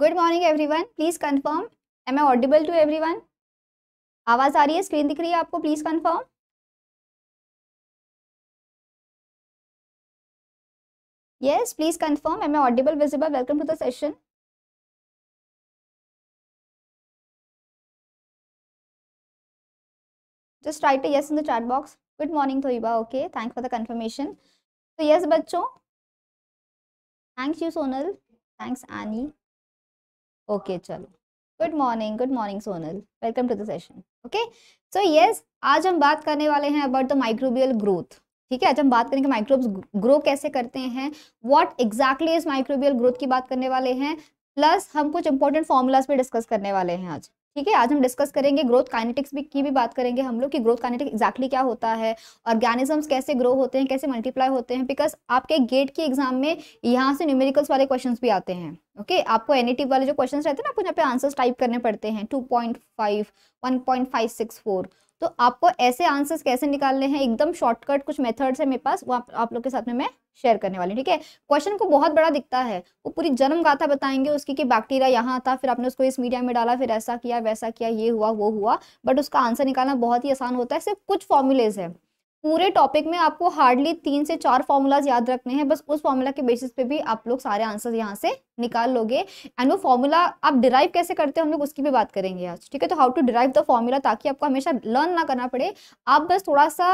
Good morning everyone please confirm am I audible to everyone आवाज़ आ रही है स्क्रीन दिख रही है आपको please confirm yes please confirm am I audible visible welcome to the session just write to yes in the chat box good morning Thoba okay thanks for the confirmation तो yes बच्चों thanks you Sonal thanks Ani okay चलो good morning good morning Sonal welcome to the session okay so yes आज हम बात करने वाले हैं about the microbial growth ठीक है आज हम बात करेंगे माइक्रोब्स ग्रो कैसे करते हैं व्हाट एग्जैक्टली इस माइक्रोबियल ग्रोथ की बात करने वाले हैं प्लस हम कुछ इंपॉर्टेंट फॉर्मूलाज पे डिस्कस करने वाले हैं आज ठीक है आज हम डिस्कस करेंगे ग्रोथ काइनेटिक्स भी की भी बात करेंगे हम लोग कि ग्रोथ काइनेटिक्स एक्जैक्टली क्या होता है ऑर्गेनिजम्स कैसे ग्रो होते हैं कैसे मल्टीप्लाई होते हैं बिकॉज आपके गेट के एग्जाम में यहाँ से न्यूमेरिकल्स वाले क्वेश्चन भी आते हैं ओके okay? आपको एन वाले जो क्वेश्चन रहते हैं ना आपको यहाँ पे आंसर्स टाइप करने पड़ते हैं two point five one point five six four तो आपको ऐसे आंसर्स कैसे निकालने हैं एकदम शॉर्टकट कुछ मेथड्स है मेरे पास वो आप, आप लोग के साथ में मैं शेयर करने वाली ठीक है क्वेश्चन को बहुत बड़ा दिखता है वो पूरी जन्म गाथा बताएंगे उसकी कि बैक्टीरिया यहाँ था फिर आपने उसको इस मीडिया में डाला फिर ऐसा किया वैसा किया ये हुआ वो हुआ बट उसका आंसर निकालना बहुत ही आसान होता है सिर्फ कुछ फॉर्मुलेज है पूरे टॉपिक में आपको हार्डली तीन से चार फॉर्मूलाज याद रखने हैं बस उस फॉर्मूला के बेसिस पे भी आप लोग सारे आंसर यहाँ से निकाल लोगे एंड वो फॉर्मूला आप डिराइव कैसे करते हैं हम लोग उसकी भी बात करेंगे आज ठीक है तो how to derive the formula ताकि आपको हमेशा लर्न ना करना पड़े आप बस थोड़ा सा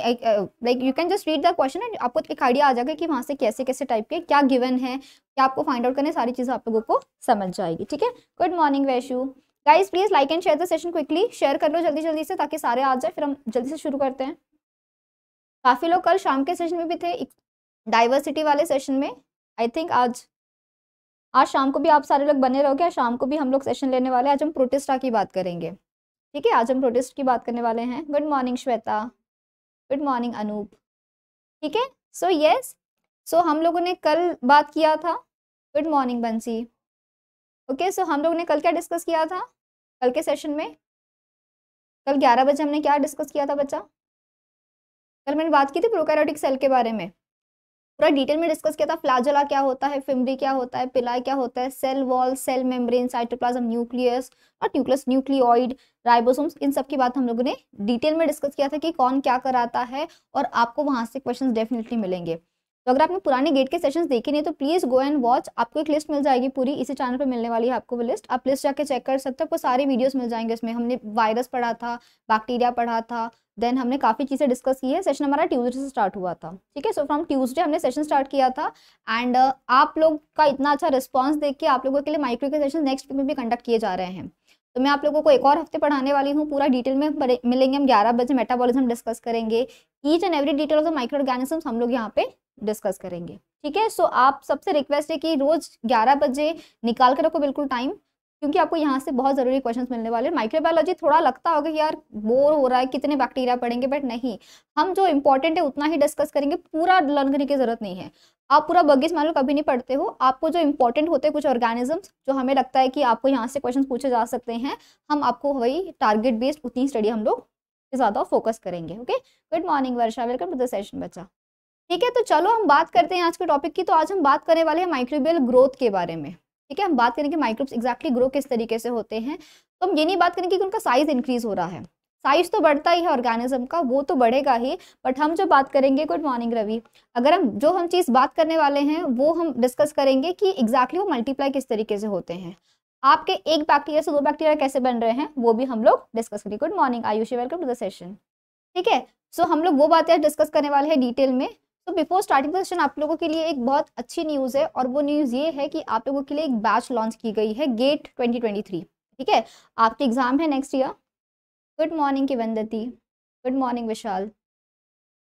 like you can just read the question and आपको एक आइडिया आ जाएगा कि वहाँ से कैसे कैसे टाइप के क्या गिवन है क्या आपको फाइंड आउट करने सारी चीज़ें आप लोगों को समझ जाएगी ठीक है good morning Vaishu guys please like and share the session quickly share कर लो जल्दी जल्दी से ताकि सारे आ जाए फिर हम जल्दी से शुरू करते हैं काफ़ी लोग कल शाम के सेशन में भी थे डाइवर्सिटी वाले सेशन में आई थिंक आज आज शाम को भी आप सारे लोग बने रहोगे शाम को भी हम लोग सेशन लेने वाले हैं आज हम प्रोटेस्टा की बात करेंगे ठीक है आज हम प्रोटेस्ट की बात करने वाले हैं good morning Shweta good morning Anoop ठीक है सो यस सो हम लोगों ने कल बात किया था good morning Bansi okay so हम लोगों ने कल क्या डिस्कस किया था कल के सेशन में कल ग्यारह बजे हमने क्या डिस्कस किया था बच्चा कल मैंने बात की थी प्रोकैरियोटिक सेल के बारे में पूरा डिटेल में डिस्कस किया था फ्लाजला क्या होता है फिमरी क्या होता है पिलाई क्या होता है cell wall cell membrane cytoplasm nucleus और न्यूक्लियस न्यूक्लियोइड राइबोसोम्स इन सब की बात हम लोगों ने डिटेल में डिस्कस किया था कि कौन क्या कराता है और आपको वहां से क्वेश्चन डेफिनेटली मिलेंगे तो अगर आपने पुराने गेट के सेशंस देखे नहीं तो प्लीज़ गो एंड वॉच आपको एक लिस्ट मिल जाएगी पूरी इसी चैनल पर मिलने वाली है आपको वो लिस्ट आप लिस्ट जाके चेक कर सकते हो आपको सारे वीडियोस मिल जाएंगे उसमें हमने वायरस पढ़ा था बैक्टीरिया पढ़ा था देन हमने काफ़ी चीज़ें डिस्कस की है सेशन हमारा ट्यूजडे से स्टार्ट हुआ था ठीक है सो फ्रॉम ट्यूजडे हमने सेशन स्टार्ट किया था एंड uh, आप लोग का इतना अच्छा रिस्पॉन्स देख के आप लोगों के लिए माइक्रो के सेशन नेक्स्ट वीक में भी कंडक्ट किए जा रहे हैं तो मैं आप लोगों को एक और हफ्ते पढ़ाने वाली हूँ पूरा डिटेल में मिलेंगे हम ग्यारह बजे मेटाबॉलिज्म डिस्कस करेंगे each and every detail of the microorganism हम लोग यहाँ पे डिस्कस करेंगे ठीक है सो आप सबसे रिक्वेस्ट है कि रोज ग्यारह बजे निकाल कर रखो बिल्कुल टाइम क्योंकि आपको यहाँ से बहुत ज़रूरी क्वेश्चन मिलने वाले हैं माइक्रोबायोलॉजी थोड़ा लगता होगा कि यार बोर हो रहा है कितने बैक्टीरिया पढ़ेंगे बट नहीं हम जो इंपॉर्टेंट है उतना ही डिस्कस करेंगे पूरा लर्न करने की ज़रूरत नहीं है आप पूरा बग्गीस मान लो कभी नहीं पढ़ते हो आपको जो इंपॉर्टेंट होते हैं कुछ ऑर्गेनिजम्स जो हमें लगता है कि आपको यहाँ से क्वेश्चन पूछे जा सकते हैं हम आपको वही टारगेट बेस्ड उतनी स्टडी हम लोग ज़्यादा फोकस करेंगे okay good morning Varsha welcome to the session बच्चा ठीक है तो चलो हम बात करते हैं आज के टॉपिक की तो आज हम बात करने वाले हैं माइक्रोबियल ग्रोथ के बारे में ठीक है हम बात करेंगे माइक्रोब्स एक्जैक्टली ग्रो किस तरीके से होते हैं तो हम ये नहीं बात करेंगे कि उनका साइज इंक्रीज हो रहा है साइज तो बढ़ता ही है ऑर्गेनिज्म का वो तो बढ़ेगा ही बट हम जो बात करेंगे गुड मॉर्निंग रवि अगर हम जो हम चीज़ बात करने वाले हैं वो हम डिस्कस करेंगे कि एग्जैक्टली exactly वो मल्टीप्लाई किस तरीके से होते हैं आपके एक बैक्टीरिया से दो बैक्टीरिया कैसे बन रहे हैं वो भी हम लोग डिस्कस करेंगे good morning Ayushi welcome to the session ठीक है सो हम लोग वो बातें डिस्कस करने वाले हैं डिटेल में तो बिफोर स्टार्टिंग द सेशन आप लोगों के लिए एक बहुत अच्छी न्यूज़ है और वो न्यूज़ ये है कि आप लोगों के लिए एक बैच लॉन्च की गई है गेट 2023 ठीक है आपके एग्ज़ाम है नेक्स्ट ईयर गुड मॉर्निंग की Vandati good morning Vishal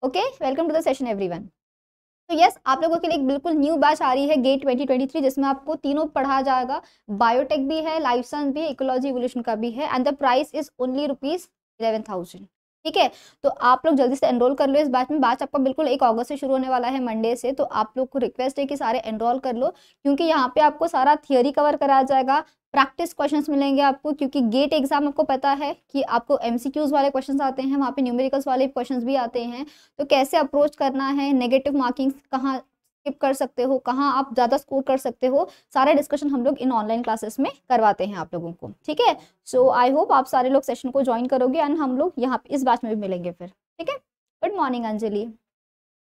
okay welcome to the session every तो यस आप लोगों के लिए एक बिल्कुल न्यू बैच आ रही है गेट 2023 जिसमें आपको तीनों पढ़ा जाएगा बायोटेक भी है लाइफ साइंस भी है इकोलॉजी इवोल्यूशन का भी है and the price is only rupees eleven thousand ठीक है तो आप लोग जल्दी से एनरोल कर लो इस बैच में बैच आपका बिल्कुल एक अगस्त से शुरू होने वाला है मंडे से तो आप लोग को रिक्वेस्ट है कि सारे एनरोल कर लो क्योंकि यहाँ पे आपको सारा थियोरी कवर कराया जाएगा प्रैक्टिस क्वेश्चंस मिलेंगे आपको क्योंकि गेट एग्जाम आपको पता है कि आपको एमसीक्यूज वाले क्वेश्चंस आते हैं वहाँ पे न्यूमेरिकल्स वाले क्वेश्चंस भी आते हैं तो कैसे अप्रोच करना है नेगेटिव मार्किंग्स कहाँ स्किप कर सकते हो कहाँ आप ज़्यादा स्कोर कर सकते हो सारा डिस्कशन हम लोग इन ऑनलाइन क्लासेस में करवाते हैं आप लोगों को ठीक है सो आई होप आप सारे लोग सेशन को ज्वाइन करोगे एंड हम लोग यहाँ इस बैच में भी मिलेंगे फिर ठीक है good morning Anjali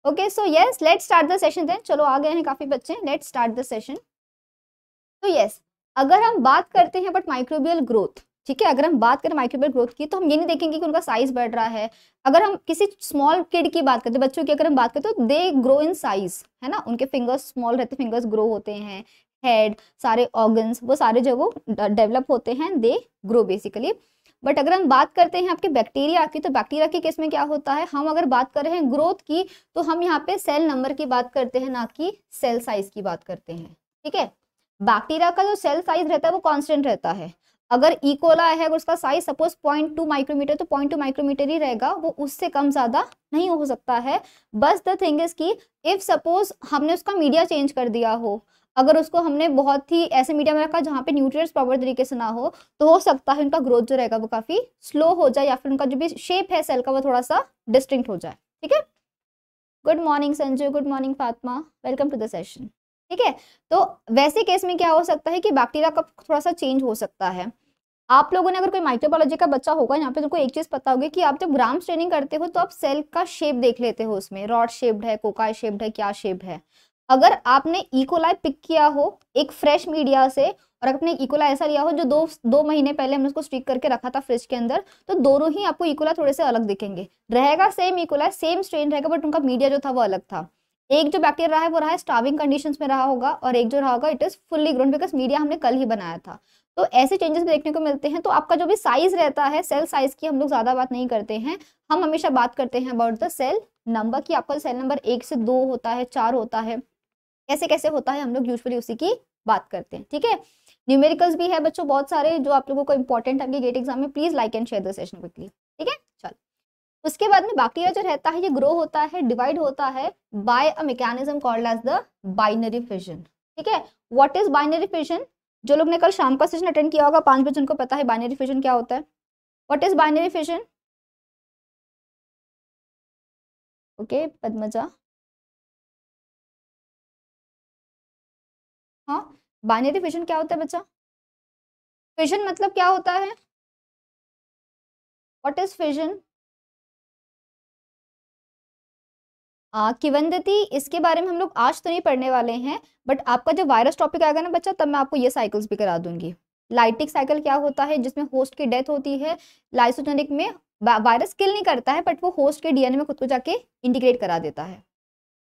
okay so yes let start the session दें चलो आ गए हैं काफ़ी बच्चे लेट स्टार्ट द सेशन तो यस अगर हम बात करते हैं बट माइक्रोबियल ग्रोथ ठीक है अगर हम बात करें माइक्रोबियल ग्रोथ की तो हम ये नहीं देखेंगे कि उनका साइज बढ़ रहा है अगर हम किसी स्मॉल किड की बात करते हैं बच्चों की अगर हम बात करें तो दे ग्रो इन साइज है ना उनके फिंगर्स स्मॉल रहते फिंगर्स ग्रो होते हैं हेड सारे ऑर्गन्स वो सारे जो वो डेवलप होते हैं दे ग्रो बेसिकली बट अगर हम बात करते हैं आपके बैक्टीरिया की तो बैक्टीरिया के केस में क्या होता है हम अगर बात कर रहे हैं ग्रोथ की तो हम यहाँ पे सेल नंबर की बात करते हैं ना कि सेल साइज की बात करते हैं ठीक है बैक्टीरिया का जो सेल साइज रहता है वो कांस्टेंट रहता है अगर इकोला है अगर उसका size suppose point two micrometer तो पॉइंट टू माइक्रोमीटर ही रहेगा वो उससे कम ज़्यादा नहीं हो सकता है बस द थिंग इज़ कि इफ़ सपोज हमने उसका मीडिया चेंज कर दिया हो अगर उसको हमने बहुत ही ऐसे मीडिया में रखा जहाँ पे न्यूट्रिएंट्स प्रॉपर तरीके से ना हो तो हो सकता है उनका ग्रोथ जो रहेगा वो काफ़ी स्लो हो जाए या फिर उनका जो भी शेप है सेल का वो थोड़ा सा डिस्टिंक्ट हो जाए ठीक है good morning Sanjay good morning Fatma welcome to the session ठीक है तो वैसे केस में क्या हो सकता है कि बैक्टीरिया का थोड़ा सा चेंज हो सकता है आप लोगों ने अगर कोई माइक्रोबायोलॉजी का बच्चा होगा यहाँ पे तुमको एक चीज पता होगी कि आप जब ग्राम स्ट्रेनिंग करते हो तो आप सेल का शेप देख लेते हो उसमें रॉड शेप्ड है कोका शेप्ड है क्या शेप है अगर आपने इकोलाई e. पिक किया हो एक फ्रेश मीडिया से और आपने इकोला e. ऐसा लिया हो जो दो दो महीने पहले हमने उसको स्टिक करके रखा था फ्रिज के अंदर तो दोनों ही आपको इकोला e. थोड़े से अलग दिखेंगे रहेगा सेम इकोला सेम स्ट्रेन रहेगा बट उनका मीडिया जो था वो अलग था एक जो बैक्टीरिया रहा है वो रहा है स्टाविंग कंडीशन में रहा होगा और एक जो रहा होगा it is fully grown because media हमने कल ही बनाया था तो ऐसे चेंजेस भी देखने को मिलते हैं तो आपका जो भी साइज रहता है सेल साइज की हम लोग ज़्यादा बात नहीं करते हैं हम हमेशा बात करते हैं अबाउट द सेल नंबर की आपका सेल नंबर एक से दो होता है चार होता है कैसे कैसे होता है हम लोग यूजली उसी की बात करते हैं ठीक है न्यूमेरिकल्स भी है बच्चों बहुत सारे जो आप लोगों को इंपॉर्टेंट आपके गेट एग्जाम में please like and share the session quickly ठीक है उसके बाद में बैक्टीरिया जो रहता है ये ग्रो होता है डिवाइड होता है by a mechanism called as the binary fission ठीक है व्हाट इज बाइनरी फिजन जो लोग ने कल शाम का सेशन अटेंड किया होगा पांच बजे उनको पता है बाइनरी फिजन क्या होता है what is binary fission okay Padmaja हाँ बाइनरी फिजन क्या होता है बच्चा फिजन मतलब क्या होता है व्हाट इज फिजन किवंदती इसके बारे में हम लोग आज तो नहीं पढ़ने वाले हैं बट आपका जब वायरस टॉपिक आएगा ना बच्चा तब मैं आपको ये साइकिल्स भी करा दूंगी लाइटिक साइकिल क्या होता है जिसमें होस्ट की डेथ होती है लाइसोजेनिक में वायरस किल नहीं करता है बट वो होस्ट के डीएनए में खुद को जाके इंटीग्रेट करा देता है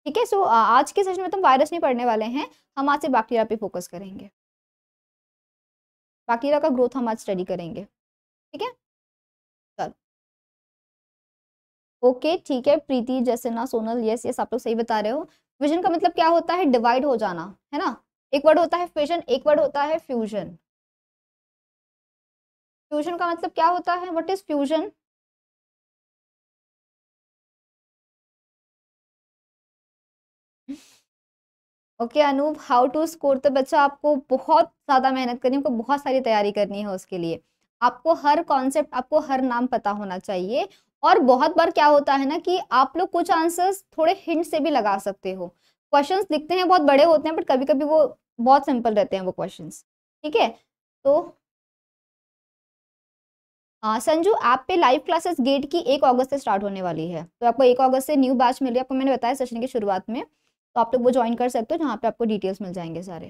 ठीक है सो आज के सेशन में तो वायरस नहीं पढ़ने वाले हैं हम आज से बैक्टीरिया पे फोकस करेंगे बैक्टीरिया का ग्रोथ हम आज स्टडी करेंगे ठीक है ओके ठीक है प्रीति जैसे ना सोनल यस यस आप लोग सही बता रहे हो फ्यूजन का मतलब क्या होता है डिवाइड हो जाना है ना एक वर्ड होता है फ्यूजन एक वर्ड होता है फ्यूजन फ्यूजन का मतलब क्या होता है what is fusion okay Anoop how to score तो बच्चा आपको बहुत ज़्यादा मेहनत करनी है बहुत सारी तैयारी करनी है उसके लिए आपको हर कॉन्सेप्ट आपको हर नाम पता होना चाहिए और बहुत बार क्या होता है ना कि आप लोग कुछ आंसर्स थोड़े हिंट से भी लगा सकते हो क्वेश्चन दिखते हैं बहुत बड़े होते हैं बट कभी कभी वो बहुत सिंपल रहते हैं वो क्वेश्चन ठीक है तो संजू आप पे लाइव क्लासेस गेट की एक अगस्त से स्टार्ट होने वाली है तो आपको एक अगस्त से न्यू बैच मिल रही है आपको मैंने बताया सेशन की शुरुआत में तो आप लोग वो ज्वाइन कर सकते हो जहाँ पे आपको डिटेल्स मिल जाएंगे सारे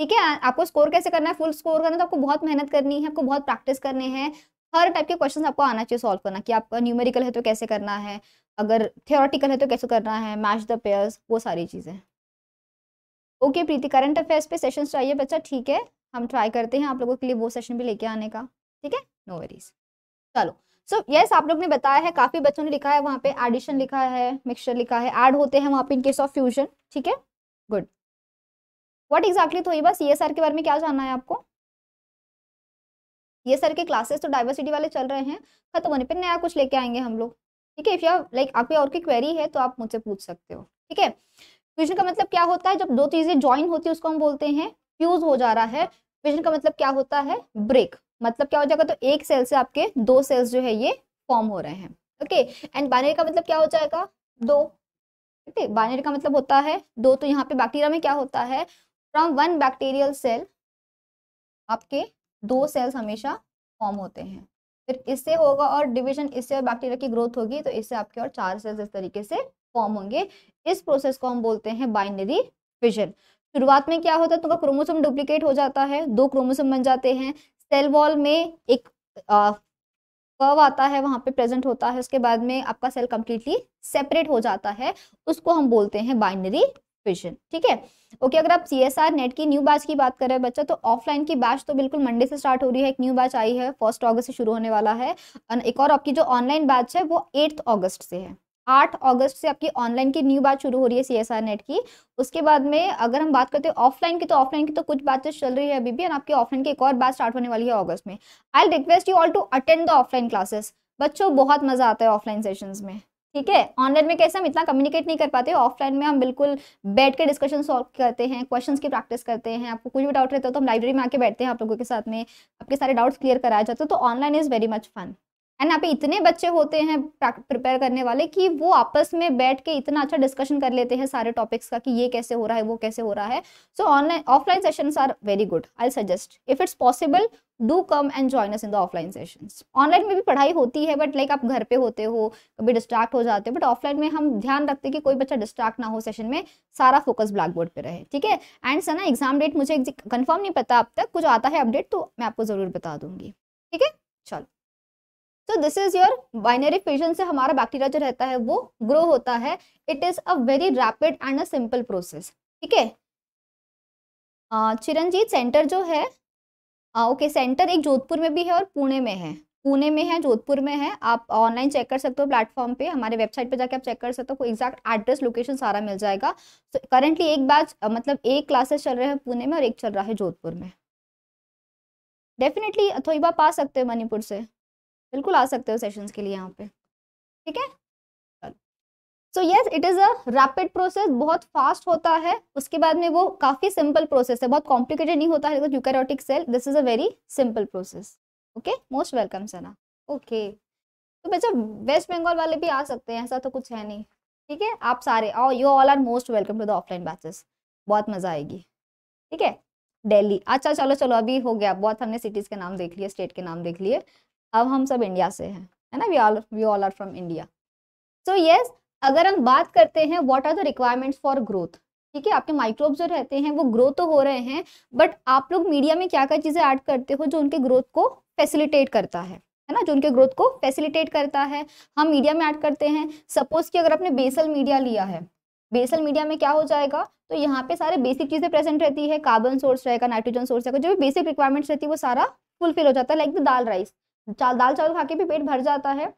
ठीक है आपको स्कोर कैसे करना है फुल स्कोर करना है तो आपको बहुत मेहनत करनी है आपको बहुत प्रैक्टिस करने हैं हर टाइप के क्वेश्चन आपको आना चाहिए सॉल्व करना कि आपका न्यूमेरिकल है तो कैसे करना है अगर थियोरटिकल है तो कैसे करना है मैच द पेयर्स वो सारी चीज़ें ओके प्रीति करंट अफेयर्स पे सेशन चाहिए बच्चा ठीक है हम ट्राई करते हैं आप लोगों के लिए वो सेशन भी लेके आने का ठीक है नो वरीज चलो सो so, यस yes, आप लोग ने बताया है काफ़ी बच्चों ने लिखा है वहाँ पे एडिशन लिखा है मिक्सचर लिखा है ऐड होते हैं वहाँ पे इन केस ऑफ फ्यूजन ठीक है गुड वॉट एग्जैक्टली तो ये बस सी के बारे में क्या जानना है आपको ये सर के क्लासेस तो डाइवर्सिटी वाले चल रहे हैं खत्म होने पर नया कुछ लेके आएंगे हम लोग ठीक है इफ़ यू लाइक आपकी और की क्वेरी है तो आप मुझसे पूछ सकते हो ठीक है फ्यूजन का मतलब क्या होता है जब दो चीज़ें ज्वाइन होती है उसको हम बोलते हैं फ्यूज हो जा रहा है फ्यूजन का मतलब क्या होता है ब्रेक मतलब क्या हो जाएगा तो एक सेल से आपके दो सेल्स जो है ये फॉर्म हो रहे हैं ओके एंड बाइनरी का मतलब क्या हो जाएगा दो ठीक है बाइनरी का मतलब होता है दो तो यहाँ पे बैक्टीरिया में क्या होता है फ्रॉम वन बैक्टीरियल सेल आपके दो सेल्स हमेशा फॉर्म होते हैं फिर इससे होगा और डिवीजन इससे और बैक्टीरिया की ग्रोथ होगी तो इससे आपके और चार सेल्स इस तरीके से फॉर्म होंगे इस प्रोसेस को हम बोलते हैं बाइनरी फिजन शुरुआत में क्या होता है तो क्रोमोसोम डुप्लीकेट हो जाता है दो क्रोमोसोम बन जाते हैं सेल वॉल में एक कर्व आता है वहां पे प्रेजेंट होता है उसके बाद में आपका सेल कम्प्लीटली सेपरेट हो जाता है उसको हम बोलते हैं बाइनरी विजन ठीक है ओके अगर आप सी एस आर नेट की न्यू बैच की बात कर रहे हैं बच्चा तो ऑफलाइन की बैच तो बिल्कुल मंडे से स्टार्ट हो रही है एक न्यू बैच आई है फर्स्ट अगस्त से शुरू होने वाला है एक और आपकी जो ऑनलाइन बैच है वो एट्थ अगस्त से है आठ अगस्त से आपकी ऑनलाइन की न्यू बैच शुरू हो रही है सी एस आर नेट की उसके बाद में अगर हम बात करते हैं ऑफलाइन की तो ऑफलाइन की तो कुछ बातें चल रही है अभी भी एंड आपकी ऑफलाइन की एक और बात स्टार्ट होने वाली है अगस्त में I request you all to attend the offline classes बच्चों बहुत मजा आता है ऑफलाइन सेशंस में ठीक है ऑनलाइन में कैसे हम इतना कम्युनिकेट नहीं कर पाते ऑफलाइन में हम बिल्कुल बैठ के डिस्कशन सॉल्व करते हैं क्वेश्चंस की प्रैक्टिस करते हैं आपको कुछ भी डाउट रहता है तो हम लाइब्रेरी में आके बैठते हैं आप लोगों के साथ में आपके सारे डाउट्स क्लियर कराया जाता है तो online is very much fun and यहाँ पे इतने बच्चे होते हैं प्रिपेयर करने वाले कि वो आपस में बैठ के इतना अच्छा डिस्कशन कर लेते हैं सारे टॉपिक्स का कि ये कैसे हो रहा है वो कैसे हो रहा है so online offline sessions are very good I suggest if it's possible do come and join us in the offline sessions online में भी पढ़ाई होती है बट लाइक आप घर पे होते हो कभी डिस्ट्रैक्ट हो जाते हो बट ऑफलाइन में हम ध्यान रखते हैं कि कोई बच्चा डिस्ट्रैक्ट ना हो सेशन में सारा फोकस ब्लैक बोर्ड पर रहे ठीक है एंड सना एग्जाम डेट मुझे कन्फर्म नहीं पता अब तक कुछ आता है अपडेट तो मैं आपको ज़रूर बता दूंगी ठीक है चलो तो this is your binary fusion से हमारा बैक्टीरिया जो रहता है वो ग्रो होता है it is a very rapid and a simple process ठीक है चिरंजीत सेंटर जो है ओके सेंटर एक जोधपुर में भी है और पुणे में है पुणे में है जोधपुर में है आप ऑनलाइन चेक कर सकते हो प्लेटफॉर्म पे हमारे वेबसाइट पे जाके आप चेक कर सकते हो एग्जैक्ट एड्रेस लोकेशन सारा मिल जाएगा तो so, करंटली एक बैच मतलब एक क्लासेस चल रहे हैं पुणे में और एक चल रहा है जोधपुर में डेफिनेटली थोईबा पा सकते हो मणिपुर से बिल्कुल आ सकते हो सेशंस के लिए यहाँ पे ठीक है so yes it is a rapid process बहुत फास्ट होता है उसके बाद में वो काफ़ी सिंपल प्रोसेस है बहुत कॉम्प्लिकेटेड नहीं होता है eukaryotic cell this is a very simple process okay most welcome Sana okay तो बच्चा वेस्ट बंगाल वाले भी आ सकते हैं ऐसा तो कुछ है नहीं ठीक है आप सारे और you all are most welcome to the offline batches बहुत मज़ा आएगी ठीक है दिल्ली अच्छा चलो चलो अभी हो गया बहुत हमने सिटीज़ के नाम देख लिए स्टेट के नाम देख लिए अब हम सब इंडिया से हैं है ना we all we all are from India so yes अगर हम बात करते हैं what are the requirements for growth ठीक है आपके माइक्रोब्स जो रहते हैं वो ग्रो तो हो रहे हैं बट आप लोग मीडिया में क्या क्या चीज़ें ऐड करते हो जो उनके ग्रोथ को फैसिलिटेट करता है है ना जो उनके ग्रोथ को फैसिलिटेट करता है हम मीडिया में ऐड करते हैं सपोज कि अगर आपने बेसल मीडिया लिया है बेसल मीडिया में क्या हो जाएगा तो यहाँ पे सारे बेसिक चीज़ें प्रेजेंट रहती है कार्बन सोर्स रहेगा नाइट्रोजन सोर्स रहेगा जो भी बेसिक रिक्वायरमेंट्स रहती है वो सारा फुलफिल हो जाता है लाइक द दाल राइस दाल चावल खा के भी पेट भर जाता है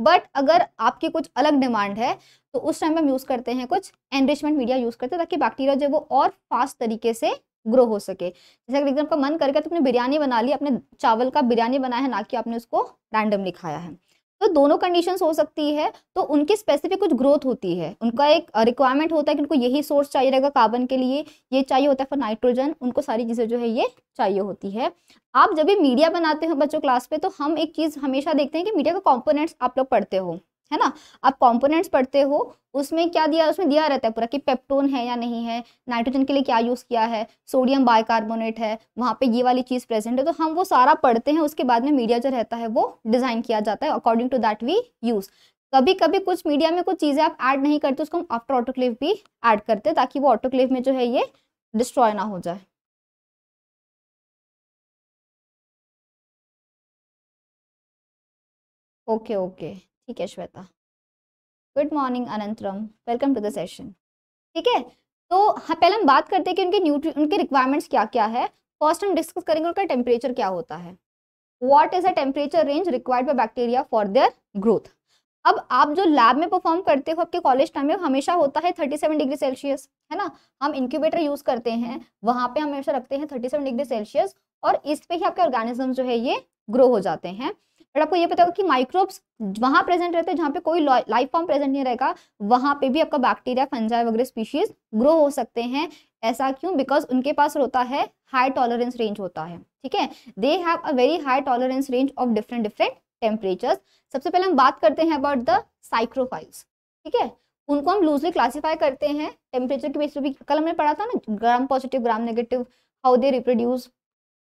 बट अगर आपकी कुछ अलग डिमांड है तो उस टाइम हम यूज़ करते हैं कुछ एनरिचमेंट मीडिया यूज़ करते हैं ताकि बैक्टीरिया जो है वो और फास्ट तरीके से ग्रो हो सके जैसे अगर एकदम आपका मन करके तो आपने बिरयानी बना ली अपने चावल का बिरयानी बनाया है ना कि आपने उसको रैंडमली खाया है तो दोनों कंडीशन हो सकती है तो उनकी स्पेसिफिक कुछ ग्रोथ होती है उनका एक रिक्वायरमेंट होता है कि उनको यही सोर्स चाहिए रहेगा कार्बन के लिए ये चाहिए होता है फॉर नाइट्रोजन उनको सारी चीज़ें जो है ये चाहिए होती है आप जब भी मीडिया बनाते हो बच्चों क्लास पे तो हम एक चीज़ हमेशा देखते हैं कि मीडिया का कॉम्पोनेंट्स आप लोग पढ़ते हो है ना आप कंपोनेंट्स पढ़ते हो उसमें क्या दिया उसमें दिया रहता है पूरा कि पेप्टोन है या नहीं है नाइट्रोजन के लिए क्या यूज़ किया है सोडियम बाइकार्बोनेट है वहाँ पे ये वाली चीज़ प्रेजेंट है तो हम वो सारा पढ़ते हैं उसके बाद में मीडिया जो रहता है वो डिज़ाइन किया जाता है according to that we use कभी कभी कुछ मीडिया में कुछ चीज़ें आप ऐड नहीं करते उसको हम आफ्टर ऑटोक्लेव भी ऐड करते ताकि वो ऑटोक्लेव में जो है ये डिस्ट्रॉय ना हो जाए ओके ओके ठीक है Shweta good morning Anantaram welcome to the session ठीक है तो हाँ पहले हम बात करते हैं कि उनके न्यूट्री उनके रिक्वायरमेंट्स क्या क्या है फर्स्ट हम डिस्कस करेंगे उनका टेम्परेचर क्या होता है what is a temperature range required by bacteria for their growth अब आप जो लैब में परफॉर्म करते हो आपके कॉलेज टाइम में हमेशा होता है 37 डिग्री सेल्सियस है ना हम इंक्यूबेटर यूज़ करते हैं वहां पे हम हमेशा रखते हैं 37 डिग्री सेल्सियस और इस पे ही आपके ऑर्गेनिज्म जो है ये ग्रो हो जाते हैं बट आपको ये पता होगा कि माइक्रोब्स वहाँ प्रेजेंट रहते हैं जहाँ पे कोई लाइफ फॉर्म प्रेजेंट नहीं रहेगा वहां पे भी आपका बैक्टीरिया फंजाई वगैरह स्पीशीज ग्रो हो सकते हैं ऐसा क्यों बिकॉज उनके पास होता है हाई टॉलरेंस रेंज होता है ठीक है they have a very high tolerance range of different different temperature सबसे पहले हम बात करते हैं अबाउट द साइक्रोफाइल्स ठीक है उनको हम लूजली क्लासीफाई करते हैं टेम्परेचर के बेस पर भी कल हमने पढ़ा था ना gram positive gram negative how they reproduce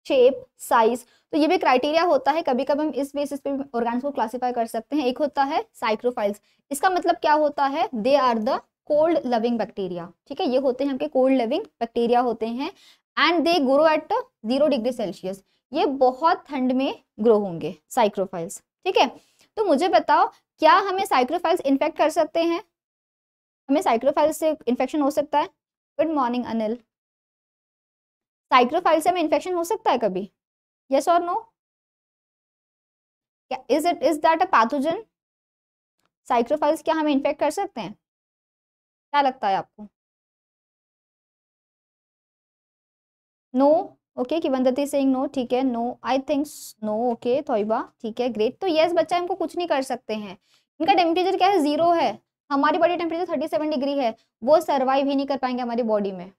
shape size तो ये भी क्राइटेरिया होता है कभी कभी हम इस बेसिस पे ऑर्गेनिक्स को क्लासिफाई कर सकते हैं एक होता है साइक्रोफाइल्स इसका मतलब क्या होता है they are the cold loving bacteria ठीक है ये होते हैं हमके कोल्ड लविंग बैक्टीरिया होते हैं and they grow at zero degree Celsius ये बहुत ठंड में ग्रो होंगे साइक्रोफाइल्स ठीक है तो मुझे बताओ क्या हमें साइक्रोफाइल्स इन्फेक्ट कर सकते हैं हमें साइक्रोफाइल्स से इन्फेक्शन हो सकता है गुड मॉर्निंग अनिल साइक्रोफाइल में इन्फेक्शन हो सकता है कभी यस और नो क्या is it is that a pathogen psychrophiles क्या हमें इन्फेक्ट कर सकते हैं क्या लगता है आपको नो ओके कि वंदती सिंह नो ठीक है no I think no okay Thoba ठीक है ग्रेट तो यस बच्चा इनको कुछ नहीं कर सकते हैं इनका टेम्परेचर क्या है जीरो है हमारी body temperature thirty seven degree है वो सर्वाइव ही नहीं कर पाएंगे हमारी बॉडी में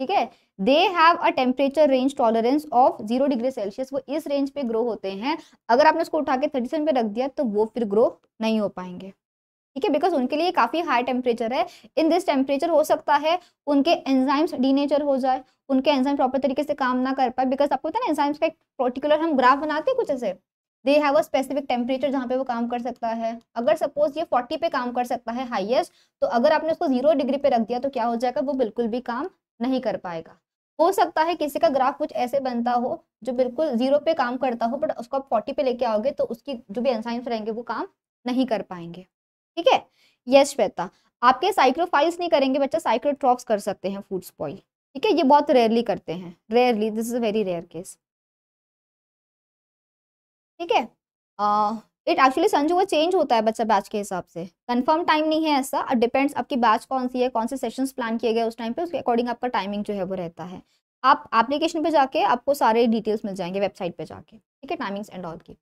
ठीक है they have a temperature range tolerance of zero degree Celsius वो इस रेंज पे ग्रो होते हैं अगर आपने उसको उठा के थर्टी सेवन पे रख दिया तो वो फिर ग्रो नहीं हो पाएंगे ठीक है बिकॉज उनके लिए काफ़ी हाई टेम्परेचर है इन दिस टेम्परेचर हो सकता है उनके एंजाइम्स डीनेचर हो जाए उनके एंजाइम प्रॉपर तरीके से काम ना कर पाए बिकॉज आपको पता है ना एंजाइम्स का एक पर्टिकुलर हम ग्राफ बनाते हैं कुछ ऐसे they have a specific temperature जहाँ पे वो काम कर सकता है अगर सपोज ये फोर्टी पे काम कर सकता है हाइएस्ट तो अगर आपने उसको जीरो डिग्री पे रख दिया तो क्या हो जाएगा वो बिल्कुल भी काम नहीं कर पाएगा हो सकता है किसी का ग्राफ कुछ ऐसे बनता हो जो बिल्कुल जीरो पे काम करता हो बट उसको आप फोर्टी पे लेके आओगे तो उसकी जो भी एंसाइम्स रहेंगे वो काम नहीं कर पाएंगे ठीक है यस श्वेता आपके साइक्रोफाइल्स नहीं करेंगे बच्चा साइक्रोट्रॉप्स कर सकते हैं फूड स्पॉइल ठीक है ये बहुत रेयरली करते हैं rarely this is a very rare case ठीक है इट एक्चुअली संजू वो चेंज होता है बच्चा बैच के हिसाब से कंफर्म टाइम नहीं है ऐसा डिपेंड्स आपकी बैच कौन सी है कौन से सेशन प्लान किए गए उस टाइम पे उसके अकॉर्डिंग आपका टाइमिंग जो है वो रहता है आप एप्लीकेशन पे जाके आपको सारे डिटेल्स मिल जाएंगे वेबसाइट पे जाके ठीक है टाइमिंग्स एंड ऑल की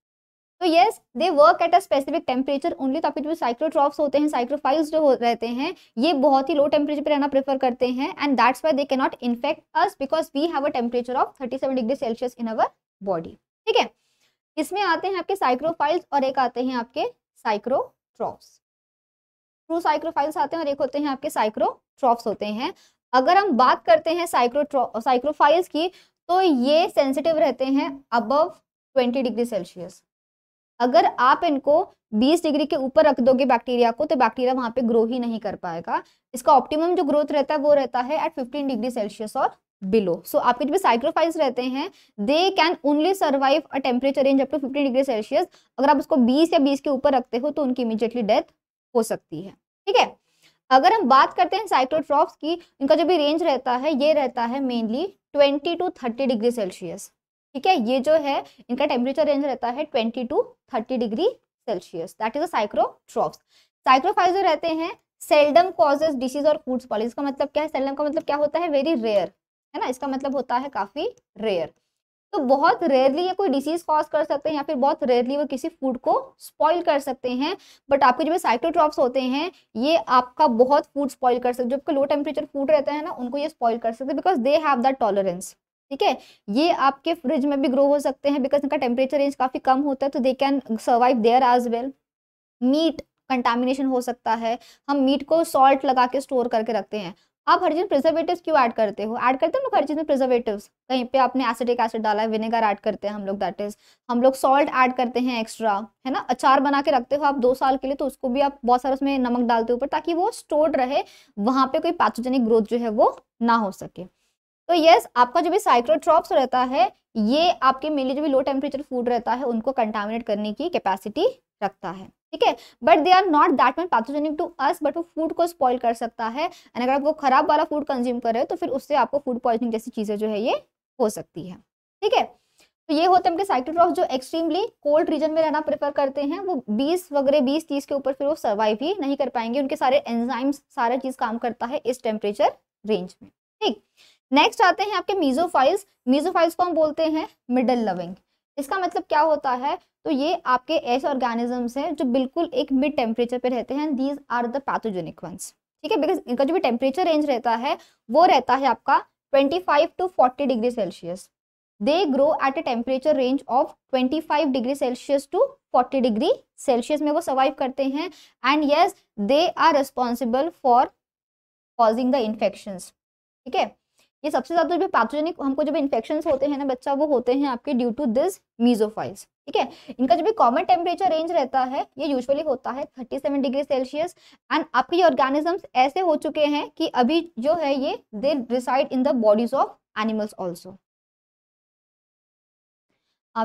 तो yes they work at a specific temperature only तो आपके जो साइक्रोट्रॉप्स होते हैं साइक्रोफाइल्स जो रहते हैं ये बहुत ही लो टेम्परेचर पर रहना प्रेफर करते हैं and that's why they can not infect us because we have a temperature of thirty seven degree Celsius in our body ठीक है इसमें आते हैं आपके साइक्रोफाइल्स और एक आते हैं आपके साइक्रोट्रॉफ्स ट्रू साइक्रोफाइल्स आते हैं और एक होते हैं आपके साइक्रोट्रॉफ्स होते हैं अगर हम बात करते हैं साइक्रोट्रॉ साइक्रोफाइल्स की तो ये सेंसिटिव रहते हैं अबव 20 डिग्री सेल्सियस अगर आप इनको 20 डिग्री के ऊपर रख दोगे बैक्टीरिया को तो बैक्टीरिया वहां पे ग्रो ही नहीं कर पाएगा इसका ऑप्टिमम जो ग्रोथ रहता है वो रहता है एट 15 डिग्री सेल्सियस और बिलो सो so, आपके जो भी साइक्रोफाइज रहते हैं they can only survive a temperature range up to degree Celsius अगर आप उसको 20 या 20 के ऊपर रखते हो तो उनकी इमीजिएटली डेथ हो सकती है ठीक है अगर हम बात करते हैं साइक्रोट्रॉप्स की इनका जो भी रेंज रहता है ये रहता है मेनली 20 टू 30 डिग्री सेल्सियस ठीक है ये जो है इनका टेम्परेचर रेंज रहता है twenty to thirty degree Celsius that is a psychrophiles जो रहते हैं सेल्डम कॉजेज डिसीज और फूड्स पॉलिस का मतलब क्या है सेल्डम का मतलब क्या होता है वेरी रेयर है ना इसका मतलब होता है काफ़ी रेयर तो बहुत रेयरली ये कोई डिसीज कॉज कर सकते हैं या फिर बहुत रेयरली वो किसी फूड को स्पॉइल कर सकते हैं बट आपके जो साइटोट्रॉप्स होते हैं ये आपका बहुत फूड स्पॉइल कर सकते जो आपके लो टेम्परेचर फूड रहता है ना उनको ये स्पॉइल कर सकते हैं because they have that tolerance ठीक है ये आपके फ्रिज में भी ग्रो हो सकते हैं बिकॉज इनका टेम्परेचर रेंज काफ़ी कम होता है तो they can survive there as well meat contamination हो सकता है हम मीट को सॉल्ट लगा के स्टोर करके रखते हैं आप हर चीज़ प्रिजर्वेटिव्स क्यों ऐड करते हो ऐड करते हैं लोग हर चीज़ में प्रिजर्वेटिव्स कहीं पे आपने एसिडिक एसिड डाला है विनेगर ऐड करते हैं हम लोग दैट इज हम लोग सॉल्ट ऐड करते हैं एक्स्ट्रा है ना अचार बना के रखते हो आप दो साल के लिए तो उसको भी आप बहुत सारा उसमें नमक डालते हो ऊपर ताकि वो स्टोर्ड रहे वहाँ पे कोई पैथोजेनिक ग्रोथ जो है वो ना हो सके तो यस आपका जो भी साइक्रोट्रॉप्स रहता है ये आपके मेनली जो भी लो टेम्परेचर फूड रहता है उनको कंटामिनेट करने की कैपेसिटी रखता है ठीक है but they are not that much pathogenic to us but वो फूड को स्पॉइल कर सकता है एंड अगर आप वो खराब वाला फूड कंज्यूम कर रहे हो तो फिर उससे आपको फूड पॉइजनिंग जैसी चीज़ें जो है ये हो सकती है ठीक है तो ये होते हैं उनके साइक्लोट्रॉफ जो एक्सट्रीमली कोल्ड रीजन में रहना प्रेफर करते हैं वो 20 वगैरह 20 30 के ऊपर फिर वो सर्वाइव ही नहीं कर पाएंगे उनके सारे एंजाइम्स सारा चीज़ काम करता है इस टेम्परेचर रेंज में ठीक नेक्स्ट आते हैं आपके मीजोफाइल्स मीजोफाइल्स को हम बोलते हैं मिडल लविंग इसका मतलब क्या होता है तो ये आपके ऐसे ऑर्गेनिजम्स हैं जो बिल्कुल एक मिड टेम्परेचर पे रहते हैं these are the pathogenic ones ठीक है बिकॉज इनका जो भी टेम्परेचर रेंज रहता है वो रहता है आपका 25 to 40 degree Celsius they grow at a temperature range of 25 degree Celsius to 40 degree Celsius में वो सर्वाइव करते हैं and yes they are responsible for causing the infections ठीक है ये सबसे ज्यादा जो पैथोजेनिक हमको जो इन्फेक्शन होते हैं ना बच्चा वो होते हैं आपके ड्यू टू दिस मीजोफाइल्स ठीक है इनका जो भी कॉमन टेम्परेचर रेंज रहता है ये यूजुअली होता है 37 डिग्री सेल्सियस एंड आपके ये ऑर्गेनिजम्स ऐसे हो चुके हैं कि अभी जो है ये they reside in the bodies of animals also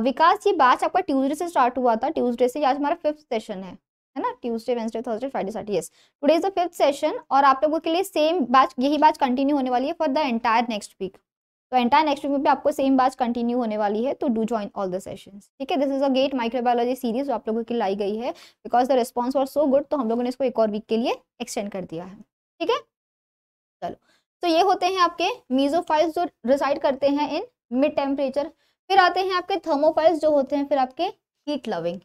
Vikas ये बैच आपका ट्यूजडे से स्टार्ट हुआ था ट्यूजडे से आज हमारा फिफ्थ सेशन है है ना Tuesday Wednesday Thursday Friday Saturday yes today is the fifth session और आप लोगों के लिए सेम बैच यही बैच कंटिन्यू होने वाली है for the entire next week तो एंटायर नेक्स्ट वीक में भी आपको सेम बैच कंटिन्यू होने वाली है तो do join all the session ठीक है this is a GATE microbiology series आप लोगों की लाई गई है because the response was so good तो हम लोगों ने इसको एक और वीक के लिए एक्सटेंड कर दिया है ठीक है चलो तो ये होते हैं आपके मीजोफाइल्स जो रिजाइड करते हैं इन मिड टेम्परेचर फिर आते हैं आपके थर्मोफाइल्स जो होते हैं फिर आपके heat loving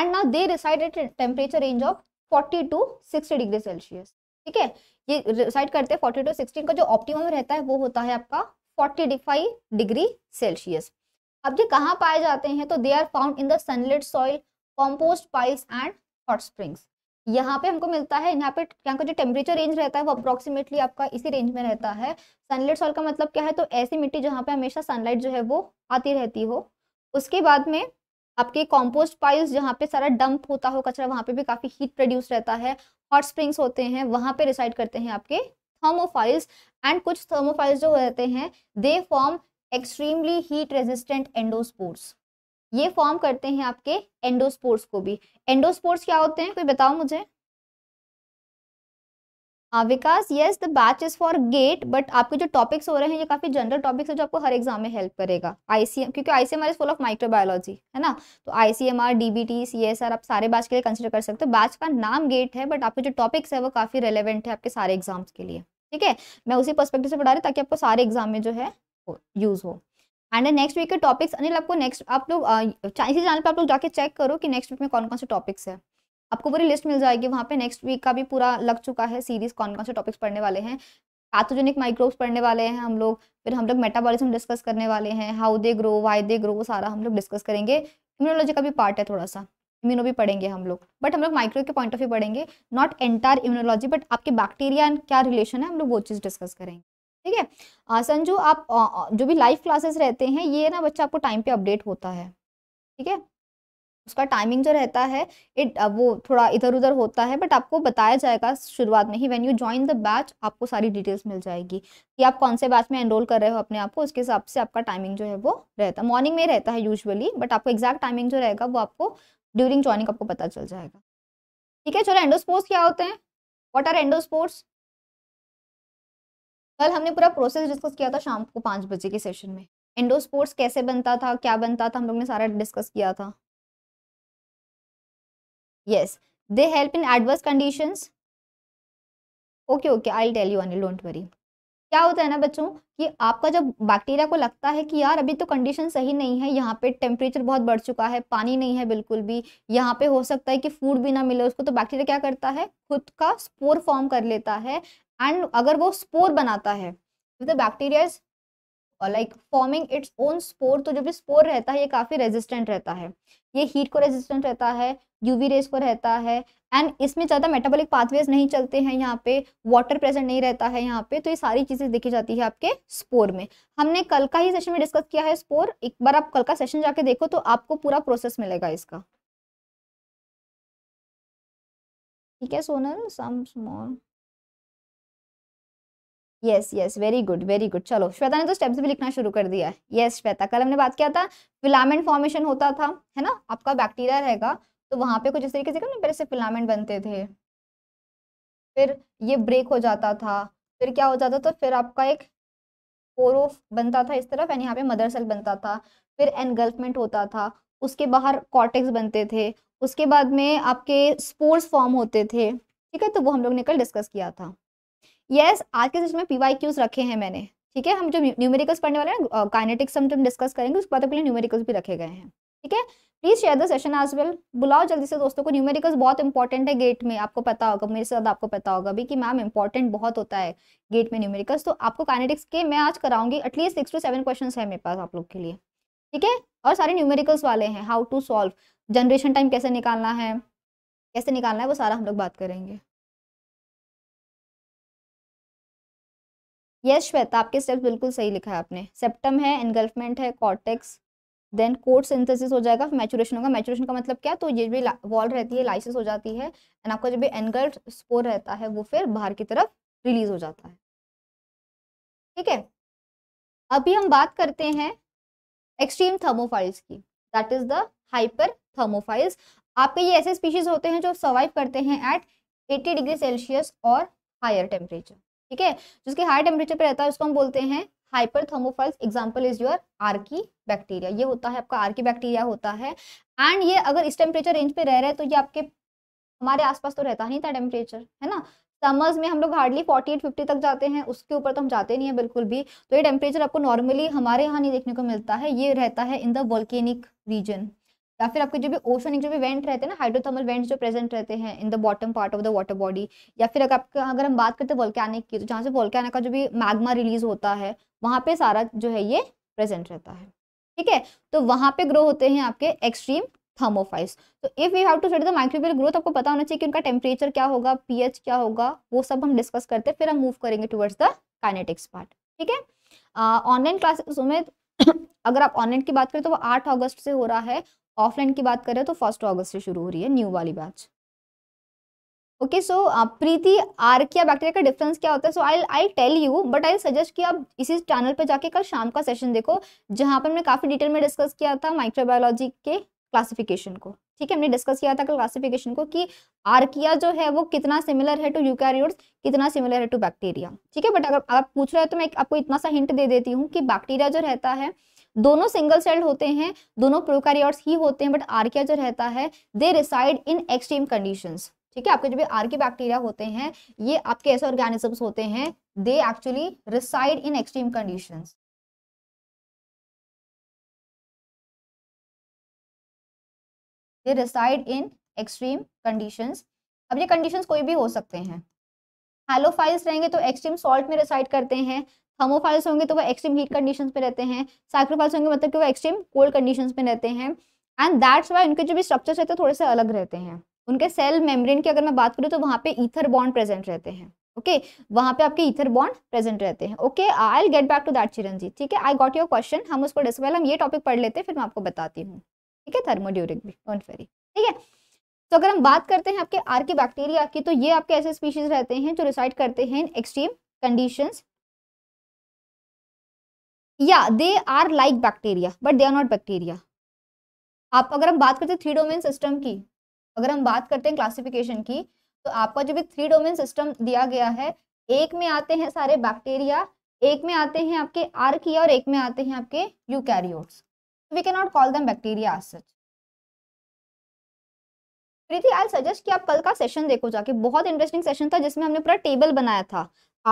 and now they reside at temperature range of forty to sixty degree Celsius ठीक है ये रिसाइड करते हैं फोर्टी टू सिक्सटी का जो ऑप्टिमम रहता है वो होता है आपका फोर्टी फाइव डिग्री सेल्सियस अब ये कहाँ पाए जाते हैं तो they are found in the sunlit soil compost piles and hot springs यहाँ पे हमको मिलता है यहाँ पे यहाँ का जो टेम्परेचर रेंज रहता है वो अप्रोक्सीमेटली आपका इसी रेंज में रहता है सनलेट सॉइल का मतलब क्या है तो ऐसी मिट्टी जहाँ पे हमेशा सनलाइट जो है वो आती रहती हो उसके बाद में आपके कॉम्पोस्ट पाइल्स जहाँ पे सारा डंप होता हो कचरा वहाँ पे भी काफ़ी हीट प्रोड्यूस रहता है हॉट स्प्रिंग्स होते हैं वहाँ पे रिसाइड करते हैं आपके थर्मोफाइल्स एंड कुछ थर्मोफाइल्स जो रहते हैं they form extremely heat resistant endospores ये फॉर्म करते हैं आपके एंडोस्पोर्स को भी एंडोस्पोर्स क्या होते हैं कोई बताओ मुझे Vikas yes the batch is for GATE but आपके जो टॉपिक्स हो रहे हैं ये काफी जनरल टॉपिक्स है जो आपको हर एग्जाम में हेल्प करेगा आईसीएम क्योंकि ICMR is full of microbiology है ना तो आईसीएमआर डीबीटी सीएसआर आप सारे बैच के लिए कंसिडर कर सकते हो बैच का नाम गेट है बट आपके जो टॉपिक्स है वो काफी रेलिवेंट है आपके सारे एग्जाम्स के लिए ठीक है मैं उसी परस्पेक्टिव से पढ़ा रही ताकि आपको सारे एग्जाम में जो है यूज हो एंड नेक्स्ट वीक के टॉपिक्स अनिल आपको नेक्स्ट आप लोग uh, इसी चैनल पर आप लोग जाके चेक करो कि नेक्स्ट वीक में कौन कौन से टॉपिक्स है आपको पूरी लिस्ट मिल जाएगी वहाँ पे नेक्स्ट वीक का भी पूरा लग चुका है सीरीज कौन कौन से टॉपिक्स पढ़ने वाले हैं पैथोजेनिक माइक्रोब्स पढ़ने वाले हैं हम लोग फिर हम लोग मेटाबॉलिज्म डिस्कस करने वाले हैं how they grow why they grow सारा हम लोग डिस्कस करेंगे इम्यूनोलॉजी का भी पार्ट है थोड़ा सा इम्यूनो भी पढ़ेंगे हम लोग बट हम लोग माइक्रो के पॉइंट ऑफ व्यू पढ़ेंगे नॉट एंटायर इम्यूनोलॉजी बट आपके बैक्टीरिया एंड क्या रिलेशन है हम लोग वो चीज़ डिस्कस करेंगे ठीक है संजू आप जो भी लाइव क्लासेस रहते हैं ये ना बच्चा आपको टाइम पे अपडेट होता है ठीक है उसका टाइमिंग जो रहता है इट वो थोड़ा इधर उधर होता है बट आपको बताया जाएगा शुरुआत में ही when you join the batch आपको सारी डिटेल्स मिल जाएगी कि आप कौन से बैच में एनरोल कर रहे हो अपने आप को उसके हिसाब से आपका टाइमिंग जो है वो रहता है मॉर्निंग में रहता है यूजुअली बट आपको एग्जैक्ट टाइमिंग जो रहेगा वो आपको ड्यूरिंग ज्वाइनिंग आपको पता चल जाएगा ठीक है चलो एंडोस्पोर्ट्स क्या होते हैं वॉट आर एंडोस्पोर्ट्स कल हमने पूरा प्रोसेस डिस्कस किया था शाम को पाँच बजे के सेशन में एंडोस्पोर्ट्स कैसे बनता था क्या बनता था हम लोग ने सारा डिस्कस किया था yes they help in adverse conditions okay okay I tell you Anil don't worry क्या होता है ना बच्चों कि आपका जब बैक्टीरिया को लगता है कि यार अभी तो कंडीशन सही नहीं है यहाँ पे टेम्परेचर बहुत बढ़ चुका है पानी नहीं है बिल्कुल भी यहाँ पे हो सकता है कि फूड भी ना मिले उसको तो बैक्टीरिया क्या करता है खुद का स्पोर फॉर्म कर लेता है एंड अगर वो स्पोर बनाता है bacteria is like forming its own spore तो जो भी स्पोर रहता है ये काफ़ी रेजिस्टेंट रहता है ये हीट को रेजिस्टेंट रहता है यूवी रेस को रहता है एंड इसमें ज़्यादा मेटाबॉलिक पाथवेज नहीं चलते हैं यहाँ पे वाटर प्रेजेंट नहीं रहता है यहाँ पे तो ये सारी चीज़ें देखी जाती है आपके स्पोर में हमने कल का ही सेशन में डिस्कस किया है स्पोर एक बार आप कल का सेशन जाके देखो तो आपको पूरा प्रोसेस मिलेगा इसका ठीक है Sonal some small yes yes very good very good चलो श्वेता ने तो स्टेप्स भी लिखना शुरू कर दिया है यस श्वेता कल हमने बात किया था फिलामेंट फॉर्मेशन होता था है ना आपका बैक्टीरिया रहेगा तो वहाँ पे कुछ इस तरीके से ना पहले से फिलामेंट बनते थे फिर ये ब्रेक हो जाता था फिर क्या हो जाता था फिर आपका एक पोरो बनता था इस तरफ एंड यहाँ पे मदर सेल बनता था फिर एनगल्फमेंट होता था उसके बाहर कॉटेक्स बनते थे उसके बाद में आपके स्पोर्स फॉर्म होते थे ठीक है तो वो हम लोग ने कल डिस्कस किया था यस आज के सेशन में क्यूज रखे हैं मैंने ठीक है हम जो न्यूमेरिकल्स पढ़ने वाले हैं काइनेटिक्स हम जब डिस्कस करेंगे उस बात के लिए न्यूमेरिकल्स भी रखे गए हैं ठीक है please share the session as well बुलाओ जल्दी से दोस्तों को न्यूमेरिकल्स बहुत इंपॉर्टेंट है गेट में आपको पता होगा मेरे साथ आपको पता होगा भी कि मैम इंपॉर्टेंट बहुत होता है गेट में न्यूमेरिकल्स तो आपको काइनेटिक्स के मैं आज कराऊंगी at least six to seven question है मेरे पास आप लोग के लिए ठीक है और सारे न्यूमेरिकल्स वाले हैं how to solve generation time कैसे निकालना है कैसे निकालना है वो सारा हम लोग बात करेंगे यस श्वेता आपके स्टेप्स बिल्कुल सही लिखा है आपने सेप्टम है एनगल्फमेंट है कॉर्टेक्स देन कोर्ट सिंथेसिस हो जाएगा मैचुरेशन होगा मैचुरेशन का मतलब क्या तो ये भी वॉल रहती है लाइसिस हो जाती है एंड आपका जो भी एनगल्फ स्पोर रहता है वो फिर बाहर की तरफ रिलीज हो जाता है ठीक है अभी हम बात करते हैं एक्सट्रीम थर्मोफाइल्स की that is the hyper thermophiles आपके ये ऐसे स्पीशीज होते हैं जो सर्वाइव करते हैं एट 80 डिग्री सेल्सियस और हायर टेम्परेचर ठीक है जिसके हाई टेम्परेचर पर रहता है उसको हम बोलते हैं hyper thermophiles example is your archaebacteria ये होता है आपका आर्की बैक्टीरिया होता है एंड ये अगर इस टेम्परेचर रेंज पे रह रहे हैं तो ये आपके हमारे आसपास तो रहता नहीं था टेम्परेचर है ना समर्स में हम लोग हार्डली 48 50 तक जाते हैं उसके ऊपर तो हम जाते नहीं है बिल्कुल भी तो ये टेम्परेचर आपको नॉर्मली हमारे यहाँ नहीं देखने को मिलता है ये रहता है इन द वोल्केनिक रीजन या फिर आपके जो भी ओशनिक जो भी वेंट रहते हैं ना हाइड्रोथर्मल वेंट्स जो प्रेजेंट रहते हैं in the bottom part of the water body या फिर अगर आपका अगर हम बात करते हैं वोल्कैनिक की तो जहाँ से वोल्कैनिक का जो भी मैग्मा रिलीज होता है वहाँ पे सारा जो है ये प्रेजेंट रहता है ठीक है तो वहाँ पे ग्रो होते हैं आपके एक्सट्रीम थर्मोफाइल्स तो if you have to study the microbial growth आपको पता होना चाहिए कि उनका टेम्परेचर क्या होगा पी क्या होगा वो सब हम डिस्कस करते हैं फिर हम मूव करेंगे टूवर्ड्स द काइनेटिक्स पार्ट ठीक है ऑनलाइन क्लासेस में अगर आप ऑनलाइन की बात करें तो वो आठ अगस्त से हो रहा है ऑफलाइन की बात करें तो फर्स्ट अगस्त से शुरू हो रही है न्यू वाली batch okay so Preeti archaea bacteria का डिफरेंस क्या होता है so I I tell you but I suggest कि आप इसी चैनल पर जाके कल शाम का सेशन देखो जहां पर हमने काफ़ी डिटेल में डिस्कस किया था माइक्रोबायोलॉजी के क्लासिफिकेशन को ठीक है हमने डिस्कस किया था कल क्लासिफिकेशन को कि आर्किया जो है वो कितना सिमिलर है टू यूकैरियोट्स कितना सिमिलर है टू बैक्टीरिया ठीक है बट अगर आप पूछ रहे हो तो मैं आपको इतना सा हिंट दे देती हूँ कि बैक्टीरिया जो रहता है दोनों सिंगल सेल्ड होते हैं दोनों प्रोकैरियोट्स ही होते हैं बट आर्किया जो रहता है they reside in extreme condition ठीक है आपके जो भी आर्के बैक्टीरिया होते हैं ये आपके ऐसे ऑर्गेनिजम्स होते हैं they actually reside in extreme condition they reside in extreme condition अब ये कंडीशन कोई भी हो सकते हैं हेलोफाइल्स रहेंगे तो एक्सट्रीम सॉल्ट में रिसाइड करते हैं थर्मोफाइल्स होंगे तो वो एक्सट्रीम हीट कंडीशंस में रहते हैं साइक्रोफाइल्स होंगे मतलब कि वो एक्सट्रीम कोल्ड कंडीशंस में रहते हैं एंड दैट्स वाई उनके जो भी स्ट्रक्चर्स रहते हैं थोड़े से अलग रहते हैं उनके सेल मेम्ब्रेन की अगर मैं बात करूँ तो वहाँ पे ईथर बॉन्ड प्रेजेंट रहते हैं ओके okay, वहाँ पे आपके ईथर बॉन्ड प्रेजेंट रहते हैं okay I'll get back to that Chiranji ठीक है आई गॉट योर क्वेश्चन हम उसको डिस्कस हम ये टॉपिक पढ़ लेते हैं फिर मैं आपको बताती हूँ ठीक है थर्मोड्यूरिक भी डोंट वेरी ठीक है तो अगर हम बात करते हैं आपके आर्की बैक्टीरिया की तो ये आपके ऐसे स्पीशीज रहते हैं जो रिसाइड करते हैं इन एक्सट्रीम कंडीशंस या they are like bacteria but they are not bacteria आप अगर हम बात करते हैं थ्री डोमेन सिस्टम की अगर हम बात करते हैं क्लासिफिकेशन की तो आपका जो भी थ्री डोमेन सिस्टम दिया गया है एक में आते हैं सारे बैक्टीरिया एक में आते हैं आपके आर्किया और एक में आते हैं आपके eukaryotes we can not call them bacteria as such Preeti I suggest कि आप कल का सेशन देखो जाके बहुत इंटरेस्टिंग सेशन था जिसमें हमने पूरा टेबल बनाया था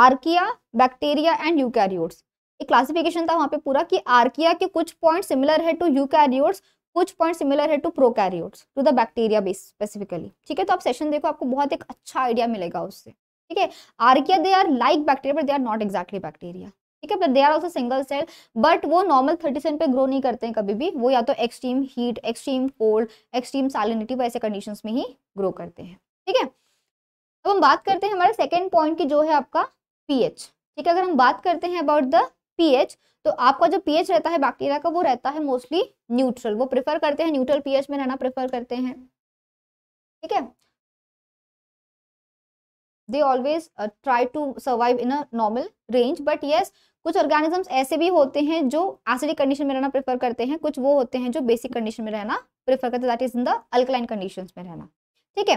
आर्किया बैक्टीरिया एंड यूकैरियोट्स एक क्लासिफिकेशन था वहाँ पे पूरा कि आर्किया के कुछ पॉइंट सिमिलर है टू यूकैरियोट्स कुछ पॉइंट सिमिलर है to prokaryotes to the bacteria base specifically ठीक है तो आप सेशन देखो आपको बहुत एक अच्छा आइडिया मिलेगा उससे ठीक है archaea they are like bacteria but they are not exactly bacteria ठीक है they are also single cell but वो नॉर्मल थर्टी सेंट पे ग्रो नहीं करते हैं कभी भी वो या तो extreme heat extreme cold extreme salinity वैसे कंडीशन में ही ग्रो करते हैं ठीक है अब हम बात करते हैं हमारे सेकेंड पॉइंट की जो है आपका पीएच ठीक है अगर हम बात करते हैं अबाउट द पीएच तो आपका जो पीएच रहता है बैक्टीरिया का वो रहता है मोस्टली न्यूट्रल वो प्रेफर करते हैं न्यूट्रल पीएच में रहना प्रेफर करते हैं ठीक है they always try to survive in a normal range but yes कुछ ऑर्गेनिजम्स ऐसे भी होते हैं जो एसिडिक कंडीशन में रहना प्रेफर करते हैं कुछ वो होते हैं जो बेसिक कंडीशन में रहना प्रेफर करते हैं that is in the alkaline condition में रहना ठीक है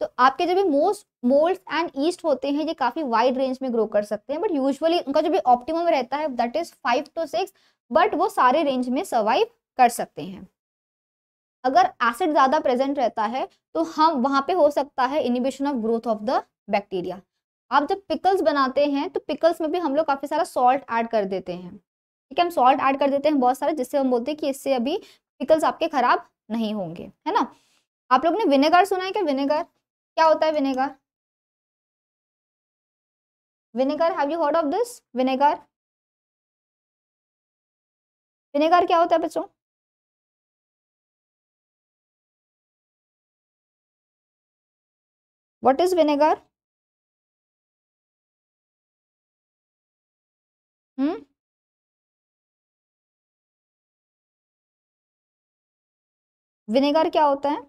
तो आपके जो भी मोस्ट मोल्ड एंड ईस्ट होते हैं ये काफ़ी वाइड रेंज में ग्रो कर सकते हैं बट यूजुअली उनका जो भी ऑप्टिमम रहता है that is five to six but वो सारे रेंज में सर्वाइव कर सकते हैं अगर एसिड ज़्यादा प्रेजेंट रहता है तो हम वहां पे हो सकता है inhibition of growth of the bacteria आप जब पिकल्स बनाते हैं तो पिकल्स में भी हम लोग काफ़ी सारा सॉल्ट ऐड कर देते हैं ठीक है हम सॉल्ट ऐड कर देते हैं बहुत सारे जिससे हम बोलते हैं कि इससे अभी पिकल्स आपके ख़राब नहीं होंगे है ना आप लोग ने विनेगर सुना है क्या विनेगर क्या होता है vinegar vinegar have you heard of this vinegar vinegar क्या होता है बच्चों what is vinegar hmm vinegar क्या होता है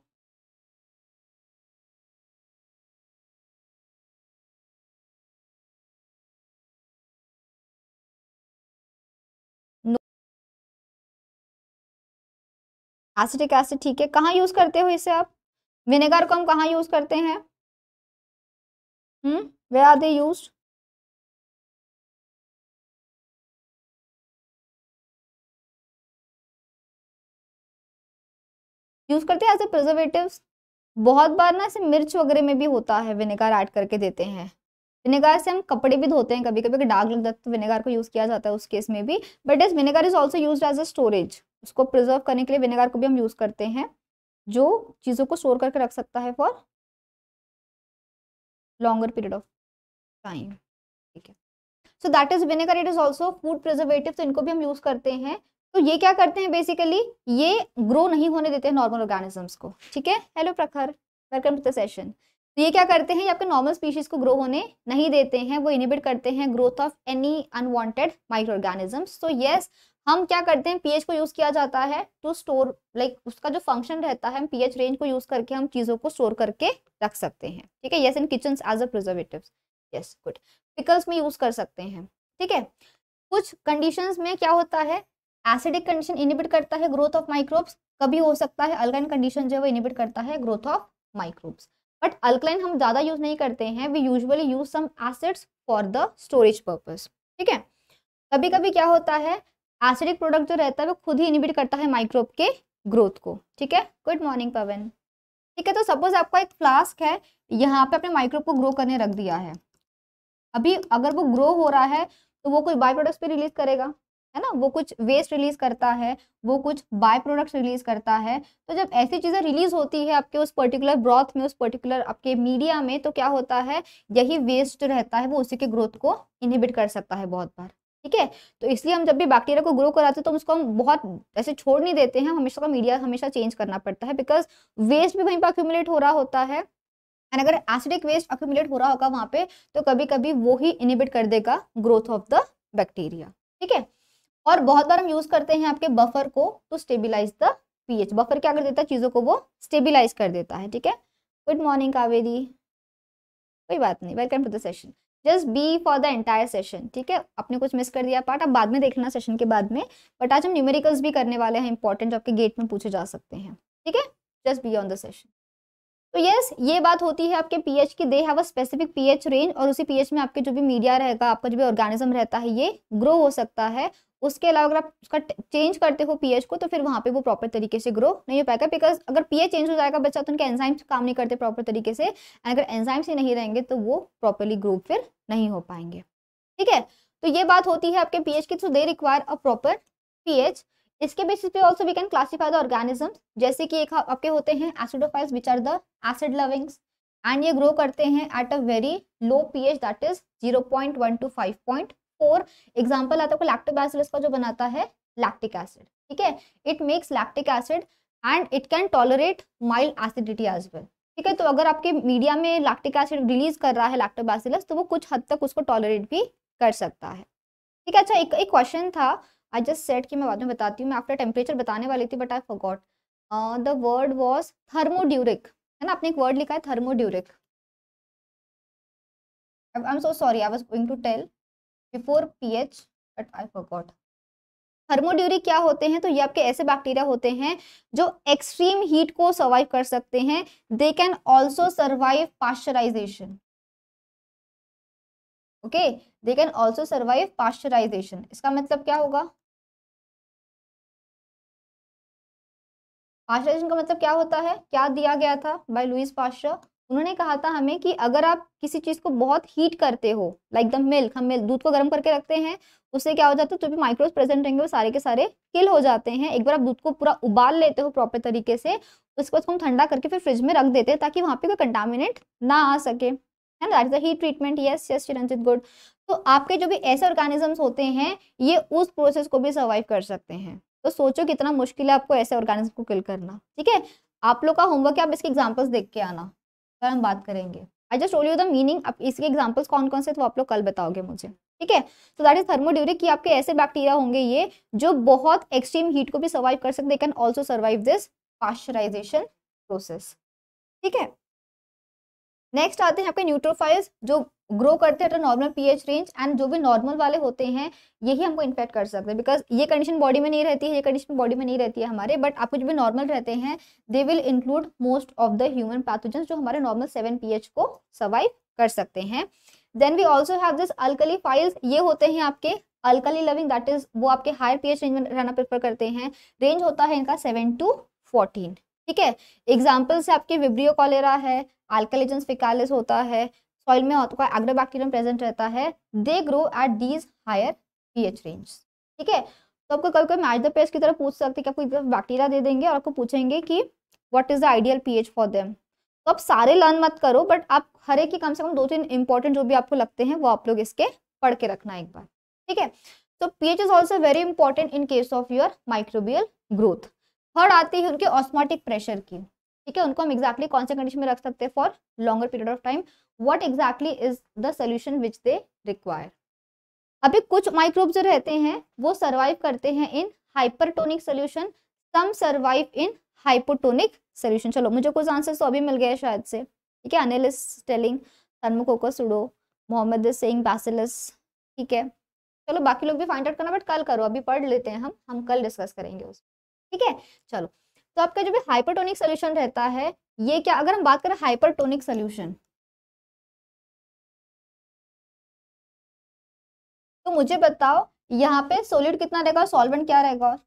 एसिटिक एसिड ठीक है कहाँ यूज करते हो इसे आप विनेगर को हम कहाँ यूज करते हैं where are they use use करते हैं एज ए प्रिजर्वेटिव बहुत बार ना इसे मिर्च वगैरह में भी होता है विनेगर ऐड करके देते हैं विनेगर से हम कपड़े भी धोते हैं कभी कभी डार्क लग जाता है तो विनेगर को यूज़ किया जाता है उस केस में भी बट इस vinegar is also use as a storage उसको प्रिजर्व करने के लिए विनेगर को भी हम यूज़ करते हैं जो चीज़ों को स्टोर करके रख सकता है for longer period of time ठीक है so that is vinegar it is also food preservative तो इनको भी हम यूज करते हैं तो ये क्या करते हैं बेसिकली ये ग्रो नहीं होने देते हैं नॉर्मल ऑर्गेनिजम्स को ठीक है हेलो प्रखर वेलकम टू द सेशन तो ये क्या करते हैं ये आपके नॉर्मल स्पीशीज को ग्रो होने नहीं देते हैं वो इनिबिट करते हैं growth of any unwanted micro organisms तो यस हम क्या करते हैं पीएच को यूज किया जाता है टू स्टोर लाइक उसका जो फंक्शन रहता है हम पीएच रेंज को यूज करके हम चीजों को स्टोर करके रख सकते हैं ठीक है yes in kitchen as a preservative yes good pickles में यूज कर सकते हैं ठीक है कुछ कंडीशन में क्या होता है एसिडिक कंडीशन इनिबिट करता है ग्रोथ ऑफ माइक्रोब्स कभी हो सकता है अल्काइन कंडीशन जो है वो इनिबिट करता है growth of microbes but alkaline हम ज़्यादा यूज़ नहीं करते हैं we usually use some acids for the storage purpose ठीक है कभी कभी क्या होता है एसिडिक प्रोडक्ट जो रहता है वो खुद ही इनिबिट करता है माइक्रोब के ग्रोथ को ठीक है गुड मॉर्निंग पवन ठीक है तो सपोज आपका एक फ्लास्क है यहाँ पे अपने माइक्रोब को ग्रो करने रख दिया है अभी अगर वो ग्रो हो रहा है तो वो कुछ बाय प्रोडक्ट्स भी रिलीज करेगा है ना वो कुछ वेस्ट रिलीज करता है वो कुछ बाय प्रोडक्ट्स रिलीज करता है तो जब ऐसी चीज़ें रिलीज होती है आपके उस पर्टिकुलर ब्रॉथ में उस पर्टिकुलर आपके मीडिया में तो क्या होता है यही वेस्ट रहता है वो उसी के ग्रोथ को इनहिबिट कर सकता है बहुत बार ठीक है तो इसलिए हम जब भी बैक्टीरिया को ग्रो कराते हैं तो उसको हम बहुत ऐसे छोड़ नहीं देते हैं हमेशा का मीडिया हमेशा चेंज करना पड़ता है बिकॉज वेस्ट भी वहीं पर अक्यूमुलेट हो रहा होता है एंड अगर एसिडिक वेस्ट अक्यूमुलेट हो रहा होगा वहां पे तो कभी कभी वो ही इनिबिट कर देगा ग्रोथ ऑफ द बैक्टीरिया ठीक है और बहुत बार हम यूज करते हैं आपके बफर को to stabilise the pH buffer क्या कर देता है चीज़ों को वो स्टेबिलाईज कर देता है ठीक है गुड मॉर्निंग कावेरी कोई बात नहीं welcome to the session just be for the entire session ठीक है आपने कुछ मिस कर दिया पार्ट आप बाद में देख लेना सेशन के बाद में बट आज हम न्यूमेरिकल्स भी करने वाले हैं इंपॉर्टेंट जो आपके गेट में पूछे जा सकते हैं ठीक है just be on the session तो यस ये बात होती है आपके पीएच की they have a specific pH range और उसी पीएच में आपके जो भी मीडिया रहेगा आपका जो भी ऑर्गेनिज्म रहता है ये ग्रो हो सकता है उसके अलावा अगर आप उसका चेंज करते हो पीएच को तो फिर वहाँ पे वो प्रॉपर तरीके से ग्रो नहीं हो पाएगा बिकॉज अगर पीएच चेंज हो जाएगा बच्चा तो उनके एंजाइम्स काम नहीं करते प्रॉपर तरीके से एंड अगर एंजाइम्स ही नहीं रहेंगे तो वो प्रॉपरली ग्रो फिर नहीं हो पाएंगे ठीक है तो ये बात होती है आपके पीएच की तो they require a proper pH इसके बेसिस पे also we can classify the organism जैसे कि एक आपके होते हैं acidophiles which are the acid lovings and ये ग्रो करते हैं at a very low pH that is zero point one to five point four example आता है लैक्टिक एसिड इसका जो बनाता है लैक्टिक एसिड ठीक है it makes lactic acid and it can tolerate mild acidity as well ठीक है तो अगर आपके मीडिया में लैक्टिक एसिड रिलीज कर रहा है लैक्टोबैसिलस तो वो कुछ हद तक उसको टॉलरेट भी कर सकता है ठीक है अच्छा एक एक क्वेश्चन था आई जस्ट सेट कि मैं बाद में बताती हूँ मैं आपका टेम्परेचर बताने वाली थी but I forgot the word was thermoduric है ना आपने एक वर्ड लिखा है thermoduric I am so sorry I was going to tell before pH but I forgot thermoduric क्या होते हैं तो ये आपके ऐसे बैक्टीरिया होते हैं जो एक्सट्रीम हीट को सर्वाइव कर सकते हैं they can also survive pasteurisation okay they can also survive pasteurisation इसका मतलब क्या होगा पास्चराइजेशन का मतलब क्या होता है क्या दिया गया था बाय लुइस पास्चर उन्होंने कहा था हमें कि अगर आप किसी चीज़ को बहुत हीट करते हो लाइक द मिल्क हम मिल्क दूध को गर्म करके रखते हैं उससे क्या हो जाता है जो भी माइक्रोव प्रेजेंट रहेंगे वो सारे के सारे किल हो जाते हैं एक बार आप दूध को पूरा उबाल लेते हो प्रॉपर तरीके से उसके बाद हम ठंडा करके फिर फ्रिज में रख देते हैं ताकि वहाँ पे कोई कंटामिनेट ना आ सके है ना that is heat treatment yes yes Chiranjit good तो आपके जो भी ऐसे ऑर्गेनिजम्स होते हैं ये उस प्रोसेस को भी सर्वाइव कर सकते हैं तो सोचो कितना मुश्किल है आपको ऐसे ऑर्गेनिज्म को किल करना ठीक है आप लोग का होमवर्क है आप इसके एग्जाम्पल्स देख के आना पर हम बात करेंगे आई जस्ट ओल यू द मीनिंग अब इसके एग्जाम्पल्स कौन कौन से तो आप लोग कल बताओगे मुझे ठीक है सो दैट इज थर्मोड्यूरिक आपके ऐसे बैक्टीरिया होंगे ये जो बहुत एक्सट्रीम हीट को भी सर्वाइव कर सकते can also survive this pasteurisation process ठीक है नेक्स्ट आते हैं आपके न्यूट्रोफाइल्स जो ग्रो करते हैं तो नॉर्मल पीएच रेंज एंड जो भी नॉर्मल वाले होते हैं यही हमको इन्फेक्ट कर सकते हैं बिकॉज ये कंडीशन बॉडी में नहीं रहती है ये कंडीशन बॉडी में नहीं रहती है हमारे बट आपको जो भी नॉर्मल रहते हैं they will include most of the human pathogen जो हमारे नॉर्मल सेवन पी को सर्वाइव कर सकते हैं then we also have this alkaliphiles ये होते हैं आपके अल्कली लविंग दैट इज वो आपके हायर पी रेंज में रहना प्रेफर करते हैं रेंज होता है इनका सेवन टू फोर्टीन ठीक है एग्जाम्पल से आपके विब्रियो कॉलेरा है अल्कलीजेंस फिकालिस होता है सॉइल में एग्रोबैक्टीरियम तो प्रेजेंट रहता है they grow at these higher pH range ठीक है तो आपको कभी कभी मैच द पेस्ट की तरह पूछ सकते हैं कि आपको बैक्टीरिया दे देंगे और आपको पूछेंगे कि what is the ideal pH for them तो आप सारे लर्न मत करो बट आप हर एक कम से कम दो तीन इंपॉर्टेंट जो भी आपको लगते हैं वो आप लोग इसके पढ़ के रखना एक बार ठीक है तो pH is also very important in case of your microbial growth third आती है उनके ऑस्मोटिक प्रेशर की ठीक है उनको हम एग्जैक्टली exactly कौन से कंडीशन में रख सकते हैं for longer period of time what exactly is the solution which they require अभी कुछ माइक्रोब जो रहते हैं वो सर्वाइव करते हैं in hypertonic solution some survive in hypotonic solution चलो मुझे कुछ आंसर तो अभी मिल गए शायद से ठीक है अनिलिस telling thermococcus Mohammad Singh bacillus ठीक है चलो बाकी लोग भी फाइंड आउट करना बट कल करो अभी पढ़ लेते हैं हम हम कल डिस्कस करेंगे उसको ठीक है चलो तो आपका जो भी हाइपरटोनिक सोल्यूशन रहता है ये क्या अगर हम बात करें हाइपरटोनिक सोल्यूशन तो मुझे बताओ यहाँ पे सोलिड कितना रहेगा और सॉल्वेंट क्या रहेगा तो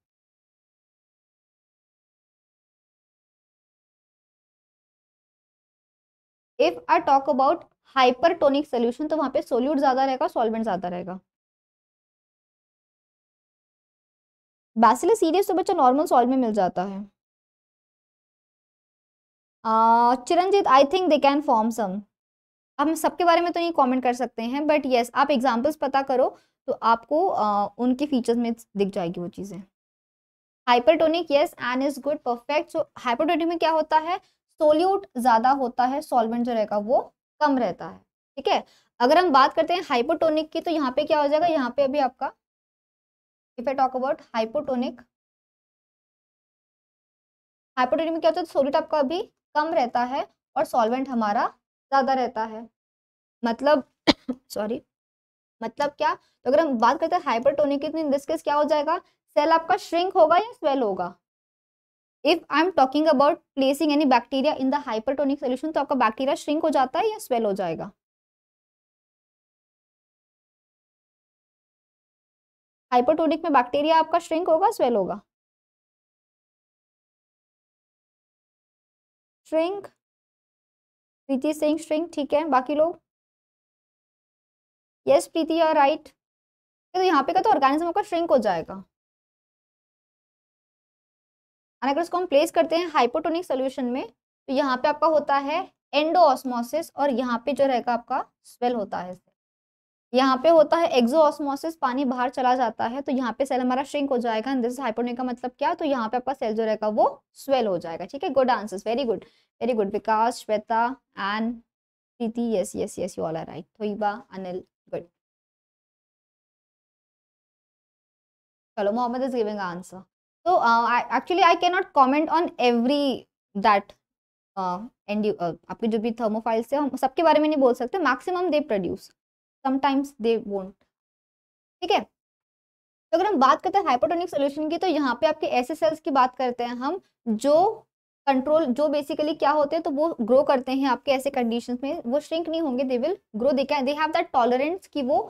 और if I talk about hypertonic solution तो वहां पे सोल्यूट ज्यादा रहेगा सॉल्वेंट ज्यादा रहेगा बैसिलस सीरियस तो बच्चा नॉर्मल सॉल्व में मिल जाता है Chiranjeet I think they can form some हम सबके बारे में तो नहीं कमेंट कर सकते हैं बट येस yes, आप एग्जांपल्स पता करो तो आपको uh, उनके फीचर्स में दिख जाएगी वो चीज़ें hypertonic yes N is good perfect so hypertonic में क्या होता है सोल्यूट ज़्यादा होता है सॉल्वेंट जो रहेगा वो कम रहता है ठीक है अगर हम बात करते हैं हाइपोटोनिक की तो यहाँ पे क्या हो जाएगा यहाँ पे अभी आपका if I talk about hypotonic hypotonic में क्या होता है सोडियट आपका अभी कम रहता है और सॉल्वेंट हमारा ज़्यादा रहता है मतलब सॉरी मतलब क्या तो अगर हम बात करते हैं हाइपरटोनिक इन दिस केस क्या हो जाएगा सेल आपका श्रिंक होगा या स्वेल होगा if I am talking about placing any bacteria in the hypertonic solution तो आपका बैक्टीरिया श्रिंक हो जाता है या स्वेल हो जाएगा हाइपोटोनिक में बैक्टीरिया आपका श्रिंक होगा स्वेल होगा श्रिंक प्रीति सिंह श्रिंक ठीक है बाकी लोग यस प्रीति आर राइट तो यहाँ पे का तो ऑर्गेनिज्म आपका श्रिंक हो जाएगा अगर इसको हम प्लेस करते हैं हाइपोटोनिक सोल्यूशन में तो यहाँ पे आपका होता है एंडो ऑस्मोसिस और यहाँ पे जो रहेगा आपका स्वेल होता है यहाँ पे होता है एक्सोऑस्मोसिस पानी बाहर चला जाता है तो यहाँ पे सेल हमारा श्रिंक हो जाएगा दिस हाइपोनिक का मतलब क्या तो यहाँ पे आपका सेल जो रहेगा वो स्वेल हो जाएगा ठीक है good answer very good very good Vikas Shweta and Preeti yes yes yes you all are right Thoiba Anil good चलो मोहम्मद इज गिविंग आंसर तो actually I can not comment on every that and आपके जो भी थर्मोफाइल्स है हम सबके बारे में नहीं बोल सकते maximum they produce sometimes they won't ठीक है तो अगर हम बात करते हैं हाइपोटोनिक सोल्यूशन की तो यहाँ पे आपके ऐसे सेल्स की बात करते हैं हम जो कंट्रोल जो बेसिकली क्या होते हैं तो वो ग्रो करते हैं आपके ऐसे कंडीशन में वो श्रिंक नहीं होंगे they will grow they can they have that tolerance कि वो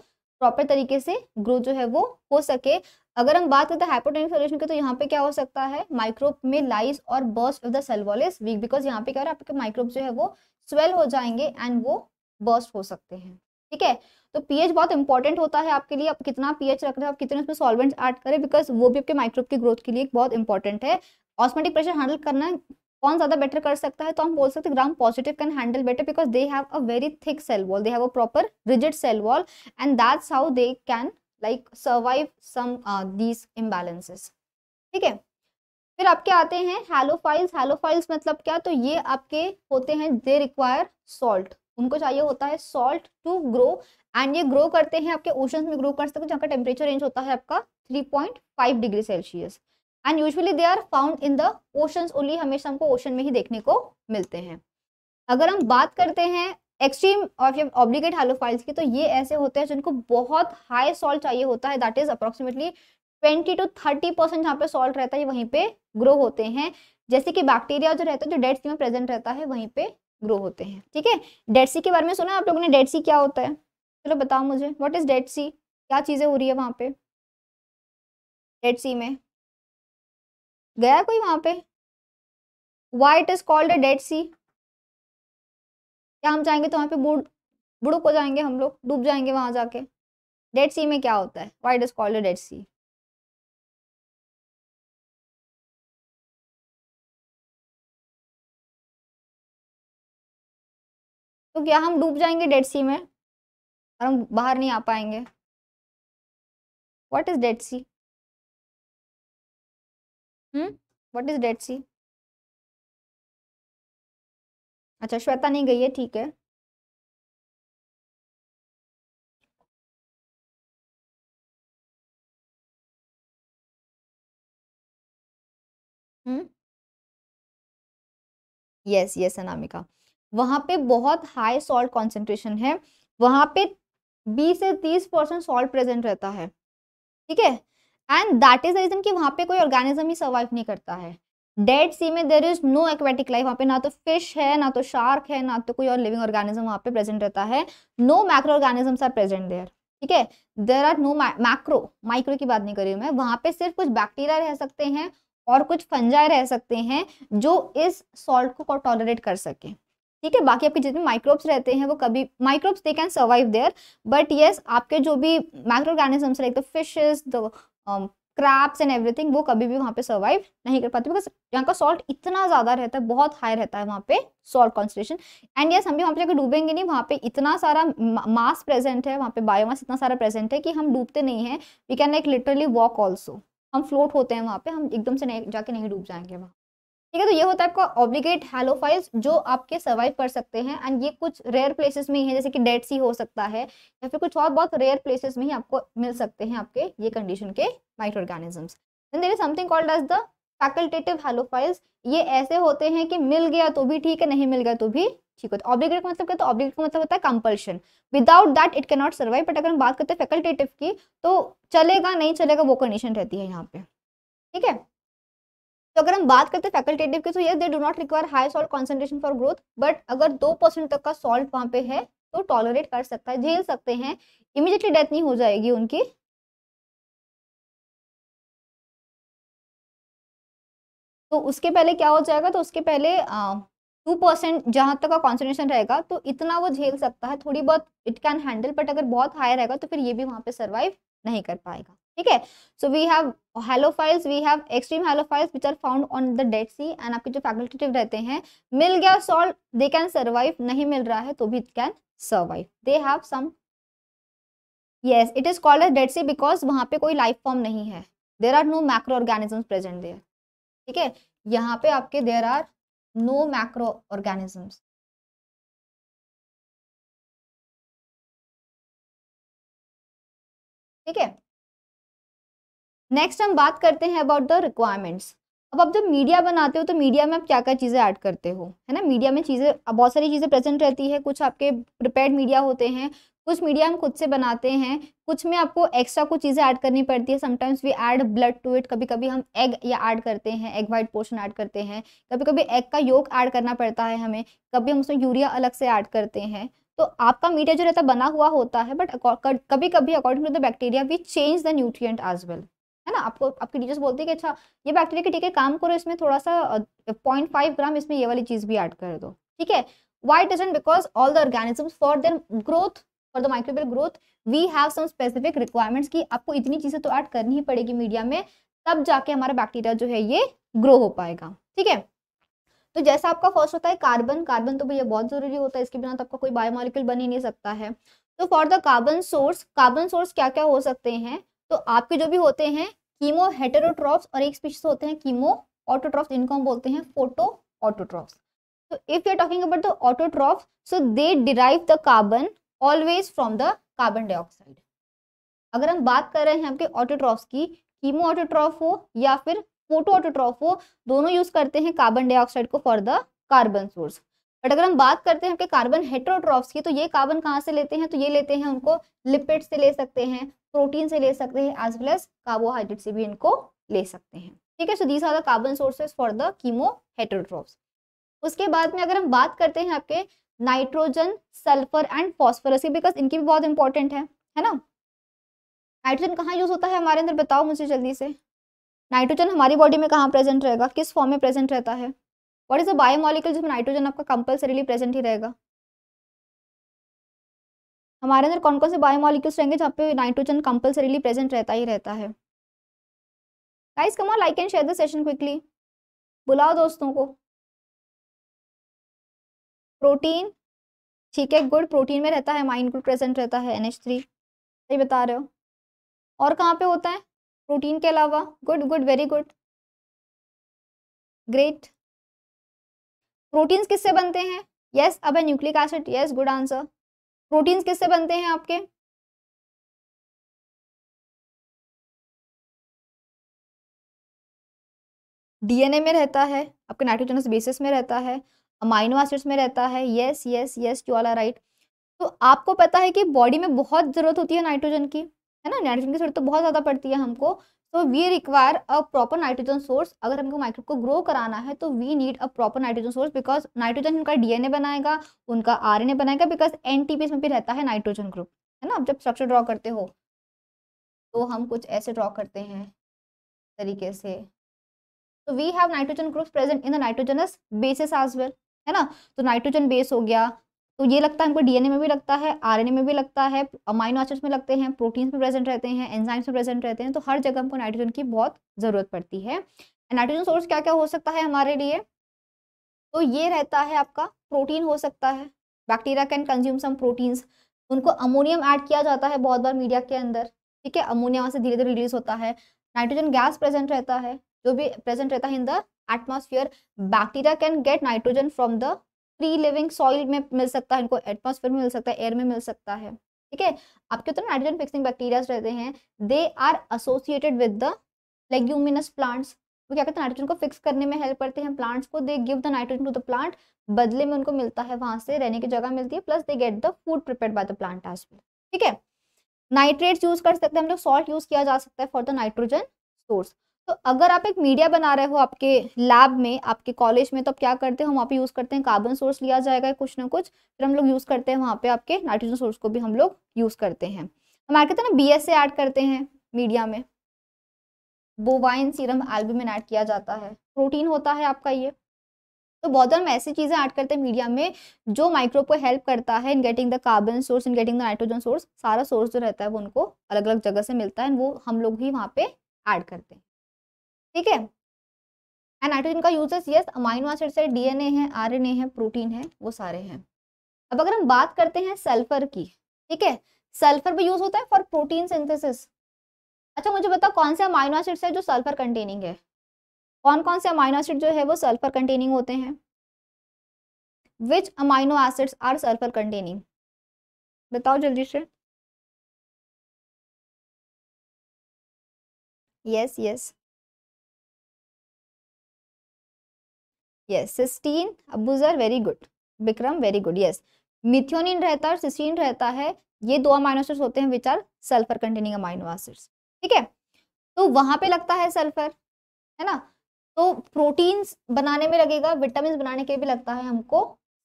प्रॉपर तरीके से ग्रो जो है वो हो सके अगर हम बात करते हैं हाइपोटोनिक सोल्यूशन की तो यहाँ पे क्या हो सकता है माइक्रोब में लाइज और burst of the cell wall is weak because यहाँ पे क्या हो रहा है आपके माइक्रोब जो है वो स्वेल हो जाएंगे एंड वो बर्स्ट हो सकते हैं ठीक है तो पीएच बहुत इंपॉर्टेंट होता है आपके लिए आप कितना पीएच रख रहे हो आप कितने उसमें सॉल्वेंट्स ऐड करें बिकॉज वो भी आपके माइक्रोब की ग्रोथ के लिए बहुत इंपॉर्टेंट है ऑस्मेटिक प्रेशर हैंडल करना कौन ज़्यादा बेटर कर सकता है तो हम बोल सकते हैं gram positive can handle better because they have a very thick cell wall they have a proper rigid cell wall and that's how they can like survive some these imbalances ठीक है फिर आपके आते हैं हेलोफाइल्स हेलोफाइल्स मतलब क्या तो ये आपके होते हैं दे रिक्वायर सॉल्ट उनको चाहिए होता है सॉल्ट टू ग्रो एंड ये ग्रो करते हैं आपके ओशन में ग्रो कर सकते हो जहाँ का टेम्परेचर रेंज होता है आपका 3.5 degree Celsius and usually they are found in the ocean only हमेशा हमको ओशन में ही देखने को मिलते हैं अगर हम बात करते हैं एक्सट्रीम और या ऑब्लिगेट की तो ये ऐसे होते हैं जिनको बहुत हाई सॉल्ट चाहिए होता है that is approximately twenty to thirty percent जहाँ पे सॉल्ट रहता है वहीं पे ग्रो होते हैं जैसे कि बैक्टीरिया जो रहता है जो डेड सी में प्रेजेंट रहता है वहीं पे ग्रो होते हैं ठीक है डेड सी के बारे में सुना आप लोगों ने डेड सी क्या होता है चलो बताओ मुझे व्हाट इज़ डेड सी क्या चीज़ें हो रही है वहाँ पे डेड सी में गया कोई वहाँ पे why it is called Dead Sea क्या हम जाएंगे तो वहाँ पे बुड़ बुड़ुक हो जाएंगे हम लोग डूब जाएंगे वहाँ जाके डेड सी में क्या होता है why it is called Dead Sea तो क्या हम डूब जाएंगे डेड सी में और हम बाहर नहीं आ पाएंगे what is Dead Sea what is Dead Sea अच्छा श्वेता नहीं गई है ठीक है यस hmm? यस अनामिका वहां पे बहुत हाई सॉल्ट कॉन्सेंट्रेशन है वहां पे बीस से तीस परसेंट सॉल्ट प्रेजेंट रहता है ठीक है and that is the reason कि वहाँ पे कोई ऑर्गेनिज्म ही सर्वाइव नहीं करता है डेड सी में there is no aquatic life वहाँ पे ना तो फिश है ना तो शार्क है ना तो कोई और लिविंग ऑर्गेनिज्म वहाँ पे प्रेजेंट रहता है no microorganisms are present there ठीक है there are no macro micro की बात नहीं करी मैं वहाँ पे सिर्फ कुछ बैक्टीरिया रह सकते हैं और कुछ फंजाई रह सकते हैं जो इस सॉल्ट को टॉलरेट कर सकें ठीक है बाकी आपके जितने माइक्रोब्स रहते हैं वो कभी microbes they can survive there but yes आपके जो भी microorganisms like the fishes the crabs and everything वो कभी भी वहाँ पे सर्वाइव नहीं कर पाते बिकॉज यहाँ का सॉल्ट इतना ज़्यादा रहता है बहुत हाई रहता है वहाँ पे सॉल्ट कॉन्सेंट्रेशन एंड यस हम भी वहाँ पे जाकर डूबेंगे नहीं वहाँ पे इतना सारा मास प्रेजेंट है वहाँ पे बायोमास इतना सारा प्रेजेंट है कि हम डूबते नहीं है we can like literally walk also हम फ्लोट होते हैं वहाँ पे हम एकदम से नहीं जाके नहीं डूब जाएंगे वहाँ ठीक है तो ये होता है आपका ऑब्लिगेट हेलोफाइल्स जो आपके सर्वाइव कर सकते हैं एंड ये कुछ रेयर प्लेसेस में ही है जैसे कि डेड सी हो सकता है या फिर कुछ और बहुत रेयर प्लेसेस में ही आपको मिल सकते हैं आपके ये कंडीशन के microorganisms then there is something called as the facultative halophiles ये ऐसे होते हैं कि मिल गया तो भी ठीक है नहीं मिल गया तो भी ठीक होता है ऑब्लिगेट का मतलब क्या तो ऑब्लिगेट का मतलब होता है compulsion without that it cannot survive but अगर हम बात करते हैं फैकल्टेटिव की तो चलेगा नहीं चलेगा वो कंडीशन रहती है यहाँ पे ठीक है तो अगर हम बात करते हैं फैकल्टेटिव की तो ये they do not require high salt concentration for growth but अगर दो परसेंट तक का सॉल्ट वहाँ पे है तो टॉलरेट कर सकता है झेल सकते हैं इमिजिएटली डेथ नहीं हो जाएगी उनकी तो उसके पहले क्या हो जाएगा तो उसके पहले टू परसेंट जहां तक का कॉन्सेंट्रेशन रहेगा तो इतना वो झेल सकता है थोड़ी बहुत इट कैन हैंडल बट अगर बहुत हाई रहेगा तो फिर ये भी वहाँ पे सर्वाइव नहीं कर पाएगा ठीक है so we have halophiles we have extreme halophiles which are found on the Dead Sea and आपके जो फैकल्टेटिव रहते हैं मिल गया सॉल्ट दे कैन सर्वाइव नहीं मिल रहा है तो भी can survive they have some yes it is called as Dead Sea because वहां पे कोई लाइफ फॉर्म नहीं है there are no macro organisms present there ठीक है यहाँ पे आपके there are no macro organisms ठीक है नेक्स्ट हम बात करते हैं अबाउट द रिक्वायरमेंट्स अब आप जब मीडिया बनाते हो तो मीडिया में आप क्या क्या चीज़ें ऐड करते हो है ना मीडिया में चीज़ें बहुत सारी चीज़ें प्रेजेंट रहती है कुछ आपके प्रिपेयर्ड मीडिया होते हैं कुछ मीडिया हम खुद से बनाते हैं कुछ में आपको एक्स्ट्रा कुछ चीज़ें ऐड करनी पड़ती है sometimes we add blood to it कभी कभी हम एग या ऐड करते हैं एग वाइट पोर्शन ऐड करते हैं कभी कभी एग का योग ऐड करना पड़ता है हमें कभी हम उसमें यूरिया अलग से ऐड करते हैं तो आपका मीडिया जो रहता है बना हुआ होता है बट कभी कभी according to the bacteria we change the nutrient as well है ना आपको आपके टीचर्स बोलते हैं कि अच्छा ये बैक्टीरिया के ठीक है काम करो इसमें थोड़ा सा पॉइंट फाइव ग्राम इसमें ये वाली चीज़ भी ऐड कर दो ठीक है why doesn't because all the organism for their growth for the microbial growth we have some specific requirements की आपको इतनी चीज़ें तो ऐड करनी ही पड़ेगी मीडिया में तब जाके हमारा बैक्टीरिया जो है ये ग्रो हो पाएगा ठीक है तो जैसा आपका फर्स्ट होता है कार्बन कार्बन तो भैया बहुत जरूरी होता है इसके बिना तो आपका कोई बायोमोलिक्यूल बन ही नहीं सकता है तो for the carbon source carbon source क्या क्या हो सकते हैं तो आपके जो भी होते हैं कीमो हेटेरोट्रॉप्स और एक स्पीशीज होते हैं कीमो ऑटोट्रॉप्स इनको हम बोलते हैं photoautotrophs so if you are talking about the autotrophs so they derive the carbon always from the carbon dioxide अगर हम बात कर रहे हैं आपके ऑटोट्रॉप्स की कीमो ऑटोट्रॉफ हो या फिर फोटो ऑटोट्रॉफ हो दोनों यूज करते हैं कार्बन डाइऑक्साइड को for the carbon source but अगर हम बात करते हैं कि कार्बन हेट्रोट्रॉफ्स की तो ये कार्बन कहाँ से लेते हैं तो ये लेते हैं उनको लिपिड से ले सकते हैं प्रोटीन से ले सकते हैं एज वेल एज कार्बोहाइड्रेट से भी इनको ले सकते हैं ठीक है so these are the carbon sources for the chemoheterotrophs उसके बाद में अगर हम बात करते हैं आपके नाइट्रोजन सल्फर एंड फॉस्फोरस की बिकॉज इनकी भी बहुत इंपॉर्टेंट है है ना नाइट्रोजन कहाँ यूज होता है हमारे अंदर बताओ मुझे जल्दी से नाइट्रोजन हमारी बॉडी में कहाँ प्रेजेंट रहेगा किस फॉर्म में प्रेजेंट रहता है व्हाट इज अ बायोमोलिकल जिसमें नाइट्रोजन आपका कंपल्सरीली प्रेजेंट ही रहेगा हमारे अंदर कौन कौन से बायोमोलिकल्स रहेंगे जहाँ पे नाइट्रोजन कंपल्सरीली प्रेजेंट रहता ही रहता है guys come on like and share the session quickly बुलाओ दोस्तों को प्रोटीन ठीक है गुड प्रोटीन में रहता है माइन ग्रुप प्रेजेंट रहता है एन एच थ्री सही बता रहे हो और कहाँ पे होता है प्रोटीन के अलावा good good very good great proteins किससे बनते हैं यस अब है nucleic acid yes good answer proteins किससे बनते हैं आपके डीएनए में रहता है आपके नाइट्रोजनस बेसिस में रहता है अमाइनो एसिड्स में रहता है yes yes yes you all are right तो आपको पता है कि बॉडी में बहुत ज़रूरत होती है नाइट्रोजन की है ना नाइट्रोजन की जरूरत तो बहुत ज़्यादा पड़ती है हमको so we require a proper nitrogen source अगर हमको माइक्रोब को ग्रो कराना है तो we need a proper nitrogen source because nitrogen उनका डीएनए बनाएगा उनका आरएनए बनाएगा बिकॉज एनटीपीएस में भी रहता है नाइट्रोजन ग्रुप है ना आप जब स्ट्रक्चर ड्रॉ करते हो तो हम कुछ ऐसे ड्रॉ करते हैं तरीके से तो we have nitrogen group present in the nitrogenous bases as well है ना तो नाइट्रोजन बेस हो गया तो ये लगता है हमको डीएनए में भी लगता है आरएनए में भी लगता है अमाइनो एसिड्स में लगते हैं प्रोटीन्स में प्रेजेंट रहते हैं एंजाइम्स में प्रेजेंट रहते हैं तो हर जगह हमको नाइट्रोजन की बहुत ज़रूरत पड़ती है नाइट्रोजन सोर्स क्या क्या हो सकता है हमारे लिए तो ये रहता है आपका प्रोटीन हो सकता है bacteria can consume some proteins उनको अमोनियम ऐड किया जाता है बहुत बार मीडिया के अंदर ठीक है अमोनिया वहाँ से धीरे धीरे रिलीज होता है नाइट्रोजन गैस प्रेजेंट रहता है जो भी प्रेजेंट रहता है in the atmosphere bacteria can get nitrogen from the free living soil में मिल सकता है इनको एटमोसफेयर में मिल सकता है एयर में मिल सकता है ठीक है आपके उतना नाइट्रोजन फिक्सिंग बैक्टीरियाज रहते हैं they are associated with the leguminous plants वो क्या कहते हैं नाइट्रोजन को फिक्स करने में हेल्प करते हैं प्लांट्स को they give the nitrogen to the plant बदले में उनको मिलता है वहां से रहने की जगह मिलती है plus they get the food prepare by the plant as well ठीक है नाइट्रेट्स यूज कर सकते हैं हम लोग सॉल्ट यूज किया जा सकता है फॉर द नाइट्रोजन सोर्स तो अगर आप एक मीडिया बना रहे हो आपके लैब में आपके कॉलेज में तो आप क्या करते हो वहाँ पे यूज़ करते हैं कार्बन सोर्स लिया जाएगा कुछ ना कुछ फिर हम लोग यूज़ करते हैं वहाँ पे आपके नाइट्रोजन सोर्स को भी हम लोग यूज़ करते हैं हमारे कहते तो हैं ना बी एस ऐड करते हैं मीडिया में बोवाइन सीरम एल्बुमिन ऐड किया जाता है प्रोटीन होता है आपका ये तो बहुत हम ऐसी चीज़ें ऐड करते हैं मीडिया में जो माइक्रोब को हेल्प करता है in getting the carbon source in getting the nitrogen source सारा सोर्स जो रहता है वो उनको अलग अलग जगह से मिलता है वो हम लोग ही वहाँ पे ऐड करते हैं ठीक है एंड नाइट्रोजन का यूजेस यस अमाइनो एसिड है डीएनए है आरएनए है प्रोटीन है वो सारे हैं अब अगर हम बात करते हैं सल्फर की ठीक है सल्फर भी यूज होता है फॉर प्रोटीन सिंथेसिस अच्छा मुझे बताओ कौन से अमाइनो एसिड्स है जो सल्फर कंटेनिंग है कौन कौन से अमाइनो एसिड जो है वो सल्फर कंटेनिंग होते हैं which amino acids are sulphur containing बताओ जल्दी से yes yes yes cysteine Abuzar very good Vikram very good yes methionine रहता है और सिस्टीन रहता है ये दो अमाइनो एसिड्स होते हैं which are sulphur containing amino acids ठीक है तो वहां पे लगता है सल्फर है ना तो प्रोटीन्स बनाने में लगेगा विटामिन बनाने के भी लगता है हमको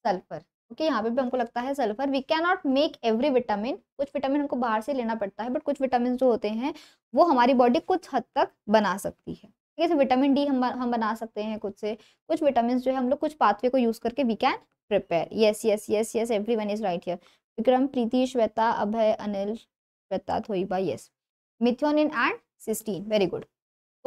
सल्फर ओके okay, यहाँ पे भी हमको लगता है sulphur we can not make every vitamin कुछ विटामिन हमको बाहर से लेना पड़ता है बट कुछ विटामिन जो होते हैं वो हमारी बॉडी कुछ हद तक बना सकती है ठीक है विटामिन डी हम हम बना सकते हैं खुद से कुछ विटामिन जो है हम लोग कुछ पाथवे को यूज करके we can prepare yes yes yes yes every one is right here Vikram Preeti Shweta Abhay Anil Shweta Thoiba yes methionine and cysteine very good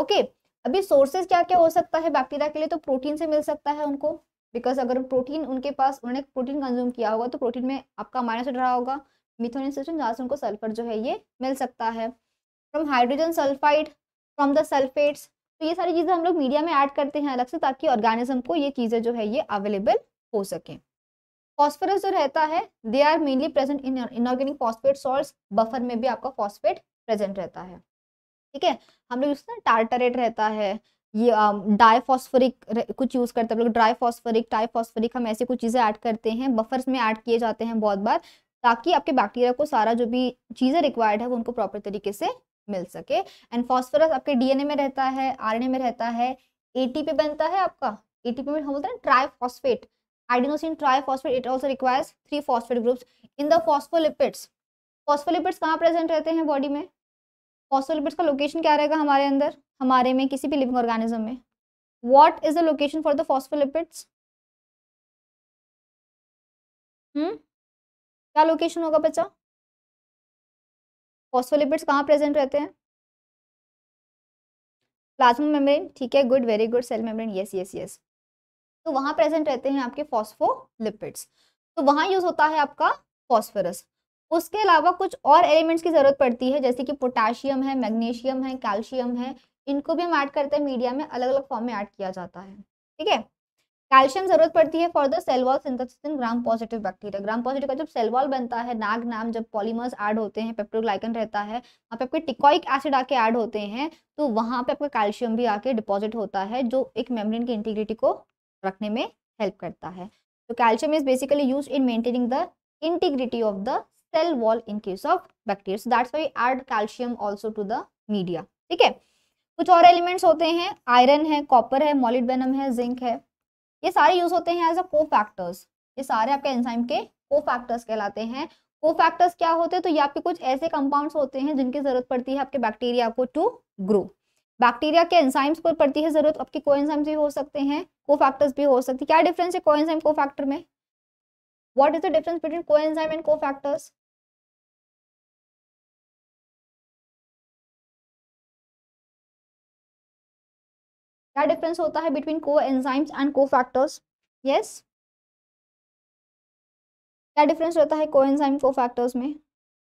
okay अभी सोर्सेज क्या क्या हो सकता है बैक्टीरिया के लिए तो प्रोटीन से मिल सकता है उनको बिकॉज अगर प्रोटीन उनके पास उन्होंने प्रोटीन कंज्यूम किया होगा तो प्रोटीन में आपका माइनस रहा होगा मिथोनिन सिस्टीन जहाँ से उनको सल्फर जो है ये मिल सकता है from hydrogen sulphide from the sulphates तो ये सारी चीज़ें हम लोग मीडिया में ऐड करते हैं अलग से ताकि ऑर्गेनिज्म को ये चीज़ें जो है ये अवेलेबल हो सकें फॉस्फोरस जो रहता है they are mainly present in inorganic phosphate salt buffer में भी आपका फॉस्फेट प्रेजेंट रहता है ठीक है हम लोग उसमें टार्टरेट रहता है ये डाईफॉस्फोरिक कुछ यूज़ करते हैं लोग ड्राई फॉस्फोरिक टाइफॉस्फोरिक हम ऐसे कुछ चीज़ें ऐड करते हैं बफर्स में ऐड किए जाते हैं बहुत बार ताकि आपके बैक्टीरिया को सारा जो भी चीज़ें रिक्वायर्ड है वो उनको प्रॉपर तरीके से मिल सके एंड फॉस्फोरस आपके डीएनए में रहता है आर में रहता है एटीपी बनता है आपका एटीपी में हम बोलते हैं triphosphate adenosine triphosphate it also requires three phosphate groups in the phospholipids phospholipids कहाँ प्रेजेंट रहते हैं बॉडी में फॉस्फोलिपिड्स का लोकेशन क्या रहेगा हमारे अंदर हमारे में किसी भी लिविंग ऑर्गेनिज्म में what is the location for the phospholipids क्या लोकेशन होगा बच्चा फॉस्फोलिपिड्स कहाँ प्रेजेंट रहते हैं प्लाज्मा मेम्ब्रेन ठीक है good very good cell membrane yes yes yes तो वहाँ प्रेजेंट रहते हैं आपके फॉस्फोलिपिड्स तो वहाँ यूज होता है आपका फॉस्फोरस उसके अलावा कुछ और एलिमेंट्स की ज़रूरत पड़ती है जैसे कि पोटाशियम है मैग्नीशियम है कैल्शियम है इनको भी हम ऐड करते हैं मीडिया में अलग अलग फॉर्म में ऐड किया जाता है ठीक है कैल्शियम जरूरत पड़ती है for the cell wall synthesis in gram positive bacteria gram positive का जब सेल वॉल बनता है नाग नाम जब पॉलीमर्स ऐड होते हैं पेप्टोग्लाइकन रहता है वहाँ पे आपके टिकॉइक एसिड आके ऐड होते हैं तो वहाँ पे आपका कैल्शियम भी आके डिपॉजिट होता है जो एक मेम्ब्रेन की इंटीग्रिटी को रखने में हेल्प करता है तो calcium is basically use in maintaining the integrity of the cell wall in case of bacteria so that's why add calcium also to the media ठीक है कुछ और एलिमेंट्स होते हैं आयरन है कॉपर है मॉलिडबेनम है जिंक है ये सारे यूज होते हैं एज अ फैक्टर्स ये सारे आपके एंजाइम के को फैक्टर्स कहलाते हैं को फैक्टर्स क्या होते हैं तो ये आपके कुछ ऐसे कंपाउंड्स होते हैं जिनकी जरूरत पड़ती है आपके बैक्टीरिया को टू ग्रो बैक्टीरिया के एंजाइम्स को पड़ती है जरूरत आपके एंजाइम्स भी हो सकते हैं को फैक्टर्स भी हो सकते हैं क्या डिफरेंस है को एंजाइम को फैक्टर में what is the difference between coenzyme and cofactors क्या डिफरेंस होता है between coenzymes and cofactors yes क्या डिफरेंस होता है को एंजाइम को फैक्टर्स में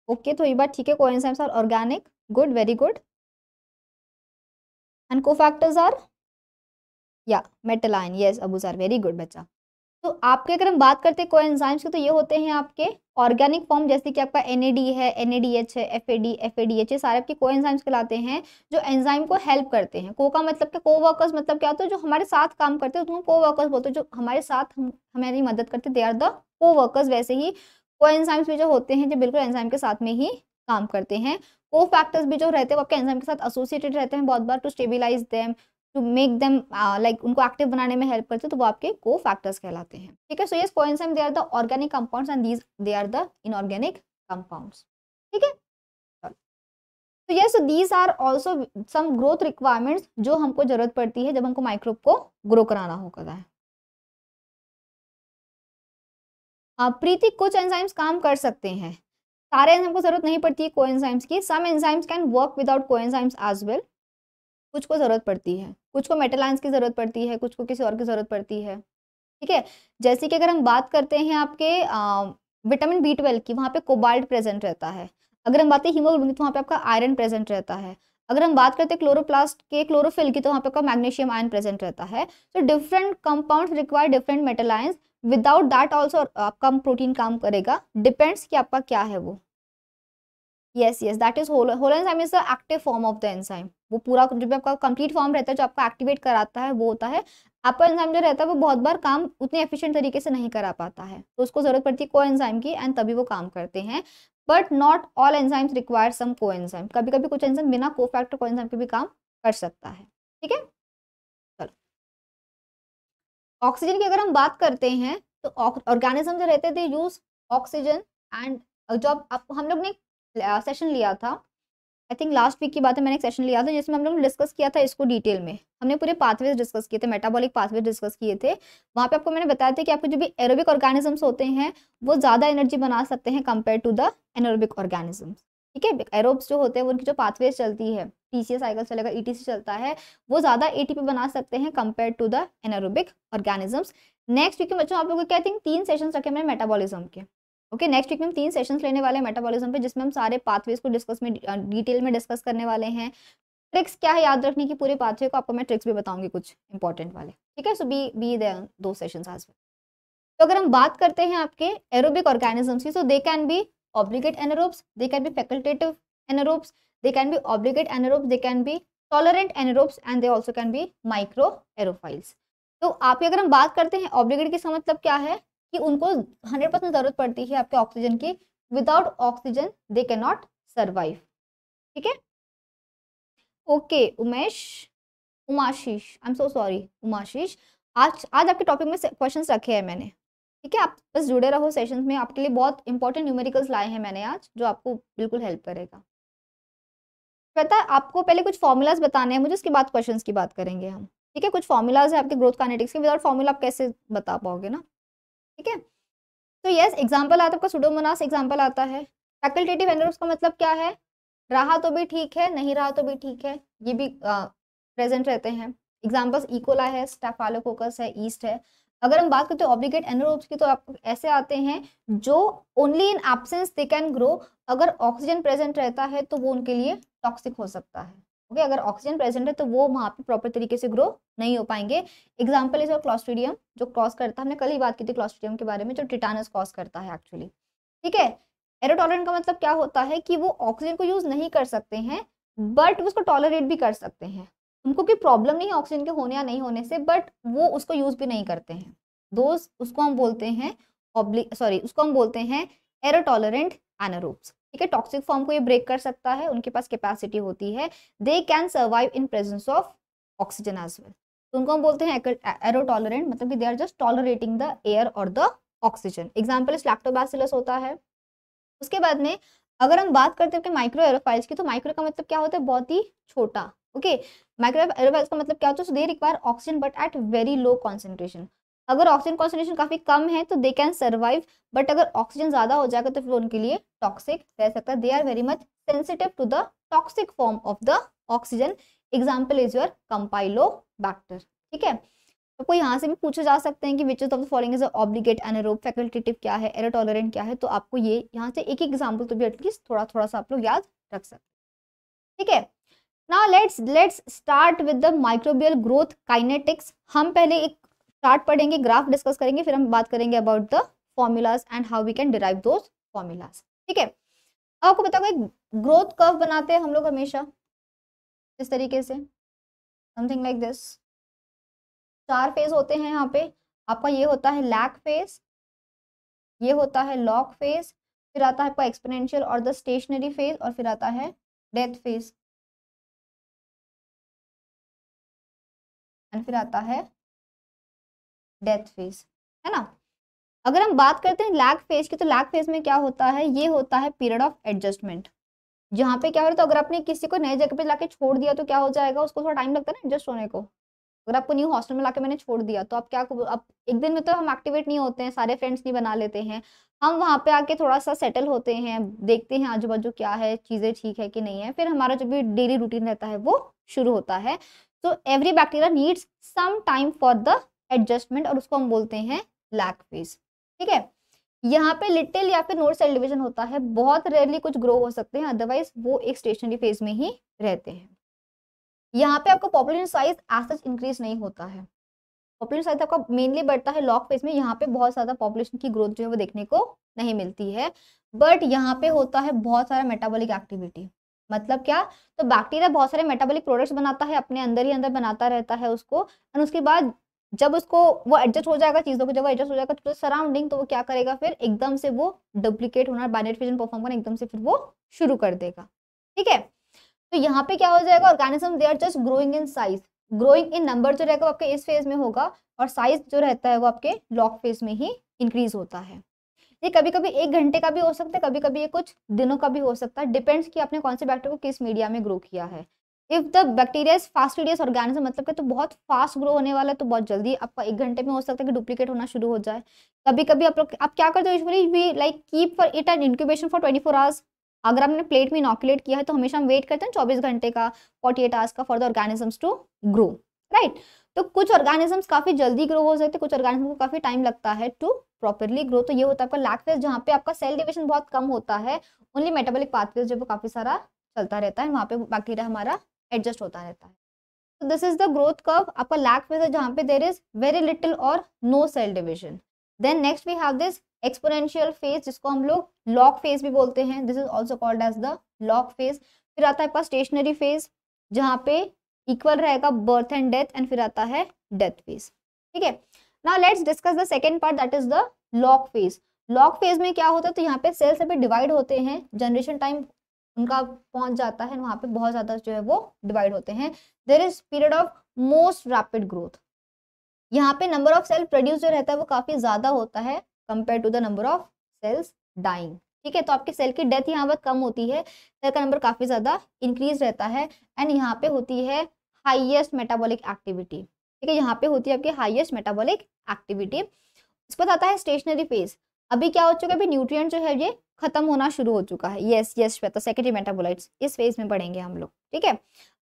ओके okay, तो ये बात ठीक है coenzymes are organic good very good and cofactors are या metal ion yes Abu sir very good बच्चा तो आपके अगर हम बात करते हैं कोएंजाइम्स की तो ये होते हैं आपके ऑर्गेनिक फॉर्म जैसे कि आपका एन है एन है एफ ए ये सारे आपके कोएंजाइम्स कहलाते हैं जो एंजाइम को हेल्प करते हैं को का मतलब क्या वर्कर्स मतलब क्या होता है जो हमारे साथ काम करते हैं उसमें को वर्कर्स बोलते हैं जो हमारे साथ हम हमारी मदद करते हैं दे आर द वर्कर्स वैसे ही कोएंजाइम्स भी जो होते हैं जो बिल्कुल एंजाइम के साथ में ही काम करते हैं को फैक्टर्स भी जो रहते हैं वो आपके एंजाइम के साथ एसोसिएटेड रहते हैं बहुत बार to stabilize them to make them like उनको एक्टिव बनाने में हेल्प करते हैं तो वो आपके को फैक्टर्स कहलाते हैं ठीक है so yes coenzyme they are the organic compound and these they are the inorganic compound ठीक है तो yes these are also some growth requirements जो हमको जरूरत पड़ती है जब हमको माइक्रोब को ग्रो कराना हो होता है हाँ, प्रीति कुछ एंजाइम्स काम कर सकते हैं सारे एंजाइम को जरूरत नहीं पड़ती है कोएंजाइम्स की some enzymes can work without coenzymes as well कुछ को ज़रूरत पड़ती है कुछ को मेटल आयंस की ज़रूरत पड़ती है कुछ को किसी और की ज़रूरत पड़ती है ठीक है जैसे कि अगर हम बात करते हैं आपके विटामिन बी ट्वेल्व की वहाँ पे कोबाल्ट प्रेजेंट रहता है अगर हम बात करें हीमोग्लोबिन तो वहाँ पे आपका आयरन प्रेजेंट रहता है अगर हम बात करते हैं क्लोरोप्लास्ट के क्लोरोफिल की तो वहाँ पे आपका मैग्नीशियम आयन प्रेजेंट रहता है तो different compound require different metal ions without that also आपका प्रोटीन काम करेगा डिपेंड्स कि आपका क्या है वो yes yes that is whole holoenzyme is the active form of the enzyme वो पूरा जो भी आपका कंप्लीट फॉर्म रहता है जो आपका एक्टिवेट कराता है वो होता है आपका एंजाइम जो रहता है वो बहुत बार काम उतने एफिशिएंट तरीके से नहीं करा पाता है तो उसको जरूरत पड़ती है को एंजाइम की एंड तभी वो काम करते हैं but not all enzymes require some coenzyme कभी कभी कुछ एंजाइम बिना को फैक्टर को एंजाइम के भी काम कर सकता है ठीक है चलो ऑक्सीजन की अगर हम बात करते हैं तो ऑर्गेनिज्म जो रहते थे यूज ऑक्सीजन एंड जो आप हम लोग ने सेशन लिया था आई थिंक लास्ट वीक की बात है मैंने एक सेशन लिया था जिसमें हम लोग डिस्कस किया था इसको डिटेल में हमने पूरे पाथवेज डिस्कस किए थे मेटाबॉलिक पाथवेज डिस्कस किए थे वहाँ पे आपको मैंने बताया था कि आपको जो भी एरोबिक ऑर्गेनिजम्स होते हैं वो ज़्यादा एनर्जी बना सकते हैं compare to the anaerobic organisms ठीक है एरोब्स जो होते हैं उनकी जो पाथवेज चलती है पीसीए साइकिल चलेगा ईटीसी चलता है वो ज़्यादा ए बना सकते हैं compare to the anaerobic organisms next week में बच्चों आप लोगों को क्या थिंक तीन सेशन रखे मैंने मेटाबॉलिज्म के ओके नेक्स्ट वीक में हम तीन सेशंस लेने वाले हैं मेटाबॉलिज्म पे जिसमें हम सारे पाथवेज को डिस्कस में डिटेल में डिस्कस करने वाले हैं ट्रिक्स क्या है याद रखने की पूरे पाथवे को आपको मैं ट्रिक्स भी बताऊंगी कुछ इंपॉर्टेंट वाले ठीक है सो बी बी दे दो सेशन आज तो अगर हम बात करते हैं आपके एरोबिक ऑर्गेनिजम्स की so they can be obligate anaerobes they can be facultative anaerobes they can be obligate anaerobes they can be tolerant anaerobes and they also can be microaerophiles तो आप अगर हम बात करते हैं ऑब्लिगेट की मतलब क्या है कि उनको हंड्रेड परसेंट जरूरत पड़ती है आपके ऑक्सीजन की without oxygen they can not survive ठीक है okay Umesh Umashish I am so sorry Umashish आज आज आपके टॉपिक में क्वेश्चंस रखे हैं मैंने ठीक है आप बस जुड़े रहो सेशन में आपके लिए बहुत इंपॉर्टेंट न्यूमेरिकल्स लाए हैं मैंने आज जो आपको बिल्कुल हेल्प करेगा श्वेता आपको पहले कुछ फॉर्मूलाज बताने हैं मुझे उसके बाद क्वेश्चन की बात करेंगे हम ठीक है कुछ फॉर्मूलाज है आपके ग्रोथ कानेटिक्स के विदाउट फॉर्मूला आप कैसे बता पाओगे ना ठीक है तो यस एग्जाम्पल आता है आपका सुडोमोनास एग्जाम्पल आता है फैकल्टेटिव एनरोप्स का मतलब क्या है रहा तो भी ठीक है नहीं रहा तो भी ठीक है ये भी प्रेजेंट रहते हैं एग्जाम्पल्स इकोला है स्टाफालोकोकस है ईस्ट है अगर हम बात करते हैं ऑब्लिगेट एनरोब्स की तो आप ऐसे आते हैं जो only in absence they can grow अगर ऑक्सीजन प्रेजेंट रहता है तो वो उनके लिए टॉक्सिक हो सकता है ओके अगर ऑक्सीजन प्रेजेंट है तो वो वहाँ पे प्रॉपर तरीके से ग्रो नहीं हो पाएंगे एग्जाम्पल इज और क्लॉस्ट्रीडियम जो क्रॉस करता है हमने कल ही बात की थी क्लॉस्ट्रीडियम के बारे में जो टिटानस क्रॉस करता है एक्चुअली ठीक है एरोटॉलरेंट का मतलब क्या होता है कि वो ऑक्सीजन को यूज़ नहीं कर सकते हैं बट उसको टॉलरेट भी कर सकते हैं उनको कोई प्रॉब्लम नहीं ऑक्सीजन के होने या नहीं होने से बट वो उसको यूज़ भी नहीं करते हैं दोस्त उसको हम बोलते हैं सॉरी उसको हम बोलते हैं एरोटॉलरेंट एनारोब्स ठीक है टॉक्सिक फॉर्म को ये ब्रेक कर सकता है उनके पास कैपेसिटी होती है they can survive in presence of oxygen as well तो उनको हम बोलते हैं एरो टॉलरेंट मतलब they are just tolerating the air और द ऑक्सीजन एग्जाम्पल लैक्टोबैसिलस होता है उसके बाद में अगर हम बात करते हैं माइक्रो एरोफाइल्स की तो माइक्रो का मतलब क्या होता है बहुत ही छोटा ओके माइक्रो एरोफाइल्स का मतलब क्या होता है so they require oxygen but at very low concentration अगर ऑक्सीजन कॉन्सेंट्रेशन काफ़ी कम है तो दे कैन सर्वाइव बट अगर ऑक्सीजन ज़्यादा हो जाएगा तो फिर उनके लिए टॉक्सिक रह सकता है they are very much sensitive to the toxic form of the oxygen example is your Campylobacter ठीक है तो आपको यहाँ से भी पूछे जा सकते हैं कि which of the following is obligate anaerobe facultative क्या है एरो टॉलरेंट क्या है तो आपको ये यहाँ से एक एग्जाम्पल तो भी एटलीस्ट थोड़ा थोड़ा सा आप लोग याद रख सकते ठीक है now let's let's start with the microbial growth kinetics हम पहले एक चार्ट पढ़ेंगे ग्राफ डिस्कस करेंगे फिर हम बात करेंगे about the formulas and how we can derive those formulas ठीक है अब आपको बताओ एक ग्रोथ कर्व बनाते हैं हम लोग हमेशा इस तरीके से समथिंग लाइक दिस चार फेज होते हैं यहाँ पे आपका ये होता है लैक फेज ये होता है लॉक फेज फिर आता है आपका एक्सपोनेंशियल और द स्टेशनरी फेज और फिर आता है डेथ फेज एंड फिर आता है डेथ फेज है ना अगर हम बात करते हैं लैग फेज की तो लैग फेज में क्या होता है ये होता है पीरियड ऑफ एडजस्टमेंट जहाँ पे क्या हो रहा है तो अगर आपने किसी को नए जगह पे लाके छोड़ दिया तो क्या हो जाएगा उसको थोड़ा टाइम लगता है ना एडजस्ट होने को अगर आपको न्यू हॉस्टल में लाके मैंने छोड़ दिया तो आप क्या आप एक दिन में तो हम एक्टिवेट नहीं होते हैं सारे फ्रेंड्स नहीं बना लेते हैं हम वहाँ पे आके थोड़ा सा सेटल होते हैं देखते हैं आजू बाजू क्या है चीज़ें ठीक है कि नहीं है फिर हमारा जो भी डेली रूटीन रहता है वो शुरू होता है so every bacteria needs some time for the adjustment और उसको हम बोलते हैं लैक फेज ठीक है यहाँ पे लिटिल या फिर नोट सेल डिविजन होता है बहुत रेयरली कुछ ग्रो हो सकते हैं अदरवाइज वो एक स्टेशनरी फेज में ही रहते हैं यहाँ पे आपको population size as such increase नहीं होता है पॉपुलेशन साइज आपका मेनली बढ़ता है लॉक फेज में यहाँ पे बहुत ज़्यादा पॉपुलेशन की ग्रोथ जो है वो देखने को नहीं मिलती है बट यहाँ पे होता है बहुत सारा मेटाबॉलिक एक्टिविटी मतलब क्या तो बैक्टीरिया बहुत सारे मेटाबॉलिक प्रोडक्ट्स बनाता है अपने अंदर ही अंदर बनाता रहता है उसको और उसके बाद जब उसको वो एडजस्ट हो जाएगा चीज़ों को जब वो एडजस्ट हो जाएगा तो सराउंडिंग तो वो क्या करेगा फिर एकदम से वो डुप्लीकेट होना बाइनरी फ्यूजन परफॉर्म करना एकदम से फिर वो शुरू कर देगा ठीक है तो यहाँ पे क्या हो जाएगा organism they are just growing in size growing in number जो रहेगा आपके इस फेज में होगा और साइज जो रहता है वो आपके लॉक फेज में ही इंक्रीज होता है ये कभी कभी एक घंटे का भी हो सकता है कभी कभी ये कुछ दिनों का भी हो सकता है डिपेंड्स कि आपने कौन से बैक्टीरिया को किस मीडिया में ग्रो किया है if the bacteria is fastidious organism मतलब कि तो बहुत फास्ट ग्रो होने वाला है तो बहुत जल्दी आपका एक घंटे में हो सकता है कि डुप्लीकेट होना शुरू हो जाए कभी कभी आप लोग आप क्या करते हो usually we like keep for it and incubation for twenty four hours अगर आपने प्लेट में इनोकुलेट किया है तो हमेशा हम वेट करते हैं चौबीस घंटे का फोर्टी एट आवर्स का for the organisms to grow right तो कुछ ऑर्गेनिजम्स काफ़ी जल्दी ग्रो हो सकते हैं कुछ ऑर्गेनिज्म को काफ़ी टाइम लगता है टू प्रॉपरली ग्रो तो ये होता है आपका लैक फेज जहाँ पे आपका सेल डिविजन बहुत कम होता है ओनली मेटाबोलिक पाथवेज जो काफ़ी सारा चलता रहता है वहाँ पे बैक्टीरिया हमारा एडजस्ट होता रहता है तो this is the growth curve upper lag phase जहाँ पे देर इज वेरी लिटिल और no cell division then next we have this exponential phase जिसको हम लोग लॉक फेज भी बोलते हैं this is also called as the log phase फिर आता है आपका स्टेशनरी फेज जहाँ पे इक्वल रहेगा बर्थ एंड डेथ एंड फिर आता है डेथ फेज ठीक है now let's discuss the second part that is the log phase log phase में क्या होता है तो यहाँ पे सेल्स अभी डिवाइड होते हैं जनरेशन टाइम उनका पहुंच जाता है वहां पे बहुत ज़्यादा जो है वो डिवाइड होते हैं there is period of most rapid growth यहाँ पे नंबर ऑफ सेल प्रोड्यूस जो रहता है वो काफ़ी ज़्यादा होता है compare to the number of cells dying ठीक है तो आपके सेल की डेथ यहाँ पर कम होती है सेल का नंबर काफ़ी ज़्यादा इंक्रीज रहता है एंड यहाँ पे होती है हाइएस्ट मेटाबोलिक एक्टिविटी ठीक है यहाँ पे होती है आपकी हाइएस्ट मेटाबोलिक एक्टिविटी इस पर आता है स्टेशनरी फेज अभी क्या हो चुका है अभी न्यूट्रिएंट जो है ये खत्म होना शुरू हो चुका है yes yes Shweta secondary metabolites इस फेज में पढ़ेंगे हम लोग ठीक है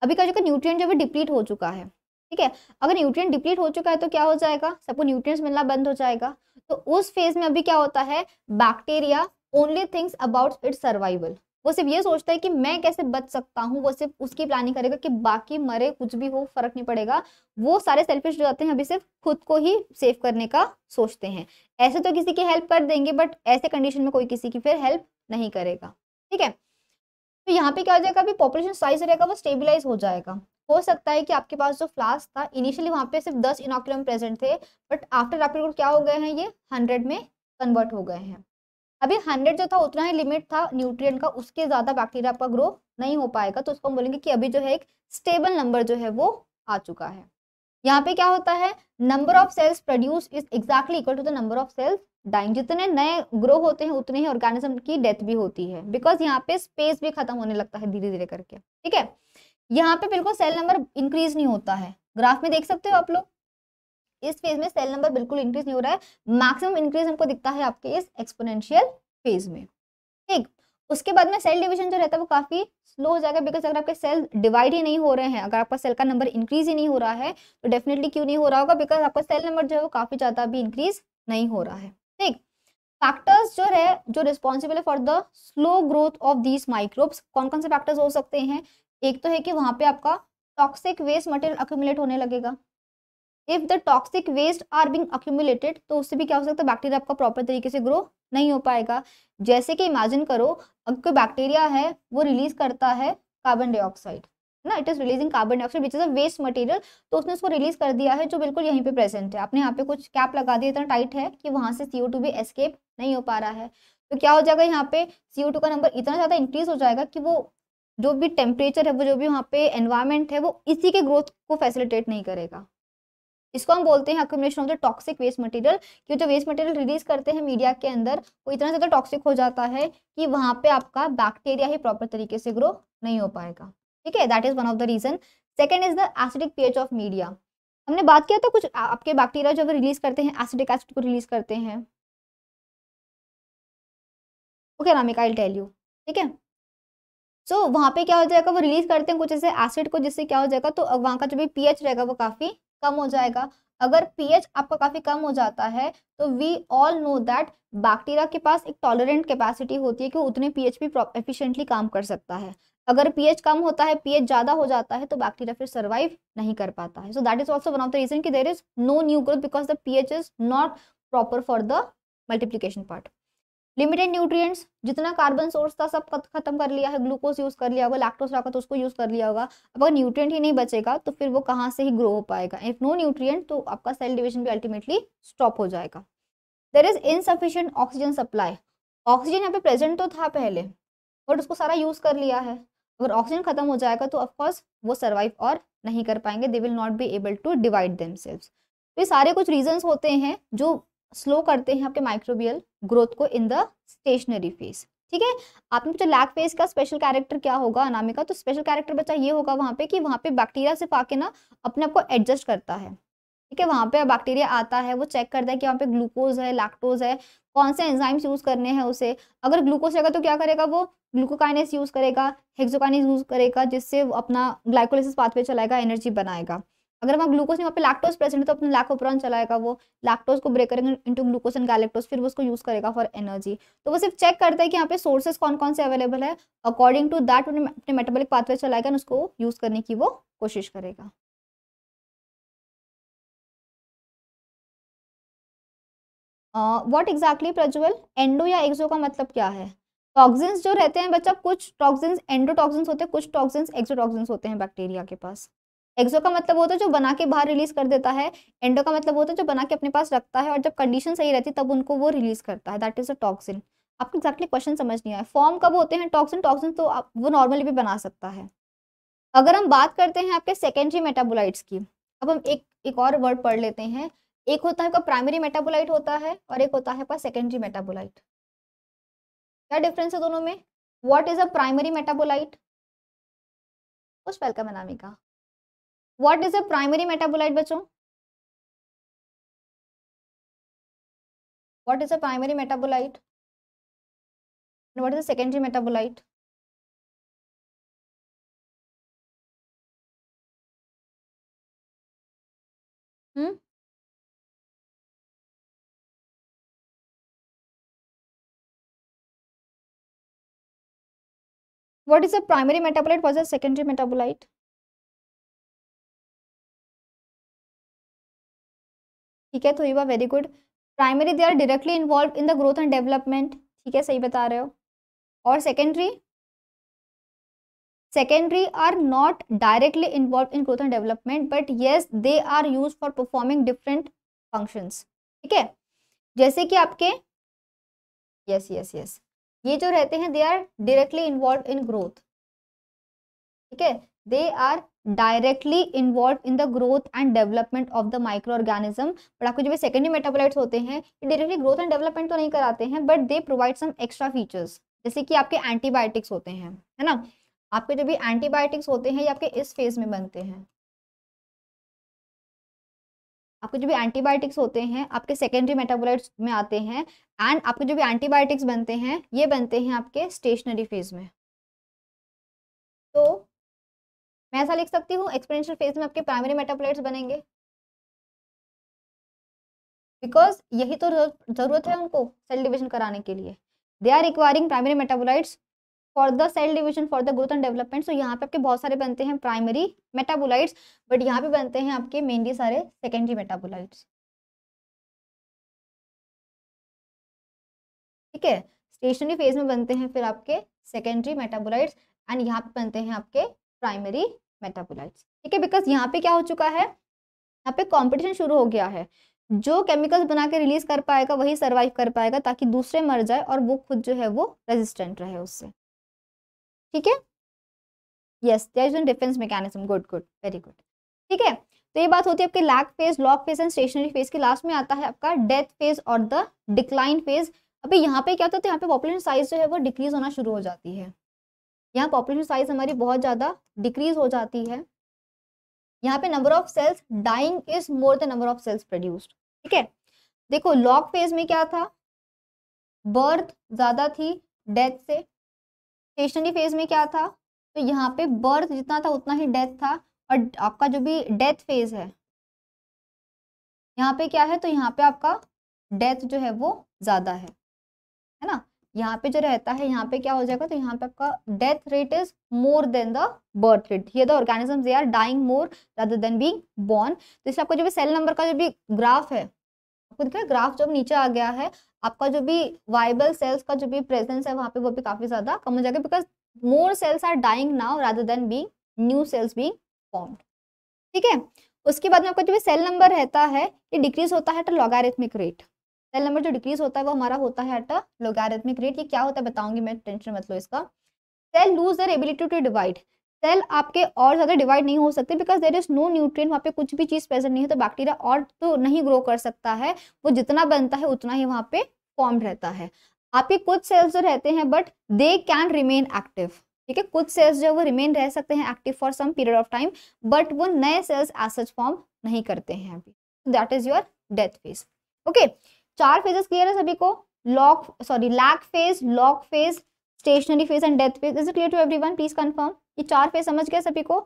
अभी का जो न्यूट्रिय जो है डिप्लीट हो चुका है ठीक है अगर न्यूट्रिएंट डिप्लीट हो चुका है तो क्या हो जाएगा सबको न्यूट्रिएंट्स मिलना बंद हो जाएगा तो उस फेज में अभी क्या होता है bacteria only things about its survival वो सिर्फ ये सोचता है कि मैं कैसे बच सकता हूँ वो सिर्फ उसकी प्लानिंग करेगा कि बाकी मरे कुछ भी हो फर्क नहीं पड़ेगा वो सारे सेल्फिश जाते हैं अभी सिर्फ खुद को ही सेव करने का सोचते हैं ऐसे तो किसी की हेल्प कर देंगे बट ऐसे कंडीशन में कोई किसी की फिर हेल्प नहीं करेगा ठीक है तो यहाँ पे क्या हो जाएगा अभी पॉपुलेशन साइज रहेगा वो स्टेबिलाईज हो जाएगा हो सकता है कि आपके पास जो फ्लास्क था इनिशियली वहाँ पे सिर्फ दस इनोक्यूलम प्रेजेंट थे बट आफ्टर आपके क्या हो गए हैं ये हंड्रेड में कन्वर्ट हो गए हैं अभी हंड्रेड जो था उतना ही लिमिट था न्यूट्रिएंट का उसके ज़्यादा बैक्टीरिया आपका ग्रो नहीं हो पाएगा तो उसको हम बोलेंगे कि अभी जो है एक स्टेबल नंबर जो है वो आ चुका है यहाँ पे क्या होता है number of cells produce is exactly equal to the number of cells dying जितने नए ग्रो होते हैं उतने ही ऑर्गेनिज्म की डेथ भी होती है बिकॉज यहाँ पे स्पेस भी खत्म होने लगता है धीरे धीरे करके ठीक है यहाँ पे बिल्कुल सेल नंबर इंक्रीज नहीं होता है ग्राफ में देख सकते हो आप लोग इस फेज में सेल नंबर बिल्कुल इंक्रीज नहीं हो रहा है मैक्सिमम इंक्रीज हमको दिखता है आपके इस एक्सपोनेंशियल फेज में ठीक उसके बाद में सेल डिवीजन जो रहता है वो काफ़ी स्लो हो जाएगा बिकॉज अगर आपके सेल डिवाइड ही नहीं हो रहे हैं अगर आपका सेल का नंबर इंक्रीज ही नहीं हो रहा है तो डेफिनेटली क्यों नहीं हो रहा होगा बिकॉज आपका सेल नंबर जो है वो काफ़ी ज़्यादा भी इंक्रीज नहीं हो रहा है ठीक फैक्टर्स जो है जो रिस्पॉन्सिबल है for the slow growth of these microbes कौन कौन से फैक्टर्स हो सकते हैं एक तो है कि वहां पे आपका टॉक्सिक वेस्ट मटेरियल अक्यूमुलेट होने लगेगा if the toxic waste are being accumulated तो उससे भी क्या हो सकता है बैक्टीरिया आपका प्रॉपर तरीके से ग्रो नहीं हो पाएगा जैसे कि इमेजिन करो अगर कोई बैक्टीरिया है वो रिलीज करता है कार्बन डाइऑक्साइड ना it is releasing carbon dioxide which is a waste material तो उसने उसको रिलीज कर दिया है जो बिल्कुल यहीं पे प्रेजेंट है आपने यहाँ पे कुछ कैप लगा दिया इतना टाइट है कि वहां से सीओ भी एस्केप नहीं हो पा रहा है तो क्या हो जाएगा यहाँ पे सीओ का नंबर इतना ज्यादा इंक्रीज हो जाएगा कि वो जो भी टेम्परेचर है वो जो भी वहाँ पे एनवायरमेंट है वो इसी के ग्रोथ को फैसिलिटेट नहीं करेगा इसको हम बोलते हैं accumulation of the toxic waste material कि जो वेस्ट मटेरियल रिलीज करते हैं मीडिया के अंदर वो इतना ज़्यादा टॉक्सिक हो जाता है कि वहां पे आपका बैक्टीरिया ही प्रॉपर तरीके से ग्रो नहीं हो पाएगा ठीक है that is one of the reason second is the acidic pH of media हमने बात किया था कुछ आपके बैक्टीरिया जो रिलीज करते हैं एसिडिक एसिड को रिलीज करते हैं okay Ramika I tell you ठीक है सो वहां पे क्या हो जाएगा वो रिलीज करते हैं कुछ ऐसे एसिड को जिससे क्या हो जाएगा तो वहां का जो भी पीएच रहेगा वो काफ़ी कम हो जाएगा अगर पीएच आपका काफ़ी कम हो जाता है तो we all know that bacteria के पास एक टॉलरेंट कैपेसिटी होती है कि उतने पीएच भी एफिशिएंटली काम कर सकता है अगर पीएच कम होता है पीएच ज़्यादा हो जाता है तो बैक्टीरिया फिर सर्वाइव नहीं कर पाता है so that is also one of the reason की there is no new growth because the pH is not proper for the multiplication part limited nutrients जितना कार्बन सोर्स था सब खत्म कर लिया है ग्लूकोज यूज़ कर लिया होगा लैक्टोज रखा तो उसको यूज़ कर लिया होगा अगर न्यूट्रिएंट ही नहीं बचेगा तो फिर वो कहाँ से ही ग्रो हो पाएगा इफ नो न्यूट्रिएंट तो आपका सेल डिविजन भी अल्टीमेटली स्टॉप हो जाएगा there is insufficient oxygen supply oxygen यहाँ पे प्रेजेंट तो था पहले बट उसको सारा यूज़ कर लिया है अगर ऑक्सीजन खत्म हो जाएगा तो ऑफकोर्स वो सर्वाइव और नहीं कर पाएंगे they will not be able to divide them ये सारे कुछ रीजन होते हैं जो स्लो करते हैं आपके माइक्रोबियल ग्रोथ को इन द स्टेशनरी फेज ठीक है आपने पूछा लैग फेज का स्पेशल कैरेक्टर क्या होगा अनामिका का तो स्पेशल कैरेक्टर बच्चा ये होगा वहाँ पे कि वहाँ पे बैक्टीरिया सिर्फ आके ना अपने आप को एडजस्ट करता है ठीक है वहाँ पे बैक्टीरिया आता है वो चेक करता है कि वहाँ पे ग्लूकोज है लैक्टोज है कौन से एंजाइम्स यूज़ करने हैं उसे अगर ग्लूकोज रहेगा तो क्या करेगा वो ग्लूकोकाइनेस यूज़ करेगा हेक्सोकाइनेस यूज़ करेगा जिससे अपना ग्लाइकोलिसिस पाथवे चलाएगा एनर्जी बनाएगा अगर वहाँ ग्लूकोज नहीं वहाँ पे लैक्टोज प्रेजेंट है तो अपने लैकोप्रॉन चलाएगा वो लैक्टोज को ब्रेक करेंगे इंटू ग्लूकोज एंड गैलेक्टोज फिर वो उसको यूज करेगा फॉर एनर्जी तो वो सिर्फ चेक करता है कि यहाँ पे सोर्सेस कौन कौन से अवेलेबल है अकॉर्डिंग टू दैट उन्हें अपने मेटाबॉलिक पाथवे चलाएगा उसको यूज करने की वो कोशिश करेगा वॉट एग्जैक्टली प्रज्वल एंडो या एक्सो का मतलब क्या है टॉक्सिन्स जो रहते हैं बच्चा कुछ टॉक्सिन्स एंडोटॉक्सिन्स होते हैं कुछ टॉक्सिन्स एक्सोटॉक्सिन्स होते हैं बैक्टीरिया के पास एक्सो का मतलब होता तो है जो बना के बाहर रिलीज कर देता है एंडो का मतलब होता तो है जो बना के अपने पास रखता है और जब कंडीशन सही रहती है तब उनको वो रिलीज करता है दैट इज अ टॉक्सिन आपको एक्जैक्टली क्वेश्चन समझ नहीं आया फॉर्म कब होते हैं टॉक्सिन टॉक्सिन तो आप वो नॉर्मली भी बना सकता है अगर हम बात करते हैं आपके सेकेंडरी मेटाबोलाइट्स की अब हम एक एक और वर्ड पढ़ लेते हैं एक होता है आपका प्राइमरी मेटाबोलाइट होता है और एक होता है आपका सेकेंडरी मेटाबोलाइट क्या डिफरेंस है दोनों में what is a primary metabolite उस welcome Anamika what is a primary metabolite बच्चों what is a primary metabolite what is a secondary metabolite hmm what is a primary metabolite what is a secondary ठीक है तो you are very good primary they are directly involve in the growth and development ठीक है सही बता रहे हो और secondary secondary are not directly involve in growth and development but yes they are use for performing different functions ठीक है जैसे कि आपके यस यस यस ये जो रहते हैं they are directly involve in growth ठीक है they are directly involve in the growth and development of the microorganism but आपके जो भी सेकेंडरी मेटाबोलाइट होते हैं ये डायरेक्टली ग्रोथ एंड डेवलपमेंट तो नहीं कराते हैं but they provide some extra features जैसे कि आपके एंटीबायोटिक्स होते हैं है ना आपके जो भी एंटीबायोटिक्स होते हैं ये आपके इस फेज में बनते हैं आपके जो भी एंटीबायोटिक्स होते हैं आपके सेकेंडरी मेटाबोलाइट्स में आते हैं एंड आपके जो भी एंटीबायोटिक्स बनते हैं ये बनते हैं आपके स्टेशनरी फेज में तो मैं ऐसा लिख सकती हूँ एक्सपेरेंशियल फेज में आपके प्राइमरी मेटाप्लेट्स बनेंगे बिकॉज यही तो ज़रूरत है उनको सेल डिविजन कराने के लिए they are requiring primary metabolites for the cell division for the growth and development so यहाँ पे आपके बहुत सारे बनते हैं प्राइमरी मेटाबोलाइट्स बट यहाँ पे बनते हैं आपके मेनली सारे सेकेंडरी मेटाबोलाइट्स ठीक है स्टेशनरी फेज में बनते हैं फिर आपके सेकेंडरी मेटाबोलाइट्स एंड यहाँ पे बनते हैं आपके प्राइमरी मेटाबोलाइट्स ठीक है बिकॉज यहाँ पे क्या हो चुका है यहाँ पे कंपटीशन शुरू हो गया है जो केमिकल्स बना के रिलीज कर पाएगा वही सर्वाइव कर पाएगा ताकि दूसरे मर जाए और वो खुद जो है वो रेजिस्टेंट रहे उससे ठीक है yes there is one defense mechanism good good very good ठीक है तो ये बात होती है आपके lag phase log phase and stationary phase के लास्ट में आता है आपका डेथ फेज और द डिक्लाइन फेज अभी यहाँ पे क्या होता तो है यहाँ पे पॉपुलेशन साइज जो है वो डिक्रीज होना शुरू हो जाती है यहाँ पॉपुलेशन साइज हमारी बहुत ज़्यादा डिक्रीज हो जाती है यहाँ पे number of cells dying is more the number of cells produced ठीक है देखो लॉक फेज में क्या था बर्थ ज़्यादा थी डेथ से स्टेशनरी फेज में क्या था तो यहाँ पे बर्थ जितना था उतना ही डेथ था और आपका जो भी डेथ फेज है यहाँ पे क्या है तो यहाँ पे आपका डेथ जो है वो ज़्यादा है है ना यहाँ पे जो रहता है यहाँ पे क्या हो जाएगा तो यहाँ पे आपका death rate is more than the birth rate ये the organism they are dying more rather than be born तो इसलिए आपका जो भी सेल नंबर का जो भी ग्राफ है आपको दिख ग्राफ जब नीचे आ गया है आपका जो भी वाइबल सेल्स का जो भी प्रेजेंस है वहाँ पे वो भी काफी ज्यादा कम हो जाएगा because more cells are dying now rather than being new cells being form ठीक है उसके बाद में आपका जो भी सेल नंबर रहता है ये डिक्रीज होता है तो लॉगारिथमिक रेट सेल नंबर जो डिक्रीज होता है वो हमारा होता है एट अ लोगारिथमिक रेट ये क्या होता है बताऊंगी मैं टेंशन मत लो इसका cell lose their ability to divide cell आपके और ज़्यादा डिवाइड नहीं हो सकते because there is no nutrient वहाँ पे कुछ भी चीज़ प्रेजेंट नहीं है तो बैक्टीरिया और तो नहीं ग्रो कर सकता है वो जितना बनता है उतना ही वहाँ पे फॉर्म रहता है आपके कुछ सेल्स जो तो रहते हैं but they can remain active ठीक है कुछ सेल्स जो वो रिमेन रह सकते हैं active for some period of time but वो नए सेल्स एज सच फॉर्म नहीं करते हैं अभी that is your death phase okay चार फेजेस क्लियर है सभी को log sorry lag phase log phase stationary phase and death phase is clear to one please confirm ये चार फेज समझ गया सभी को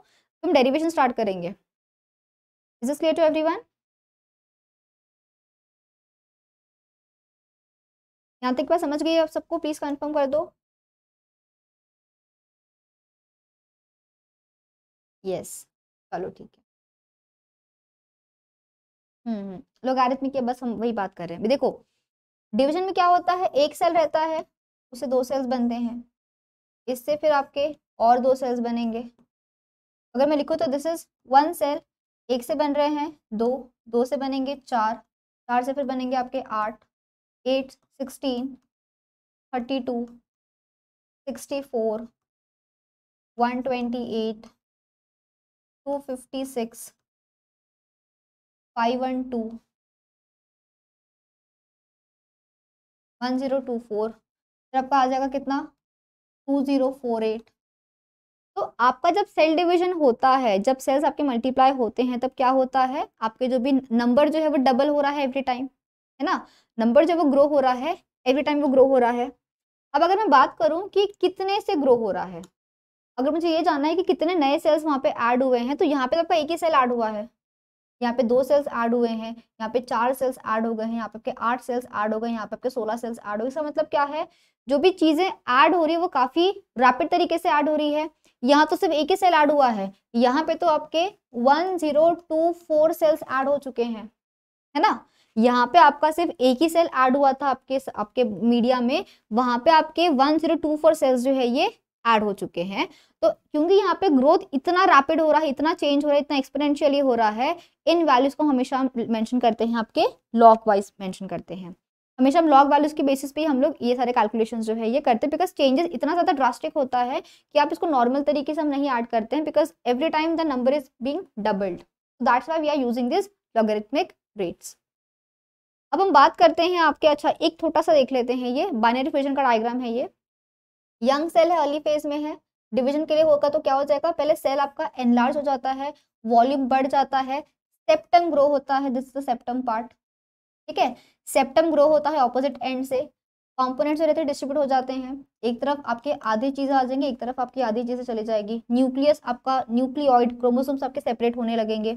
हम डेरिवेशन स्टार्ट करेंगे is is clear to everyone यहाँ तक बात समझ गई आप सबको प्लीज कंफर्म कर दो यस चलो ठीक है हम्म, लोगारिथमिक बस हम वही बात कर रहे हैं देखो डिवीजन में क्या होता है एक सेल रहता है उससे दो सेल्स बनते हैं इससे फिर आपके और दो सेल्स बनेंगे अगर मैं लिखूँ तो दिस इज वन सेल एक से बन रहे हैं दो दो से बनेंगे चार चार से फिर बनेंगे आपके आठ eight sixteen thirty two sixty four one twenty eight two fifty six five one two one zero two four फिर आपका आ जाएगा कितना टू ज़ीरो फोर एट तो आपका जब सेल डिवीजन होता है जब सेल्स आपके मल्टीप्लाई होते हैं तब क्या होता है आपके जो भी नंबर जो है वो डबल हो रहा है एवरी टाइम है ना नंबर जब वो ग्रो हो रहा है एवरी टाइम वो ग्रो हो रहा है अब अगर मैं बात करूं कि कितने से ग्रो हो रहा है अगर मुझे ये जानना है कि कितने नए सेल्स वहाँ पे ऐड हुए हैं तो यहाँ पे तो आपका एक ही सेल ऐड हुआ है यहाँ पे दो सेल्स ऐड हुए हैं यहाँ पे चार सेल्स ऐड हो गए हैं यहाँ पे आपके आठ सेल्स ऐड हो गए यहाँ पे आपके सोलह सेल्स ऐड हो गए इसका मतलब क्या है जो भी चीजें ऐड हो रही है वो काफी रैपिड तरीके से ऐड हो रही है यहाँ तो सिर्फ एक ही सेल ऐड हुआ है यहाँ पे तो आपके one zero two four cells add हो चुके हैं है ना यहाँ पे आपका सिर्फ एक ही सेल ऐड हुआ था आपके आपके मीडिया में वहां पे आपके one zero two four cells जो है ये ऐड हो चुके हैं तो क्योंकि यहाँ पे ग्रोथ इतना रैपिड हो रहा है इतना चेंज हो रहा है इतना एक्सपेरेंशियली हो रहा है इन वैल्यूज को हमेशा मेंशन करते हैं आपके लॉक वाइज मेंशन करते हैं हमेशा हम लॉग वैल्यूज के बेसिस पे ही हम लोग ये सारे कैलकुलेशंस जो है ये करते हैं बिकॉज चेंजेस इतना ज़्यादा ड्रास्टिक होता है कि आप इसको नॉर्मल तरीके से हम नहीं ऐड करते हैं because every time the number is being doubled that's why we are using this logarithmic rates अब हम बात करते हैं आपके अच्छा एक छोटा सा देख लेते हैं ये बाइनरी फ्यूजन का डायग्राम है ये यंग सेल है अर्ली फेज में है डिवीजन के लिए होगा तो क्या हो जाएगा पहले सेल आपका एनलार्ज हो जाता है वॉल्यूम बढ़ जाता है सेप्टम ग्रो होता है दिस द सेप्टम पार्ट ठीक है सेप्टम ग्रो होता है ऑपोजिट एंड से कॉम्पोनेंट्स जो रहते हैं डिस्ट्रीब्यूट हो जाते हैं एक तरफ आपके आधी चीज़ें आ जाएंगी एक तरफ आपकी आधी चीज़ें चली जाएगी न्यूक्लियस आपका न्यूक्लियॉइड क्रोमोसोम्स आपके सेपरेट होने लगेंगे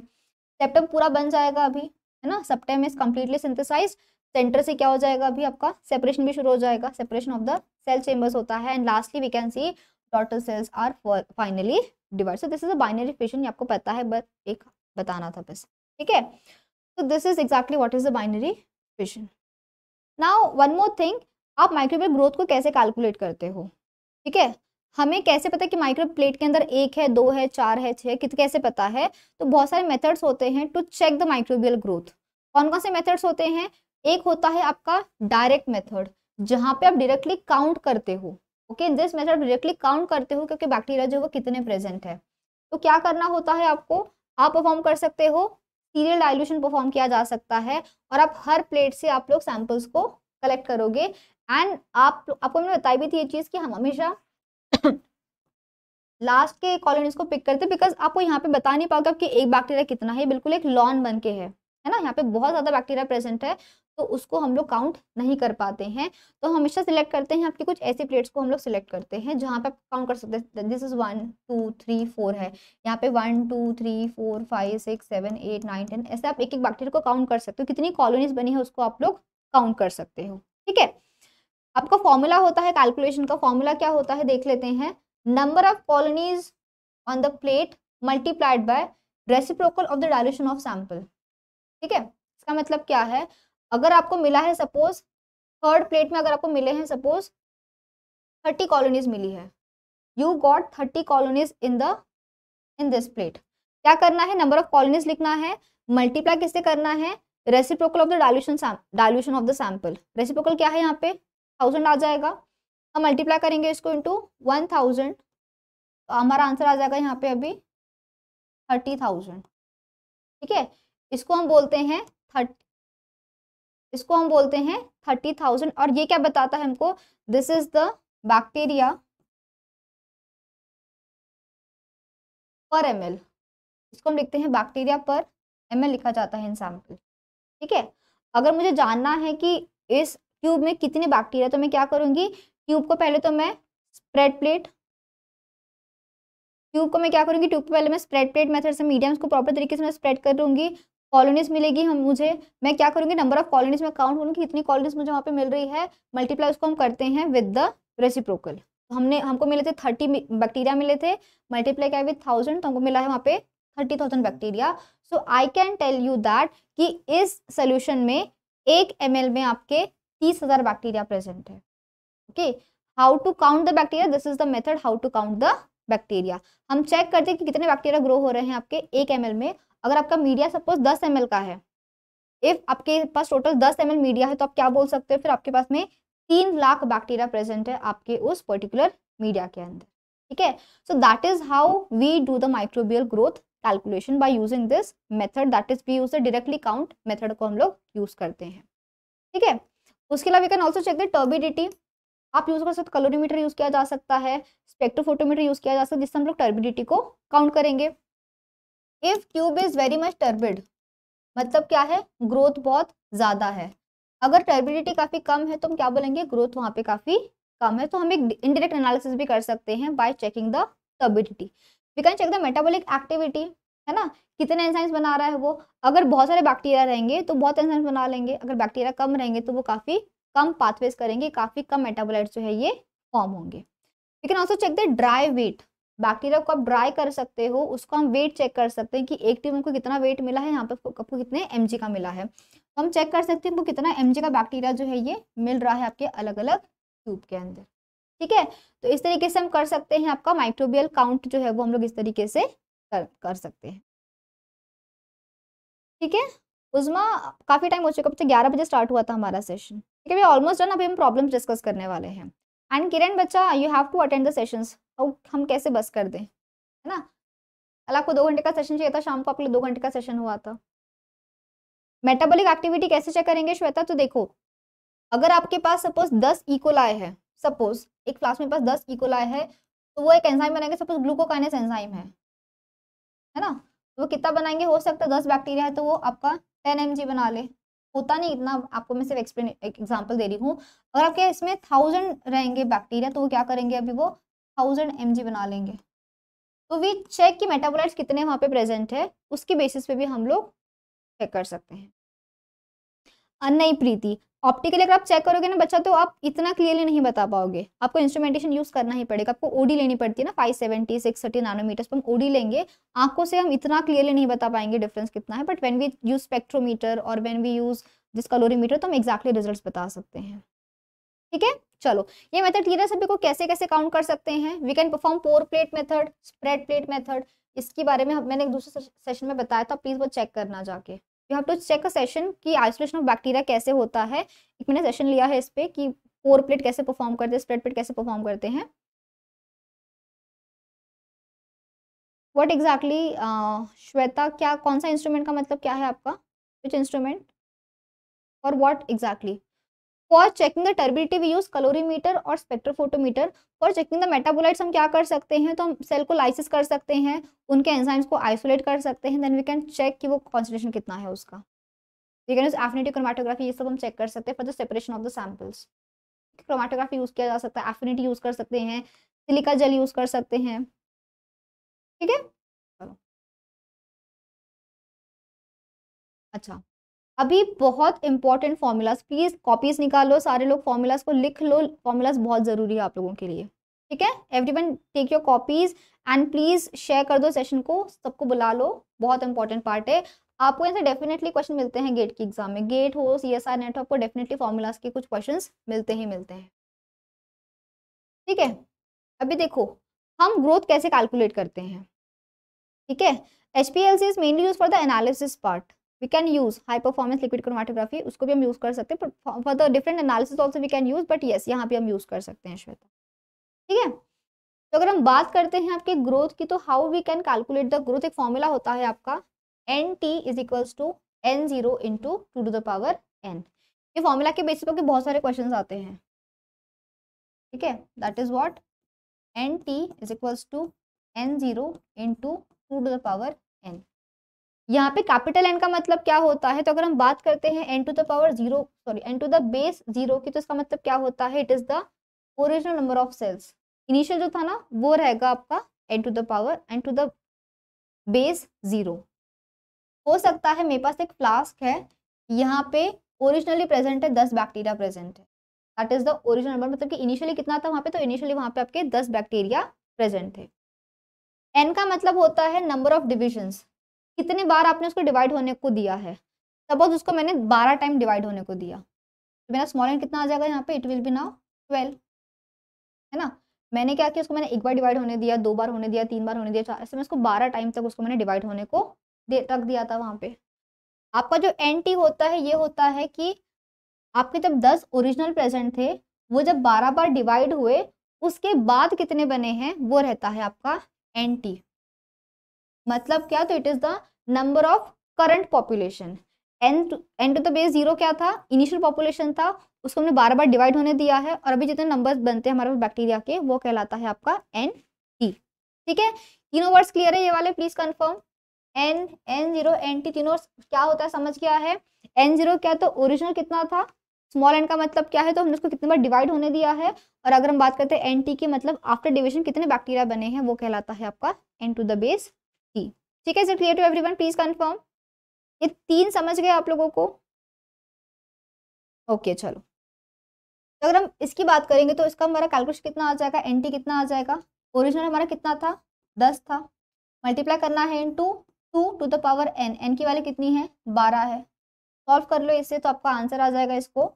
सेप्टम पूरा बन जाएगा अभी है ना septum is completely synthesize center से क्या हो जाएगा अभी आपका सेपरेशन भी शुरू हो जाएगा separation of the cell chambers होता है and lastly we can see daughter cells are finally divide so this is a binary fission ये आपको पता है बट एक बताना था बस ठीक है so this is exactly what is the binary fission now one more thing आप माइक्रोवेव ग्रोथ को कैसे कैलकुलेट करते हो ठीक है हमें कैसे पता कि माइक्रो प्लेट के अंदर एक है दो है चार है छः कित कैसे पता है तो बहुत सारे मेथड्स होते हैं to check the microbial growth कौन कौन से मेथड्स होते हैं एक होता है आपका डायरेक्ट मेथड जहाँ पे आप डायरेक्टली काउंट करते हो okay in this method directly count करते हो क्योंकि बैक्टीरिया जो वो कितने प्रेजेंट है तो क्या करना होता है आपको आप परफॉर्म कर सकते हो सीरियल डाइल्यूशन परफॉर्म किया जा सकता है और आप हर प्लेट से आप लोग सैंपल्स को कलेक्ट करोगे एंड आप आपको मैंने बताई भी थी ये चीज़ कि हम हमेशा लास्ट के कॉलोनीज को पिक करते बिकॉज आपको यहाँ पे बता नहीं पाओगे आपकी एक बैक्टीरिया कितना है बिल्कुल एक लॉन बन के है है ना यहाँ पे बहुत ज़्यादा बैक्टीरिया प्रेजेंट है तो उसको हम लोग काउंट नहीं कर पाते हैं तो हमेशा सिलेक्ट करते हैं आपके कुछ ऐसे प्लेट्स को हम लोग सिलेक्ट करते हैं जहाँ पे आप काउंट कर सकते हैं this is one two three four है यहाँ पे one two three four five six seven eight nine ten ऐसे आप एक एक बैक्टीरिया को काउंट कर सकते हो कितनी कॉलोनीज बनी है उसको आप लोग काउंट कर सकते हो ठीक है आपका फॉर्मूला होता है कैलकुलेशन का फॉर्मूला क्या होता है देख लेते हैं number of colonies on the plate multiplied by reciprocal of the dilution of sample ठीक है इसका मतलब क्या है अगर आपको मिला है सपोज थर्ड प्लेट में अगर आपको मिले हैं सपोज थर्टी कॉलोनीज मिली है you got thirty colonies in the in this plate क्या करना है नंबर ऑफ कॉलोनीज लिखना है मल्टीप्लाई किससे करना है reciprocal of the dilution dilution of the sample reciprocal क्या है यहाँ पे थाउजेंड आ जाएगा हम मल्टीप्लाई करेंगे इसको इंटू वन थाउजेंड तो हमारा आंसर आ जाएगा यहाँ पे अभी थर्टी थाउजेंड ठीक है इसको हम बोलते हैं थर्ट इसको हम बोलते हैं थर्टी थाउजेंड और ये क्या बताता है हमको this is the bacteria per M इसको हम लिखते हैं बैक्टीरिया पर एम लिखा जाता है इन सैम्पल ठीक है अगर मुझे जानना है कि इस ट्यूब में कितने बैक्टीरिया तो मैं क्या करूंगी ट्यूब को पहले तो मैं स्प्रेड प्लेट ट्यूब को मैं क्या करूंगी ट्यूब को पहले मैं स्प्रेड प्लेट मेथड से मीडियम्स को प्रॉपर तरीके से मैं स्प्रेड करूंगी कॉलोनीज मिलेगी हम मुझे मैं क्या करूंगी नंबर ऑफ कॉलोनीज में काउंट करूँगी कितनी कॉलोनीज मुझे वहाँ पे मिल रही है मल्टीप्लाई उसको हम करते हैं विद द रेसिप्रोकल तो हमने हमको मिले थे थर्टी बैक्टीरिया मिले थे मल्टीप्लाई किया विद थाउजेंड तो हमको मिला है वहाँ पे thirty thousand bacteria so I can tell you that कि इस सोल्यूशन में एक एम में आपके तीस हज़ार बैक्टीरिया प्रेजेंट है okay how to count the bacteria this is the method how to count the bacteria हम चेक करते हैं कि कितने बैक्टीरिया ग्रो हो रहे हैं आपके एक एम में अगर आपका मीडिया सपोज दस एम का है इफ आपके पास टोटल दस एम मीडिया है तो आप क्या बोल सकते हो फिर आपके पास में तीन लाख बैक्टीरिया प्रेजेंट है आपके उस पर्टिकुलर मीडिया के अंदर ठीक है so that is how we do the microbial growth calculation by using this method that is we use directly count method को हम लोग यूज करते हैं ठीक है उसके अलावा can also check the turbidity आप यूज कर सकते कलोरीमीटर यूज किया जा सकता है स्पेक्ट्रोफोटोमीटर यूज किया जा सकता है जिससे हम लोग टर्बिडिटी को काउंट करेंगे if tube is very much turbid मतलब क्या है ग्रोथ बहुत ज्यादा है अगर टर्बिडिटी काफी कम है तो हम क्या बोलेंगे ग्रोथ वहां पे काफी कम है तो हम एक इनडायरेक्ट एनालिसिस भी कर सकते हैं by checking the turbidity we can check the metabolic activity है ना कितने एंजाइम्स बना रहा है वो अगर बहुत सारे बैक्टीरिया रहेंगे तो बहुत एंजाइम्स बना लेंगे अगर बैक्टीरिया कम रहेंगे तो वो काफ़ी कम पाथवेज करेंगे काफ़ी कम मेटाबोलाइट जो है ये फॉर्म होंगे we can also check the dry weight bacteria को आप ड्राई कर सकते हो उसको हम वेट चेक कर सकते हैं कि एक टीम हमको कितना वेट मिला है यहाँ पे आपको कितने एम का मिला है तो हम चेक कर सकते हैं आपको कितना एम का बैक्टीरिया जो है ये मिल रहा है आपके अलग अलग ट्यूब के अंदर ठीक है तो इस तरीके से हम कर सकते हैं आपका माइक्रोबियल काउंट जो है वो हम लोग इस तरीके से कर, कर सकते हैं ठीक है उजमा काफ़ी टाइम हो चुका है तो ग्यारह बजे स्टार्ट हुआ था हमारा सेशन ठीक है ऑलमोस्ट डन अभी हम प्रॉब्लम्स डिस्कस करने वाले हैं एंड किरण बच्चा you have to attend the sessions और हम कैसे बस कर दें है ना कल आपको दो घंटे का सेशन चाहिए था शाम को आप लोग दो घंटे का सेशन हुआ था मेटाबॉलिक एक्टिविटी कैसे चेक करेंगे श्वेता तो देखो अगर आपके पास सपोज दस इकोलाय e है सपोज एक क्लास में पास दस इकोलाय e है तो वो एक एंजाइम बनाएंगे सपोज ग्लूकोकाइनेस एंजाइम है है ना तो वो कितना बनाएंगे हो सकता है दस बैक्टीरिया है तो वो आपका टेन एम बना ले होता नहीं इतना आपको मैं सिर्फ एक्सप्लेन एक एग्जाम्पल दे रही हूँ अगर आपके इसमें थाउजेंड रहेंगे बैक्टीरिया तो वो क्या करेंगे अभी वो थाउजेंड एम बना लेंगे तो वी चेक कि मेटाबोलाइट्स कितने वहाँ पे प्रेजेंट है उसके बेसिस पे भी हम लोग चेक कर सकते हैं अन्नई प्रीति ऑप्टिकली अगर आप चेक करोगे ना बच्चा तो आप इतना क्लियरली नहीं बता पाओगे आपको इंस्ट्रूमेंटेशन यूज करना ही पड़ेगा आपको ओडी लेनी पड़ती है ना five seventy six thirty nanometers पर हम ओडी लेंगे आंखों से हम इतना क्लियरली नहीं बता पाएंगे डिफरेंस कितना है but when we use spectrometer और वेन वी यूज जिस कलोरीमीटर तो हम एक्जैक्टली रिजल्ट बता सकते हैं ठीक है चलो ये मेथड क्लियर सभी को कैसे कैसे काउंट कर सकते हैं we can perform pour plate method spread plate method इसके बारे में मैंने एक दूसरे सेशन में बताया था प्लीज़ वो चेक करना जाके you have to check a session कि आइसोलेशन ऑफ बैक्टीरिया कैसे होता है एक मैंने सेशन लिया है इस पर कि फोर प्लेट कैसे परफॉर्म करते हैं स्प्रेड प्लेट कैसे परफॉर्म करते हैं वट एग्जैक्टली uh, श्वेता क्या कौन सा इंस्ट्रूमेंट का मतलब क्या है आपका विच इंस्ट्रूमेंट और what exactly for checking the turbidity we use colorimeter और spectrophotometer for checking the metabolites हम क्या कर सकते हैं तो हम सेल को लाइसिस कर सकते हैं उनके एंजाइम्स को आइसोलेट कर सकते हैं देन वी कैन चेक कि वो कॉन्सेंट्रेशन कितना है उसका we can use affinity chromatography ये सब हम चेक कर सकते हैं for the separation of the samples chromatography use किया जा सकता है एफिनिटी यूज़ कर सकते हैं सिलिका जेल यूज़ कर सकते हैं ठीक है अच्छा अभी बहुत इंपॉर्टेंट फॉर्मूलाज प्लीज़ कॉपीज निकालो सारे लोग फॉर्मूलाज को लिख लो फॉर्मूलाज बहुत ज़रूरी है आप लोगों के लिए ठीक है everyone take your copies and please share कर दो सेशन को सबको बुला लो बहुत इंपॉर्टेंट पार्ट है आपको यहाँ से डेफिनेटली क्वेश्चन मिलते हैं गेट की एग्जाम में गेट हो सी एस आर नेट आपको डेफिनेटली फॉर्मूलाज के कुछ क्वेश्चन मिलते ही मिलते हैं ठीक है अभी देखो हम ग्रोथ कैसे कैलकुलेट करते हैं ठीक है H P L C is mainly use for the analysis part we can use high performance liquid chromatography उसको भी हम यूज कर सकते हैं for the different analysis also we can use but yes यहाँ पे हम यूज कर सकते हैं श्वेता ठीक है तो अगर हम बात करते हैं आपके ग्रोथ की तो how we can calculate the growth एक फॉर्मूला होता है आपका N T is equals to N zero into two to the power N ये फॉर्मूला के बेसिस पर बहुत सारे क्वेश्चन आते हैं ठीक है that is what N T is equals to N zero into two to the power N यहाँ पे कैपिटल एन का मतलब क्या होता है तो अगर हम बात करते हैं N to the power zero sorry N to the base zero की तो इसका मतलब क्या होता है it is the original number of cells initial जो था ना वो रहेगा आपका N to the power N to the base zero हो सकता है मेरे पास एक फ्लास्क है यहाँ पे ओरिजिनली प्रेजेंट है दस बैक्टीरिया प्रेजेंट है that is the original number मतलब कि इनिशियली कितना था वहाँ पे तो इनिशियली वहाँ पे आपके दस बैक्टीरिया प्रेजेंट थे एन का मतलब होता है नंबर ऑफ डिविजन्स कितनी बार आपने उसको डिवाइड होने को दिया है सपोज उसको मैंने बारह टाइम डिवाइड होने को दिया तो मेरा स्मॉल एंड कितना आ जाएगा यहाँ पे it will be now twelve है ना मैंने क्या किया उसको मैंने एक बार डिवाइड होने दिया दो बार होने दिया तीन बार होने दिया चार ऐसे में उसको बारह टाइम तक उसको मैंने डिवाइड होने को दे रख दिया था वहाँ पे आपका जो एन टी होता है ये होता है कि आपके जब दस ओरिजिनल प्रेजेंट थे वो जब बारह बार डिवाइड हुए उसके बाद कितने बने हैं वो रहता है आपका एन टी मतलब क्या तो it is the number of current population N N to the base zero क्या था इनिशियल पॉपुलेशन था उसको हमने बार बार डिवाइड होने दिया है और अभी जितने नंबर्स बनते हैं हमारे पास बैक्टीरिया के वो कहलाता है आपका एन टी e. ठीक है तीनों वर्ड्स क्लियर है ये वाले please confirm N N zero N T तीनों क्या होता है समझ गया है एन जीरो क्या तो ओरिजिनल कितना था स्मॉल एन का मतलब क्या है तो हमने उसको कितने बार डिवाइड होने दिया है और अगर हम बात करते हैं एन टी की मतलब आफ्टर डिविजन कितने बैक्टीरिया बने हैं वो कहलाता है आपका एन टू द बेस ठीक है sir clear to one please confirm ये तीन समझ गए आप लोगों को ओके okay, चलो तो अगर हम इसकी बात करेंगे तो इसका हमारा कैलकुलेशन कितना आ जाएगा एन कितना आ जाएगा ओरिजिनल हमारा कितना था दस था मल्टीप्लाई करना है into two to the power N N की वाली कितनी है बारह है सॉल्व कर लो इससे तो आपका आंसर आ जाएगा इसको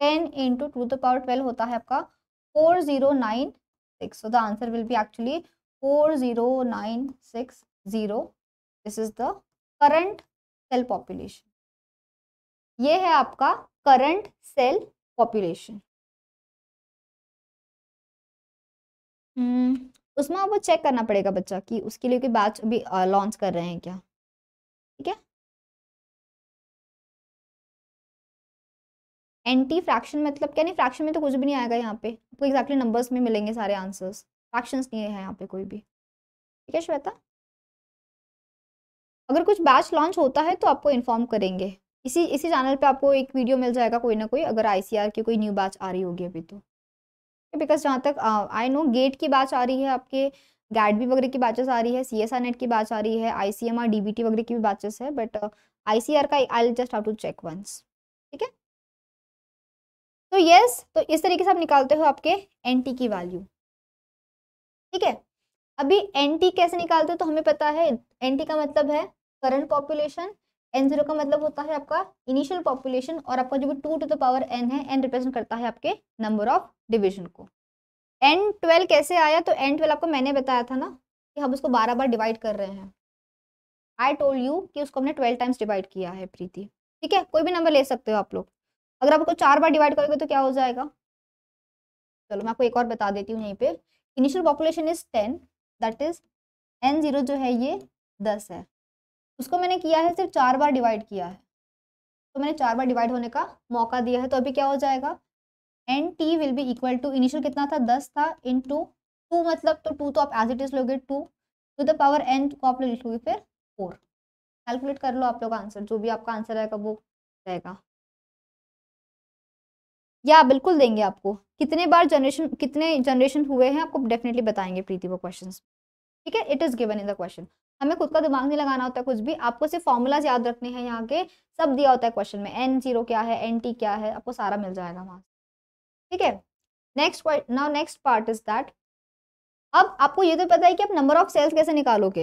ten into two the power twelve होता है आपका four zero nine six so the answer will be actually four zero nine six zero this is the current cell population ये है आपका करंट सेल पॉपुलेशन उसमें आपको चेक करना पड़ेगा बच्चा कि उसके लिए कोई बैच अभी लॉन्च कर रहे हैं क्या ठीक है एंटी फ्रैक्शन मतलब क्या नहीं फ्रैक्शन में तो कुछ भी नहीं आएगा यहाँ पे आपको एग्जैक्टली नंबर्स में मिलेंगे सारे आंसर्स फ्रैक्शंस नहीं है यहाँ पे कोई भी ठीक है श्वेता अगर कुछ बैच लॉन्च होता है तो आपको इन्फॉर्म करेंगे इसी इसी चैनल पे आपको एक वीडियो मिल जाएगा कोई ना कोई अगर आईसीआर की कोई न्यू बैच आ रही होगी अभी तो बिकॉज जहाँ तक आई नो गेट की बैच आ रही है आपके गैडबी वगैरह की बैचेस आ रही है सी एस आर नेट की बैच आ रही है I C M R D B T वगैरह की भी बैचेस है बट आई सी आर का I just how to check once ठीक है तो यस तो इस तरीके से आप निकालते हो आपके एन टी की वैल्यू ठीक है अभी एन टी कैसे निकालते हो तो हमें पता है एन टी का मतलब है करंट पॉपुलेशन एन जीरो का मतलब होता है आपका इनिशियल पॉपुलेशन और आपका जो भी two to the power N है एन रिप्रेजेंट करता है आपके नंबर ऑफ डिविजन को एन ट्वेल्व कैसे आया तो एन ट्वेल्व आपको मैंने बताया था ना कि हम उसको बारह बार डिवाइड कर रहे हैं आई टोल्ड यू कि उसको हमने ट्वेल्व टाइम्स डिवाइड किया है प्रीति ठीक है कोई भी नंबर ले सकते हो आप लोग अगर आपको चार बार डिवाइड करोगे तो क्या हो जाएगा चलो मैं आपको एक और बता देती हूँ यहीं पे initial population is ten that is N zero जो है ये दस है उसको मैंने किया है सिर्फ चार बार डिवाइड किया है तो मैंने चार बार डिवाइड होने का मौका दिया है तो अभी क्या हो जाएगा N T will be equal to initial कितना था दस था इन टू टू मतलब तो टू तो आप एज इट इज लोगे two to the power N को आप लोग लिखोगे फिर फोर कैलकुलेट कर लो आप लोग आंसर जो भी आपका आंसर आएगा वो रहेगा या बिल्कुल देंगे आपको कितने बार जनरेशन कितने जनरेशन हुए हैं आपको डेफिनेटली बताएंगे प्रीति वो क्वेश्चन ठीक है it is given in the question हमें खुद का दिमाग नहीं लगाना होता कुछ भी आपको सिर्फ फॉर्मूलाज याद रखने हैं यहाँ के सब दिया होता है क्वेश्चन में एन जीरो क्या है एन टी क्या है आपको सारा मिल जाएगा वहां ठीक है next now next part is that अब आपको ये तो पता है कि आप नंबर ऑफ सेल्स कैसे निकालोगे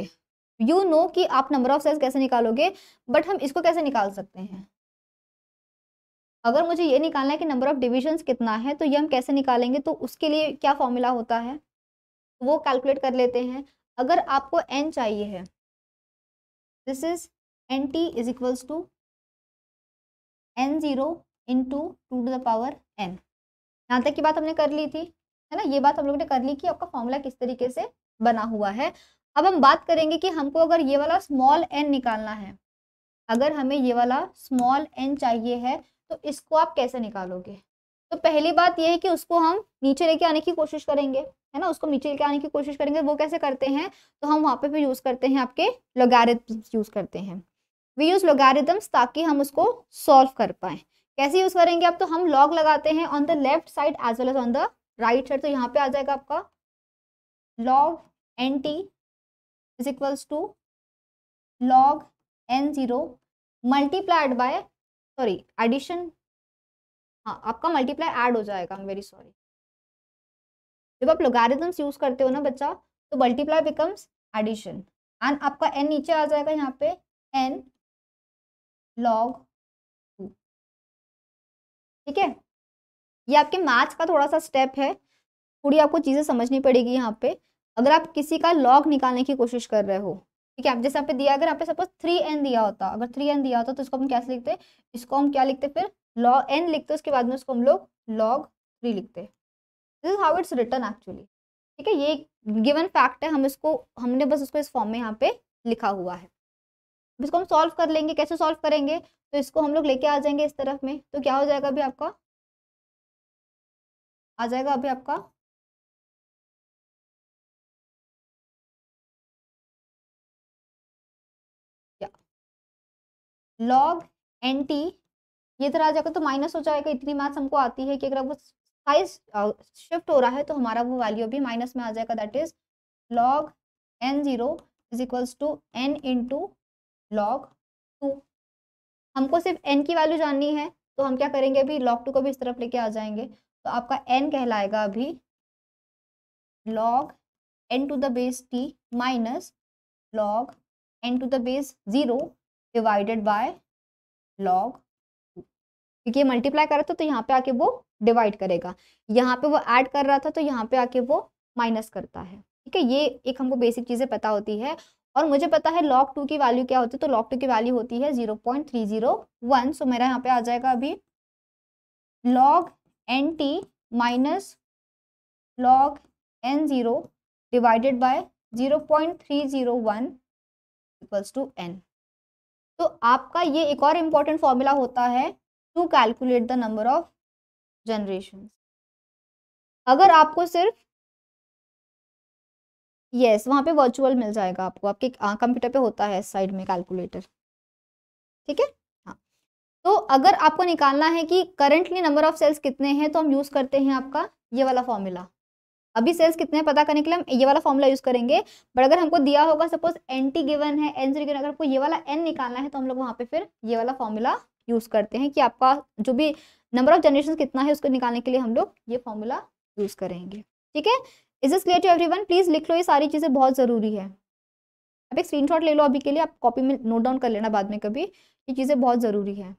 यू you नो know कि आप नंबर ऑफ सेल्स कैसे निकालोगे बट हम इसको कैसे निकाल सकते हैं अगर मुझे ये निकालना है कि नंबर ऑफ डिविजन्स कितना है तो ये हम कैसे निकालेंगे तो उसके लिए क्या फॉर्मूला होता है वो कैलकुलेट कर लेते हैं अगर आपको एन चाहिए है this is N T is equals to N zero into two to the power N यहाँ तक की बात हमने कर ली थी है ना ये बात हम लोग ने कर ली कि आपका फॉर्मूला किस तरीके से बना हुआ है अब हम बात करेंगे कि हमको अगर ये वाला स्मॉल एन निकालना है अगर हमें ये वाला स्मॉल एन चाहिए है तो इसको आप कैसे निकालोगे तो पहली बात यह है कि उसको हम नीचे लेके आने की कोशिश करेंगे है ना उसको नीचे लेके आने की कोशिश करेंगे वो कैसे करते हैं तो हम वहाँ पे भी यूज़ करते हैं आपके लोगारिथम्स यूज़ करते हैं वी यूज़ लोगारिथम्स ताकि हम उसको सॉल्व कर पाए कैसे यूज़ करेंगे आप तो हम लॉग लगाते हैं on the left side as well as on the right side तो यहाँ पे आ जाएगा आपका log N T is equals to log N zero multiplied by sorry addition हाँ आपका मल्टीप्लाई ऐड हो जाएगा आई एम वेरी सॉरी जब आप लोगारिथम्स यूज करते हो ना बच्चा तो मल्टीप्लाई बिकम्स एडिशन एंड आपका एन नीचे आ जाएगा यहाँ पे एन लॉग टू ठीक है ये आपके मैथ का थोड़ा सा स्टेप है थोड़ी आपको चीज़ें समझनी पड़ेगी यहाँ पे अगर आप किसी का लॉग निकालने की कोशिश कर रहे हो ठीक है जैसे यहाँ पे दिया अगर यहाँ पे सपोज थ्री एन दिया होता अगर थ्री एन दिया होता तो इसको हम कैसे लिखते इसको हम क्या लिखते फिर लॉ एन लिखते उसके बाद में उसको हम लोग लॉग थ्री लिखते हैं this is how it's written actually ठीक है ये गिवन फैक्ट है हम इसको हमने बस उसको इस फॉर्म में यहाँ पे लिखा हुआ है इसको हम सॉल्व कर लेंगे कैसे सॉल्व करेंगे तो इसको हम लोग लेके आ जाएंगे इस तरफ में तो क्या हो जाएगा अभी आपका आ जाएगा अभी आपका लॉग एन टी ये तरह जाएगा तो माइनस हो जाएगा इतनी मैथ्स हमको आती है कि अगर वो साइज शिफ्ट हो रहा है तो हमारा वो वैल्यू भी माइनस में आ जाएगा that is log N zero is equals to N two log two हमको सिर्फ एन की वैल्यू जाननी है तो हम क्या करेंगे अभी लॉग टू को भी इस तरफ लेके आ जाएंगे तो आपका एन कहलाएगा अभी log N to the base T minus log N to the base zero divided by log क्योंकि ये मल्टीप्लाई कर रहा था तो यहाँ पे आके वो डिवाइड करेगा यहाँ पे वो ऐड कर रहा था तो यहाँ पे आके वो माइनस करता है ठीक है ये एक हमको बेसिक चीज़ें पता होती है और मुझे पता है लॉक टू की वैल्यू क्या होती है तो लॉक टू की वैल्यू होती है zero point three zero one so मेरा यहाँ पे आ जाएगा अभी log N T minus log N zero divided by zero point three zero one equals to N तो आपका ये एक और इम्पॉर्टेंट फॉर्मूला होता है to calculate the number of generation अगर आपको सिर्फ यस yes, वहाँ पे वर्चुअल मिल जाएगा आपको आपके कंप्यूटर हाँ, पे होता है साइड में कैलकुलेटर ठीक है हाँ तो अगर आपको निकालना है कि करंटली नंबर ऑफ सेल्स कितने हैं तो हम यूज़ करते हैं आपका ये वाला फॉर्मूला अभी सेल्स कितने पता करने के लिए हम ये वाला फॉर्मूला यूज़ करेंगे बट अगर हमको दिया होगा सपोज एन टी गिवन है एन जीरो अगर आपको ये वाला एन निकालना है तो हम लोग वहाँ पर फिर ये वाला फॉर्मूला यूज़ करते हैं कि आपका जो भी नंबर ऑफ जनरेशन कितना है उसको निकालने के लिए हम लोग ये फॉर्मूला यूज़ करेंगे ठीक है is is clear to everyone please लिख लो ये सारी चीज़ें बहुत ज़रूरी है अब एक स्क्रीनशॉट ले लो अभी के लिए आप कॉपी में नोट डाउन कर लेना बाद में कभी ये चीज़ें बहुत ज़रूरी है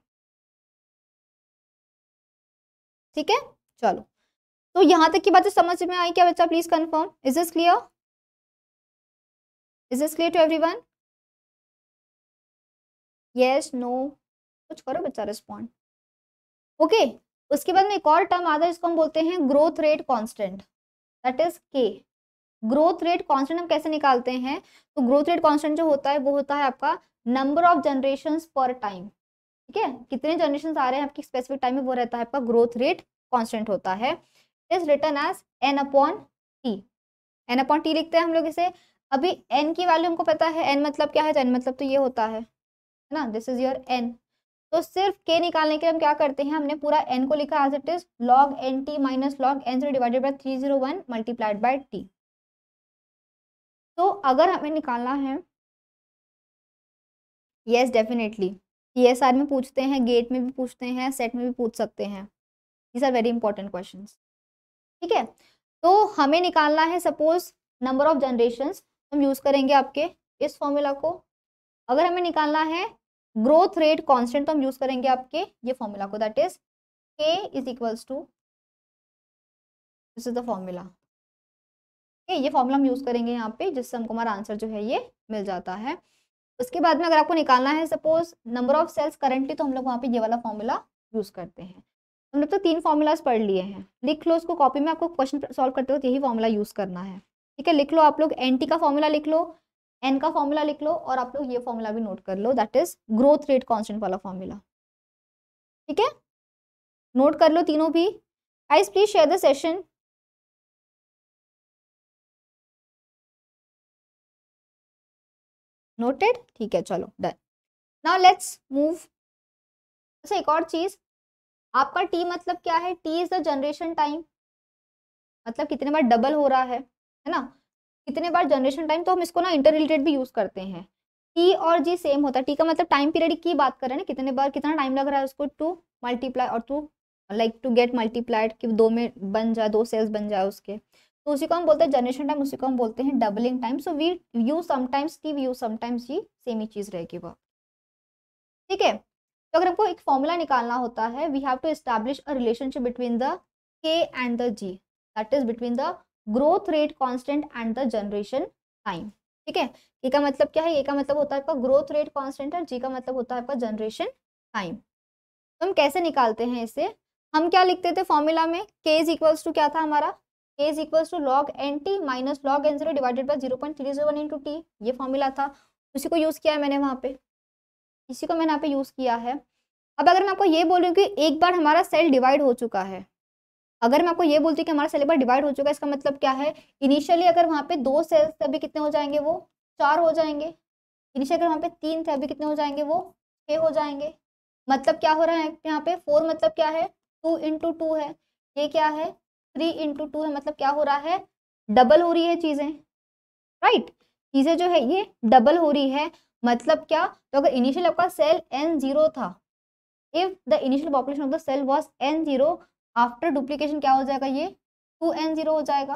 ठीक है चलो तो यहाँ तक की बातें समझ में आई क्या बच्चा please confirm is is clear is is clear to everyone yes no कुछ करो बच्चा रिस्पॉन्ड ओके उसके बाद में एक और टर्म आता है जिसको हम बोलते हैं growth rate constant that is K growth rate constant हम कैसे निकालते हैं तो ग्रोथ रेट कॉन्स्टेंट जो होता है वो होता है आपका number of generation per time ठीक है कितने जनरेशन आ रहे हैं आपकी स्पेसिफिक टाइम में वो रहता है आपका ग्रोथ रेट कॉन्स्टेंट होता है it is written as N upon T N upon T लिखते हैं हम लोग इसे अभी एन की वैल्यू हमको पता है एन मतलब क्या है तो एन मतलब तो ये होता है ना दिस इज योर एन तो सिर्फ के निकालने के लिए हम क्या करते हैं हमने पूरा एन को लिखा as it is log N T minus log N से divided by three zero one multiplied by T तो अगर हमें निकालना है yes definitely C S R में पूछते हैं गेट में भी पूछते हैं सेट में भी पूछ सकते हैं these are very important question ठीक है तो हमें निकालना है सपोज नंबर ऑफ जनरेशन हम यूज़ करेंगे आपके इस फॉर्मूला को अगर हमें निकालना है ग्रोथ रेट कॉन्स्टेंट तो हम यूज करेंगे आपके ये फॉर्मूला को that is K is equals to this is the formula ये फॉर्मूला हम यूज करेंगे यहाँ पे जिससे हमको हमारा आंसर जो है ये मिल जाता है उसके बाद में अगर आपको निकालना है suppose number of cells currently तो हम लोग वहाँ पे ये वाला फॉर्मूला यूज करते हैं हम लोग तो तीन फॉर्मूलाज पढ़ लिए हैं लिख लो उसको कॉपी में आपको क्वेश्चन सॉल्व करते वक्त यही फॉर्मूला यूज करना है ठीक है लिख लो आप लोग एंटी का फॉर्मूला लिख लो एन का फॉर्मूला लिख लो और आप लोग ये फॉर्मूला भी नोट कर लो that is growth rate constant वाला फॉर्मूला ठीक है नोट कर लो तीनों भी eyes please share the session noted ठीक है चलो डन नाउ लेट्स मूव अच्छा एक और चीज आपका टी मतलब क्या है T is the generation time मतलब कितने बार डबल हो रहा है है ना कितने बार जनरेशन टाइम तो हम इसको ना इंटर रिलेटेड भी यूज करते हैं टी और जी सेम होता है टी का मतलब टाइम पीरियड की बात कर रहे हैं ना कितने बार कितना टाइम लग रहा है उसको टू मल्टीप्लाई और to like to get multiplied कि दो में बन जाए दो सेल्स बन जाए उसके तो उसी को हम बोलते हैं जनरेशन टाइम उसी को हम बोलते हैं doubling time so we use sometimes T we use sometimes G same ही चीज़ रहेगी वह ठीक है तो अगर हमको एक फॉर्मूला निकालना होता है we have to establish a relationship between the K and the G that is between the growth rate constant and the generation time ठीक है ए का मतलब क्या है ए का मतलब होता है आपका ग्रोथ रेट कॉन्स्टेंट और जी का मतलब होता है आपका जनरेशन टाइम तो हम कैसे निकालते हैं इसे हम क्या लिखते थे फॉर्मूला में के इज इक्वल्स टू क्या था हमारा K is equals to log N T minus log N zero divided by zero point three zero one into T ये फॉर्मूला था उसी को यूज़ किया है मैंने वहाँ पे इसी को मैंने यहाँ पे यूज़ किया है अब अगर मैं आपको ये बोलूँ कि एक बार हमारा सेल डिवाइड हो चुका है अगर मैं आपको ये बोलती हूँ कि हमारा सिलेबस डिवाइड हो चुका है इसका मतलब क्या है इनिशियली अगर वहाँ पे दो सेल्स थे अभी कितने हो जाएंगे वो चार हो जाएंगे इनिशियली अगर वहाँ पे तीन थे अभी कितने हो जाएंगे वो छः हो जाएंगे मतलब क्या हो रहा है यहाँ पे फोर मतलब क्या है टू इंटू टू है ये क्या है थ्री इंटू टू है मतलब क्या हो रहा है डबल हो रही है चीज़ें राइट चीज़ें जो है ये डबल हो रही है मतलब क्या तो अगर इनिशियल आपका सेल एन जीरो था if the initial population of the cell was N zero after duplication क्या हो जाएगा ये टू एन जीरो हो जाएगा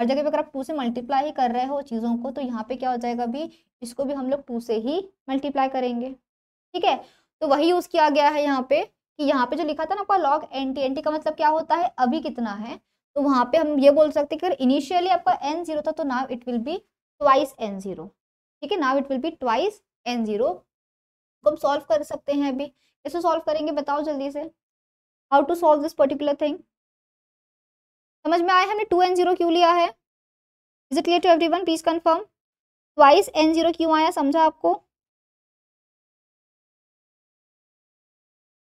हर जगह पे अगर आप टू से मल्टीप्लाई ही कर रहे हो चीज़ों को तो यहाँ पे क्या हो जाएगा भी इसको भी हम लोग टू से ही मल्टीप्लाई करेंगे ठीक है तो वही यूज़ किया गया है यहाँ पे कि यहाँ पे जो लिखा था ना आपका log N T N T का मतलब क्या होता है अभी कितना है तो वहाँ पे हम ये बोल सकते हैं कि अगर इनिशियली आपका एन जीरो था तो now it will be twice N zero ठीक है now it will be twice N zero हम सॉल्व कर सकते हैं अभी कैसे सॉल्व करेंगे बताओ जल्दी से how to solve this particular thing समझ में आया हमने टू एन जीरो क्यों लिया है is it clear to everyone please confirm twice N zero क्यों आया समझा आपको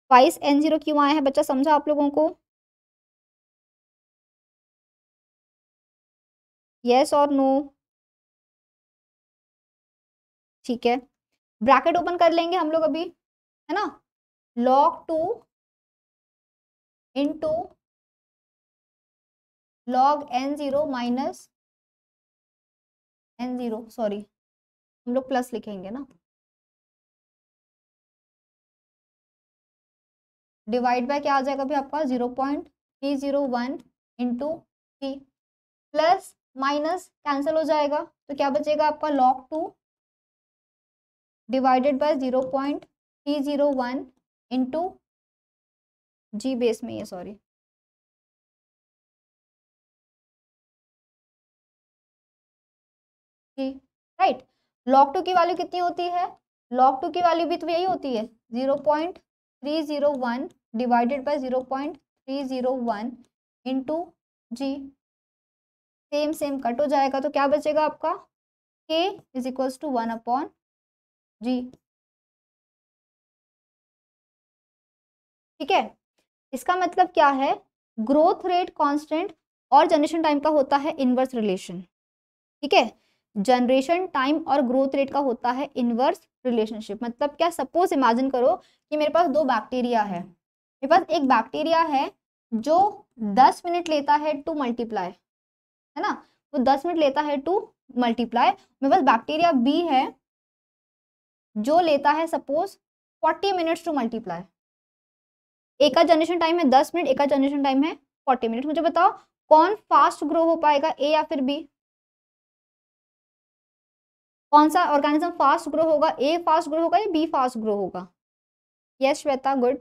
ट्वाइस एन जीरो क्यों आया है बच्चा समझा आप लोगों को यस और नो ठीक है ब्रैकेट ओपन कर लेंगे हम लोग अभी है ना log two two log N zero minus N zero sorry हम लोग प्लस लिखेंगे ना डिवाइड बाय क्या आ जाएगा भी आपका zero point three zero one into three plus minus cancel हो जाएगा तो क्या बचेगा आपका log two divided by zero point three zero one into G base में ही है सॉरी राइट लॉक टू की वैल्यू कितनी होती है लॉक टू की वैल्यू भी तो यही होती है zero point three zero one divided by zero point three zero one into G same same cut हो जाएगा तो क्या बचेगा आपका K is equals to one upon G ठीक है इसका मतलब क्या है ग्रोथ रेट कॉन्स्टेंट और जनरेशन टाइम का होता है इनवर्स रिलेशन ठीक है जनरेशन टाइम और ग्रोथ रेट का होता है इनवर्स रिलेशनशिप मतलब क्या सपोज इमेजिन करो कि मेरे पास दो बैक्टीरिया है मेरे पास एक बैक्टीरिया है जो दस मिनट लेता है टू मल्टीप्लाई है ना वो दस मिनट लेता है टू मल्टीप्लाई मेरे पास बैक्टीरिया बी है जो लेता है suppose forty minutes to multiply एक जनरेशन टाइम है दस मिनट एक जनरेशन टाइम है फोर्टी मिनट मुझे बताओ कौन फास्ट ग्रो हो पाएगा ए या फिर बी कौन सा ऑर्गेनिज्म फास्ट ग्रो होगा ए फास्ट ग्रो होगा या बी फास्ट ग्रो होगा यस श्वेता गुड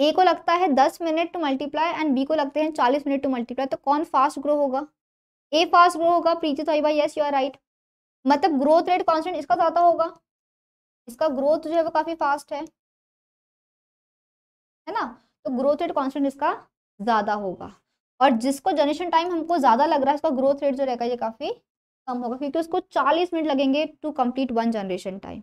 ए को लगता है दस मिनट टू मल्टीप्लाई एंड बी को लगते हैं चालीस मिनट टू मल्टीप्लाई तो कौन फास्ट ग्रो होगा ए फास्ट ग्रो होगा प्रीति तो भाई यस यू आर राइट मतलब ग्रोथ रेट कॉन्स्टेंट इसका ज़्यादा होगा इसका ग्रोथ जो है वो काफ़ी फास्ट है है ना तो ग्रोथ रेट कॉन्स्टेंट इसका ज़्यादा होगा और जिसको जनरेशन टाइम हमको ज़्यादा लग रहा है उसका ग्रोथ रेट जो रहेगा ये काफ़ी कम होगा क्योंकि उसको 40 मिनट लगेंगे to complete one generation time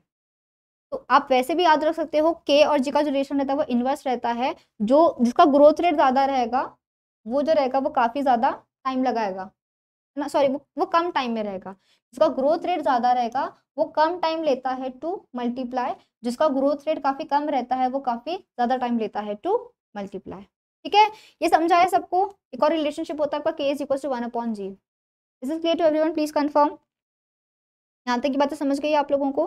तो आप वैसे भी याद रख सकते हो के और जी का जो रेशन रहता है वो इन्वर्स रहता है जो जिसका ग्रोथ रेट ज़्यादा रहेगा वो जो रहेगा वो काफ़ी ज़्यादा टाइम लगाएगा ना सॉरी वो वो कम टाइम में रहेगा जिसका ग्रोथ रेट ज़्यादा रहेगा वो कम टाइम लेता है टू मल्टीप्लाई जिसका ग्रोथ रेट काफ़ी कम रहता है वो काफ़ी ज़्यादा टाइम लेता है टू मल्टीप्लाई ठीक है ये समझाया सबको एक और रिलेशनशिप होता है आपका K is to one upon G is is clear to every please confirm यहाँ तक की बातें समझ गई आप लोगों को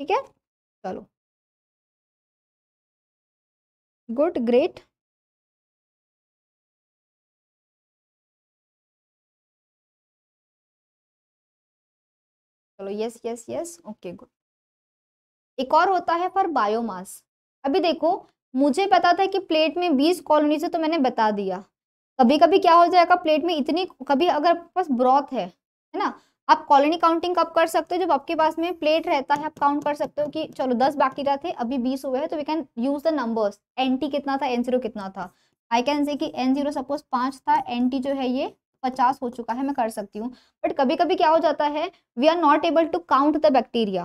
ठीक है चलो good great चलो yes yes yes okay good एक और होता है फॉर बायोमास अभी देखो मुझे पता था कि प्लेट में बीस कॉलोनी से तो मैंने बता दिया कभी कभी क्या हो जाएगा प्लेट में इतनी कभी अगर पास ब्रॉथ है है ना आप कॉलोनी काउंटिंग कब कर सकते हो जब आपके पास में प्लेट रहता है आप काउंट कर सकते हो कि चलो दस बाकी रहते थे अभी बीस हुए हैं तो we can use the numbers N T कितना था एन जीरो कितना था आई कैन से कि एन जीरो सपोज पांच था एन टी जो है ये पचास हो चुका है मैं कर सकती हूँ बट कभी कभी क्या हो जाता है we are not able to count the bacteria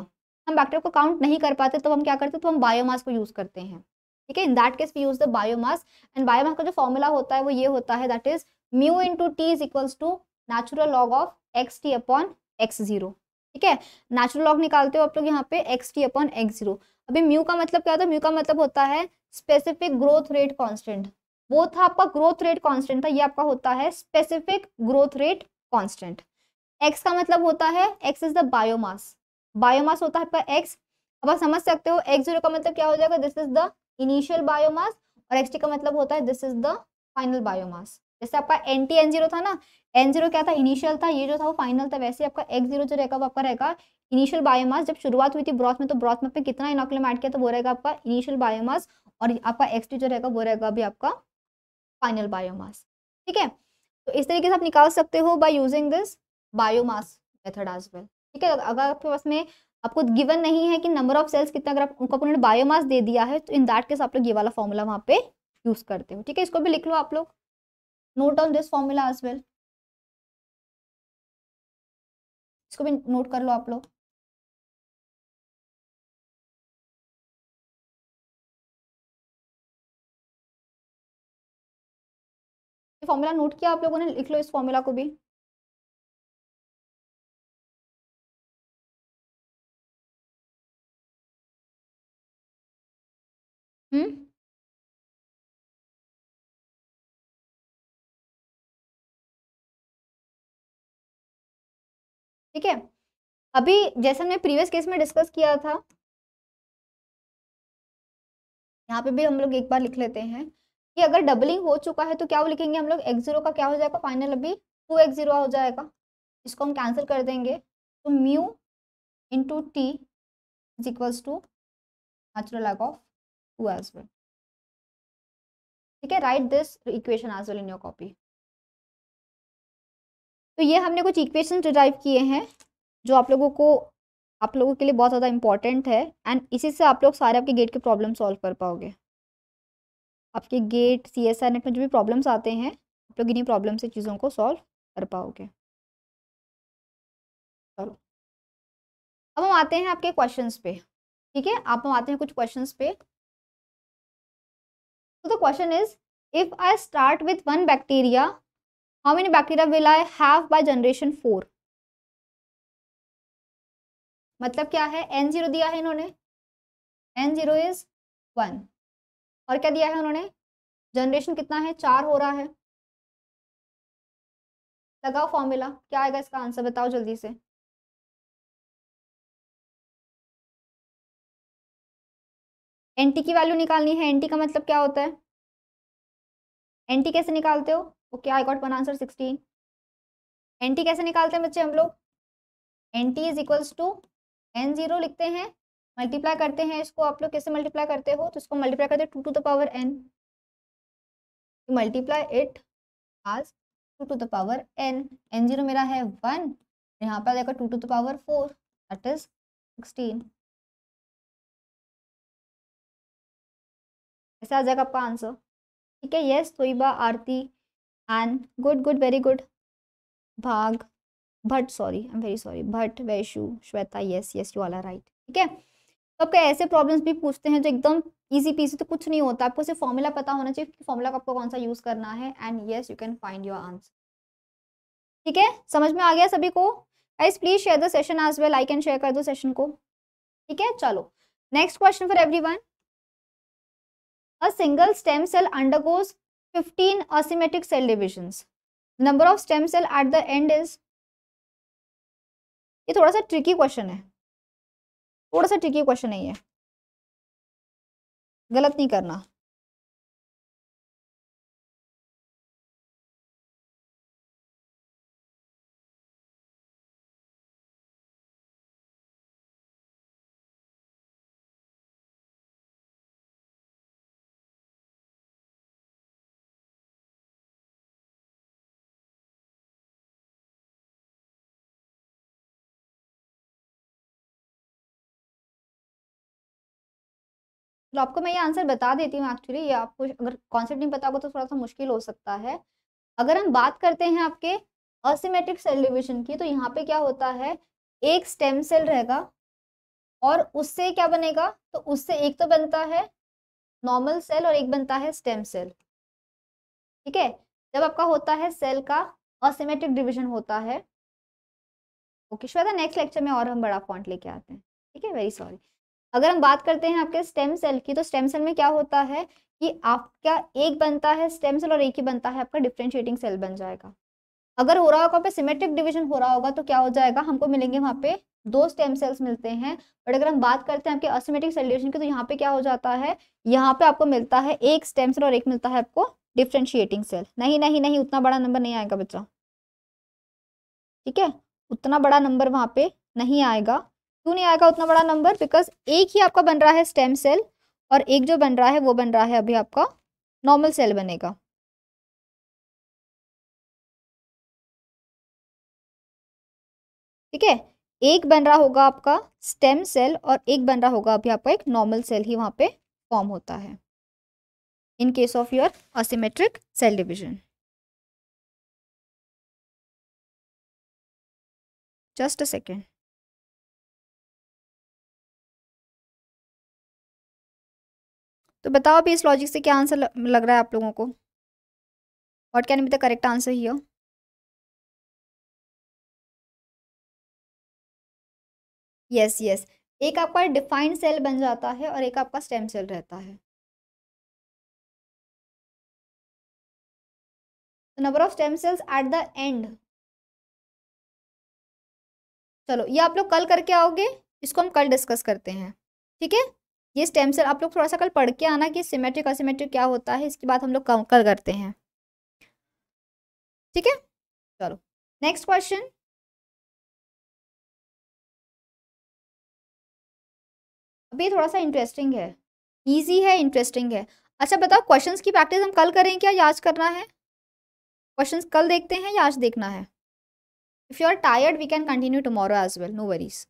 हम बैक्टीरिया को काउंट नहीं कर पाते तो हम क्या करते तो हम बायोमास को यूज़ करते हैं ठीक है in that case we use the biomass and biomass का जो फॉर्मूला होता है वो ये होता है that is mu into T is equals to natural log of X T upon X zero ठीक है नेचुरल लॉग निकालते हो आप लोग यहाँ पे X T upon X zero अभी म्यू का मतलब क्या होता है म्यू का मतलब होता है स्पेसिफिक ग्रोथ रेट कॉन्स्टेंट वो था आपका ग्रोथ रेट कॉन्स्टेंट था ये आपका होता है specific growth rate constant X का मतलब होता है X is the biomass biomass होता है आपका एक्स अब आप समझ सकते हो एक्स जीरो का मतलब क्या हो जाएगा this is the initial biomass और एक्स टी का मतलब होता है this is the final biomass जैसे आपका एन टी एन जीरो था ना एन जीरो क्या था इनिशियल था ये जो था वो फाइनल था वैसे आपका एक्स जीरो जो रहेगा वो आपका रहेगा इनिशियल बायोमास जब शुरुआत हुई थी ब्रॉथ में तो ब्रॉथ में पे कितना इनोकुलम ऐड किया तो वो रहेगा आपका इनिशियल बायोमास और आपका एक्स जो रहेगा वो रहेगा अभी आपका फाइनल बायोमास ठीक है तो इस तरीके से आप निकाल सकते हो by using this biomass method as well ठीक है अगर आपके पास में आपको गिवन नहीं है कि नंबर ऑफ सेल्स कितना अगर आप उनको अपने बायोमास दे दिया है तो इन दैट केस आप लोग ये वाला फॉर्मूला वहाँ पे यूज़ करते हो ठीक है इसको भी लिख लो आप लोग note on this formula as well इसको भी नोट कर लो आप लोग फॉर्मूला नोट किया आप लोगों ने लिख लो इस फॉर्मूला को भी ठीक है अभी जैसे हमने प्रीवियस केस में डिस्कस किया था यहाँ पे भी हम लोग एक बार लिख लेते हैं कि अगर डबलिंग हो चुका है तो क्या वो लिखेंगे हम लोग एक्स जीरो का क्या हो जाएगा फाइनल अभी टू एक्स जीरो हो जाएगा इसको हम कैंसिल कर देंगे तो mu into T is equals to natural log of two as well ठीक है write this equation as well in your copy तो ये हमने कुछ इक्वेशन डिराइव किए हैं जो आप लोगों को आप लोगों के लिए बहुत ज़्यादा इंपॉर्टेंट है एंड इसी से आप लोग सारे आपके गेट के प्रॉब्लम सॉल्व कर पाओगे आपके GATE C S R NET में जो भी प्रॉब्लम्स आते हैं आप लोग इन्हीं प्रॉब्लम से चीज़ों को सॉल्व कर पाओगे चलो अब हम आते हैं आपके क्वेश्चंस पे ठीक है आप हम आते हैं कुछ क्वेश्चंस पे तो the question is if I start with one bacteria how many bacteria will i have by generation 4 मतलब क्या है एन जीरो दिया है इन्होंने एन जीरो इज वन और क्या दिया है उन्होंने जनरेशन कितना है चार हो रहा है लगाओ फॉर्मूला क्या आएगा इसका आंसर बताओ जल्दी से एन टी की वैल्यू निकालनी है एन टी का मतलब क्या होता है एन टी कैसे निकालते हो okay I got one answer sixteen N T कैसे निकालते हैं बच्चे हम लोग N T is equals to N zero लिखते हैं मल्टीप्लाई करते हैं इसको आप लोग कैसे मल्टीप्लाई करते हो तो इसको मल्टीप्लाई करते two to the power N multiply it as two to the power N N zero मेरा है वन तो यहाँ पर जाएगा two to the power four that is sixteen ऐसा आ जाएगा पाँच सौ ठीक है तो yes Soiba Aarti and good good very good bhag Bhatt sorry I am very sorry Bhatt Vaishu Shweta yes yes you are right ठीक है तो आपके ऐसे प्रॉब्लम्स भी पूछते हैं जो एकदम इजी पीसी तो कुछ नहीं होता आपको सिर्फ फॉर्मूला पता होना चाहिए कि फॉर्मूला का आपको कौन सा यूज़ करना है and yes you can find your answer ठीक है समझ में आ गया सभी को एस please share the session as well like and share कर दो सेशन को ठीक है चलो next question for every a single stem cell undergoes 15 asymmetric cell divisions number of stem cell at the end is ये थोड़ा सा ट्रिकी क्वेश्चन है थोड़ा सा ट्रिकी क्वेश्चन है ये गलत नहीं करना तो आपको मैं ये आंसर बता देती हूँ एक्चुअली ये आपको अगर कॉन्सेप्ट नहीं पता होगा तो थोड़ा सा मुश्किल हो सकता है अगर हम बात करते हैं आपके असीमेट्रिक सेल डिविजन की तो यहाँ पे क्या होता है एक स्टेम सेल रहेगा और उससे क्या बनेगा तो उससे एक तो बनता है नॉर्मल सेल और एक बनता है स्टेम सेल ठीक है जब आपका होता है सेल का असीमेट्रिक डिविजन होता है ओके श्वेता नेक्स्ट लेक्चर में और हम बड़ा पॉइंट लेके आते हैं ठीक है वेरी सॉरी अगर हम बात करते हैं आपके स्टेम सेल की तो स्टेम सेल में क्या होता है कि आपका एक बनता है स्टेम सेल और एक ही बनता है आपका डिफ्रेंशिएटिंग सेल बन जाएगा अगर हो रहा होगा पे सिमेट्रिक डिवीजन हो रहा होगा तो क्या हो जाएगा हमको मिलेंगे वहाँ पे दो स्टेम सेल्स मिलते हैं बट अगर हम बात करते हैं आपके असिमेट्रिक सेल डिवीजन की तो यहाँ पे क्या हो जाता है यहाँ पे आपको मिलता है एक स्टेम सेल और एक मिलता है आपको डिफ्रेंशिएटिंग सेल नहीं नहीं नहीं उतना बड़ा नंबर नहीं आएगा बच्चा ठीक है उतना बड़ा नंबर वहाँ पे नहीं आएगा क्यों नहीं आएगा उतना बड़ा नंबर बिकॉज एक ही आपका बन रहा है स्टेम सेल और एक जो बन रहा है वो बन रहा है अभी आपका नॉर्मल सेल बनेगा ठीक है एक बन रहा होगा आपका स्टेम सेल और एक बन रहा होगा अभी आपका एक नॉर्मल सेल ही वहां पे फॉर्म होता है in case of your asymmetric cell division just a second तो बताओ अभी इस लॉजिक से क्या आंसर लग रहा है आप लोगों को what can be the correct answer ही यस यस एक आपका डिफाइंड सेल बन जाता है और एक आपका स्टेम सेल रहता है number of stem cells at the end चलो ये आप लोग कल करके आओगे इसको हम कल डिस्कस करते हैं ठीक है ये स्टेम सेल आप लोग थोड़ा सा कल पढ़ के आना कि सिमेट्रिक असीमेट्रिक क्या होता है इसके बाद हम लोग कल करते हैं ठीक है चलो नेक्स्ट क्वेश्चन अभी थोड़ा सा इंटरेस्टिंग है इजी है इंटरेस्टिंग है अच्छा बताओ क्वेश्चंस की प्रैक्टिस हम कल करें क्या या आज करना है क्वेश्चंस कल देखते हैं या आज देखना है if you are tired we can continue tomorrow as well no worries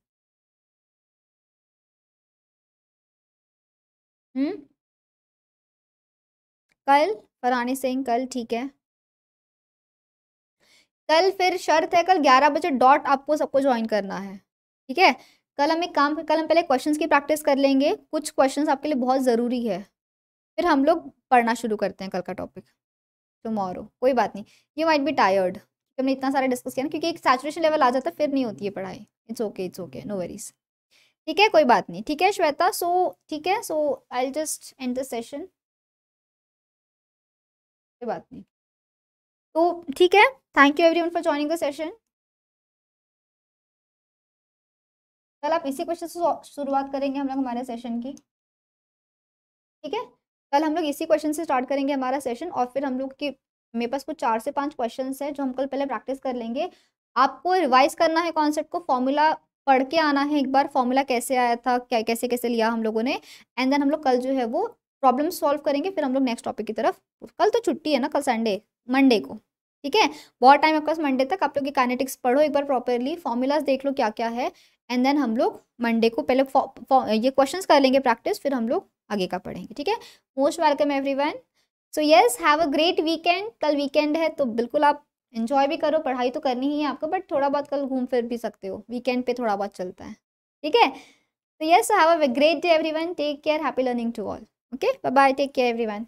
hmm कल फरहानी सिंह कल ठीक है कल फिर शर्त है कल ग्यारह बजे डॉट आपको सबको ज्वाइन करना है ठीक है कल हम एक काम कल हम पहले क्वेश्चंस की प्रैक्टिस कर लेंगे कुछ क्वेश्चंस आपके लिए बहुत ज़रूरी है फिर हम लोग पढ़ना शुरू करते हैं कल का टॉपिक टुमारो कोई बात नहीं यू माइट बी टायर्ड हमने इतना सारा डिस्कस किया ना क्योंकि एक सैचुरेशन लेवल आ जाता है फिर नहीं होती है पढ़ाई it's okay it's okay no worries ठीक है कोई बात नहीं ठीक है श्वेता सो ठीक है so I just end the session कोई बात नहीं तो ठीक है thank you everyone for joining the session कल आप इसी क्वेश्चन से शुरुआत करेंगे हम लोग हमारे सेशन की ठीक है कल हम लोग इसी क्वेश्चन से स्टार्ट करेंगे हमारा सेशन और फिर हम लोग की मेरे पास कुछ चार से पांच क्वेश्चन है जो हम कल पहले प्रैक्टिस कर लेंगे आपको रिवाइज करना है कॉन्सेप्ट को फॉर्मूला पढ़ के आना है एक बार फॉर्मूला कैसे आया था क्या कैसे कैसे लिया हम लोगों ने एंड देन हम लोग कल जो है वो प्रॉब्लम सॉल्व करेंगे फिर हम लोग नेक्स्ट टॉपिक की तरफ कल तो छुट्टी है ना कल संडे मंडे को ठीक है बहुत टाइम आपके पास मंडे तक आप लोग की काइनेटिक्स पढ़ो एक बार प्रॉपरली फॉर्मूलाज देख लो क्या क्या है एंड देन हम लोग मंडे को पहले ये क्वेश्चन कर लेंगे प्रैक्टिस फिर हम लोग आगे का पढ़ेंगे ठीक है most welcome everyone so yes have a great weekend कल वीकेंड है तो बिल्कुल आप इन्जॉय भी करो पढ़ाई तो करनी ही है आपको बट थोड़ा बहुत कल घूम फिर भी सकते हो वीकेंड पे थोड़ा बहुत चलता है ठीक है तो yes have a great day everyone take care happy learning to all okay bye bye take care everyone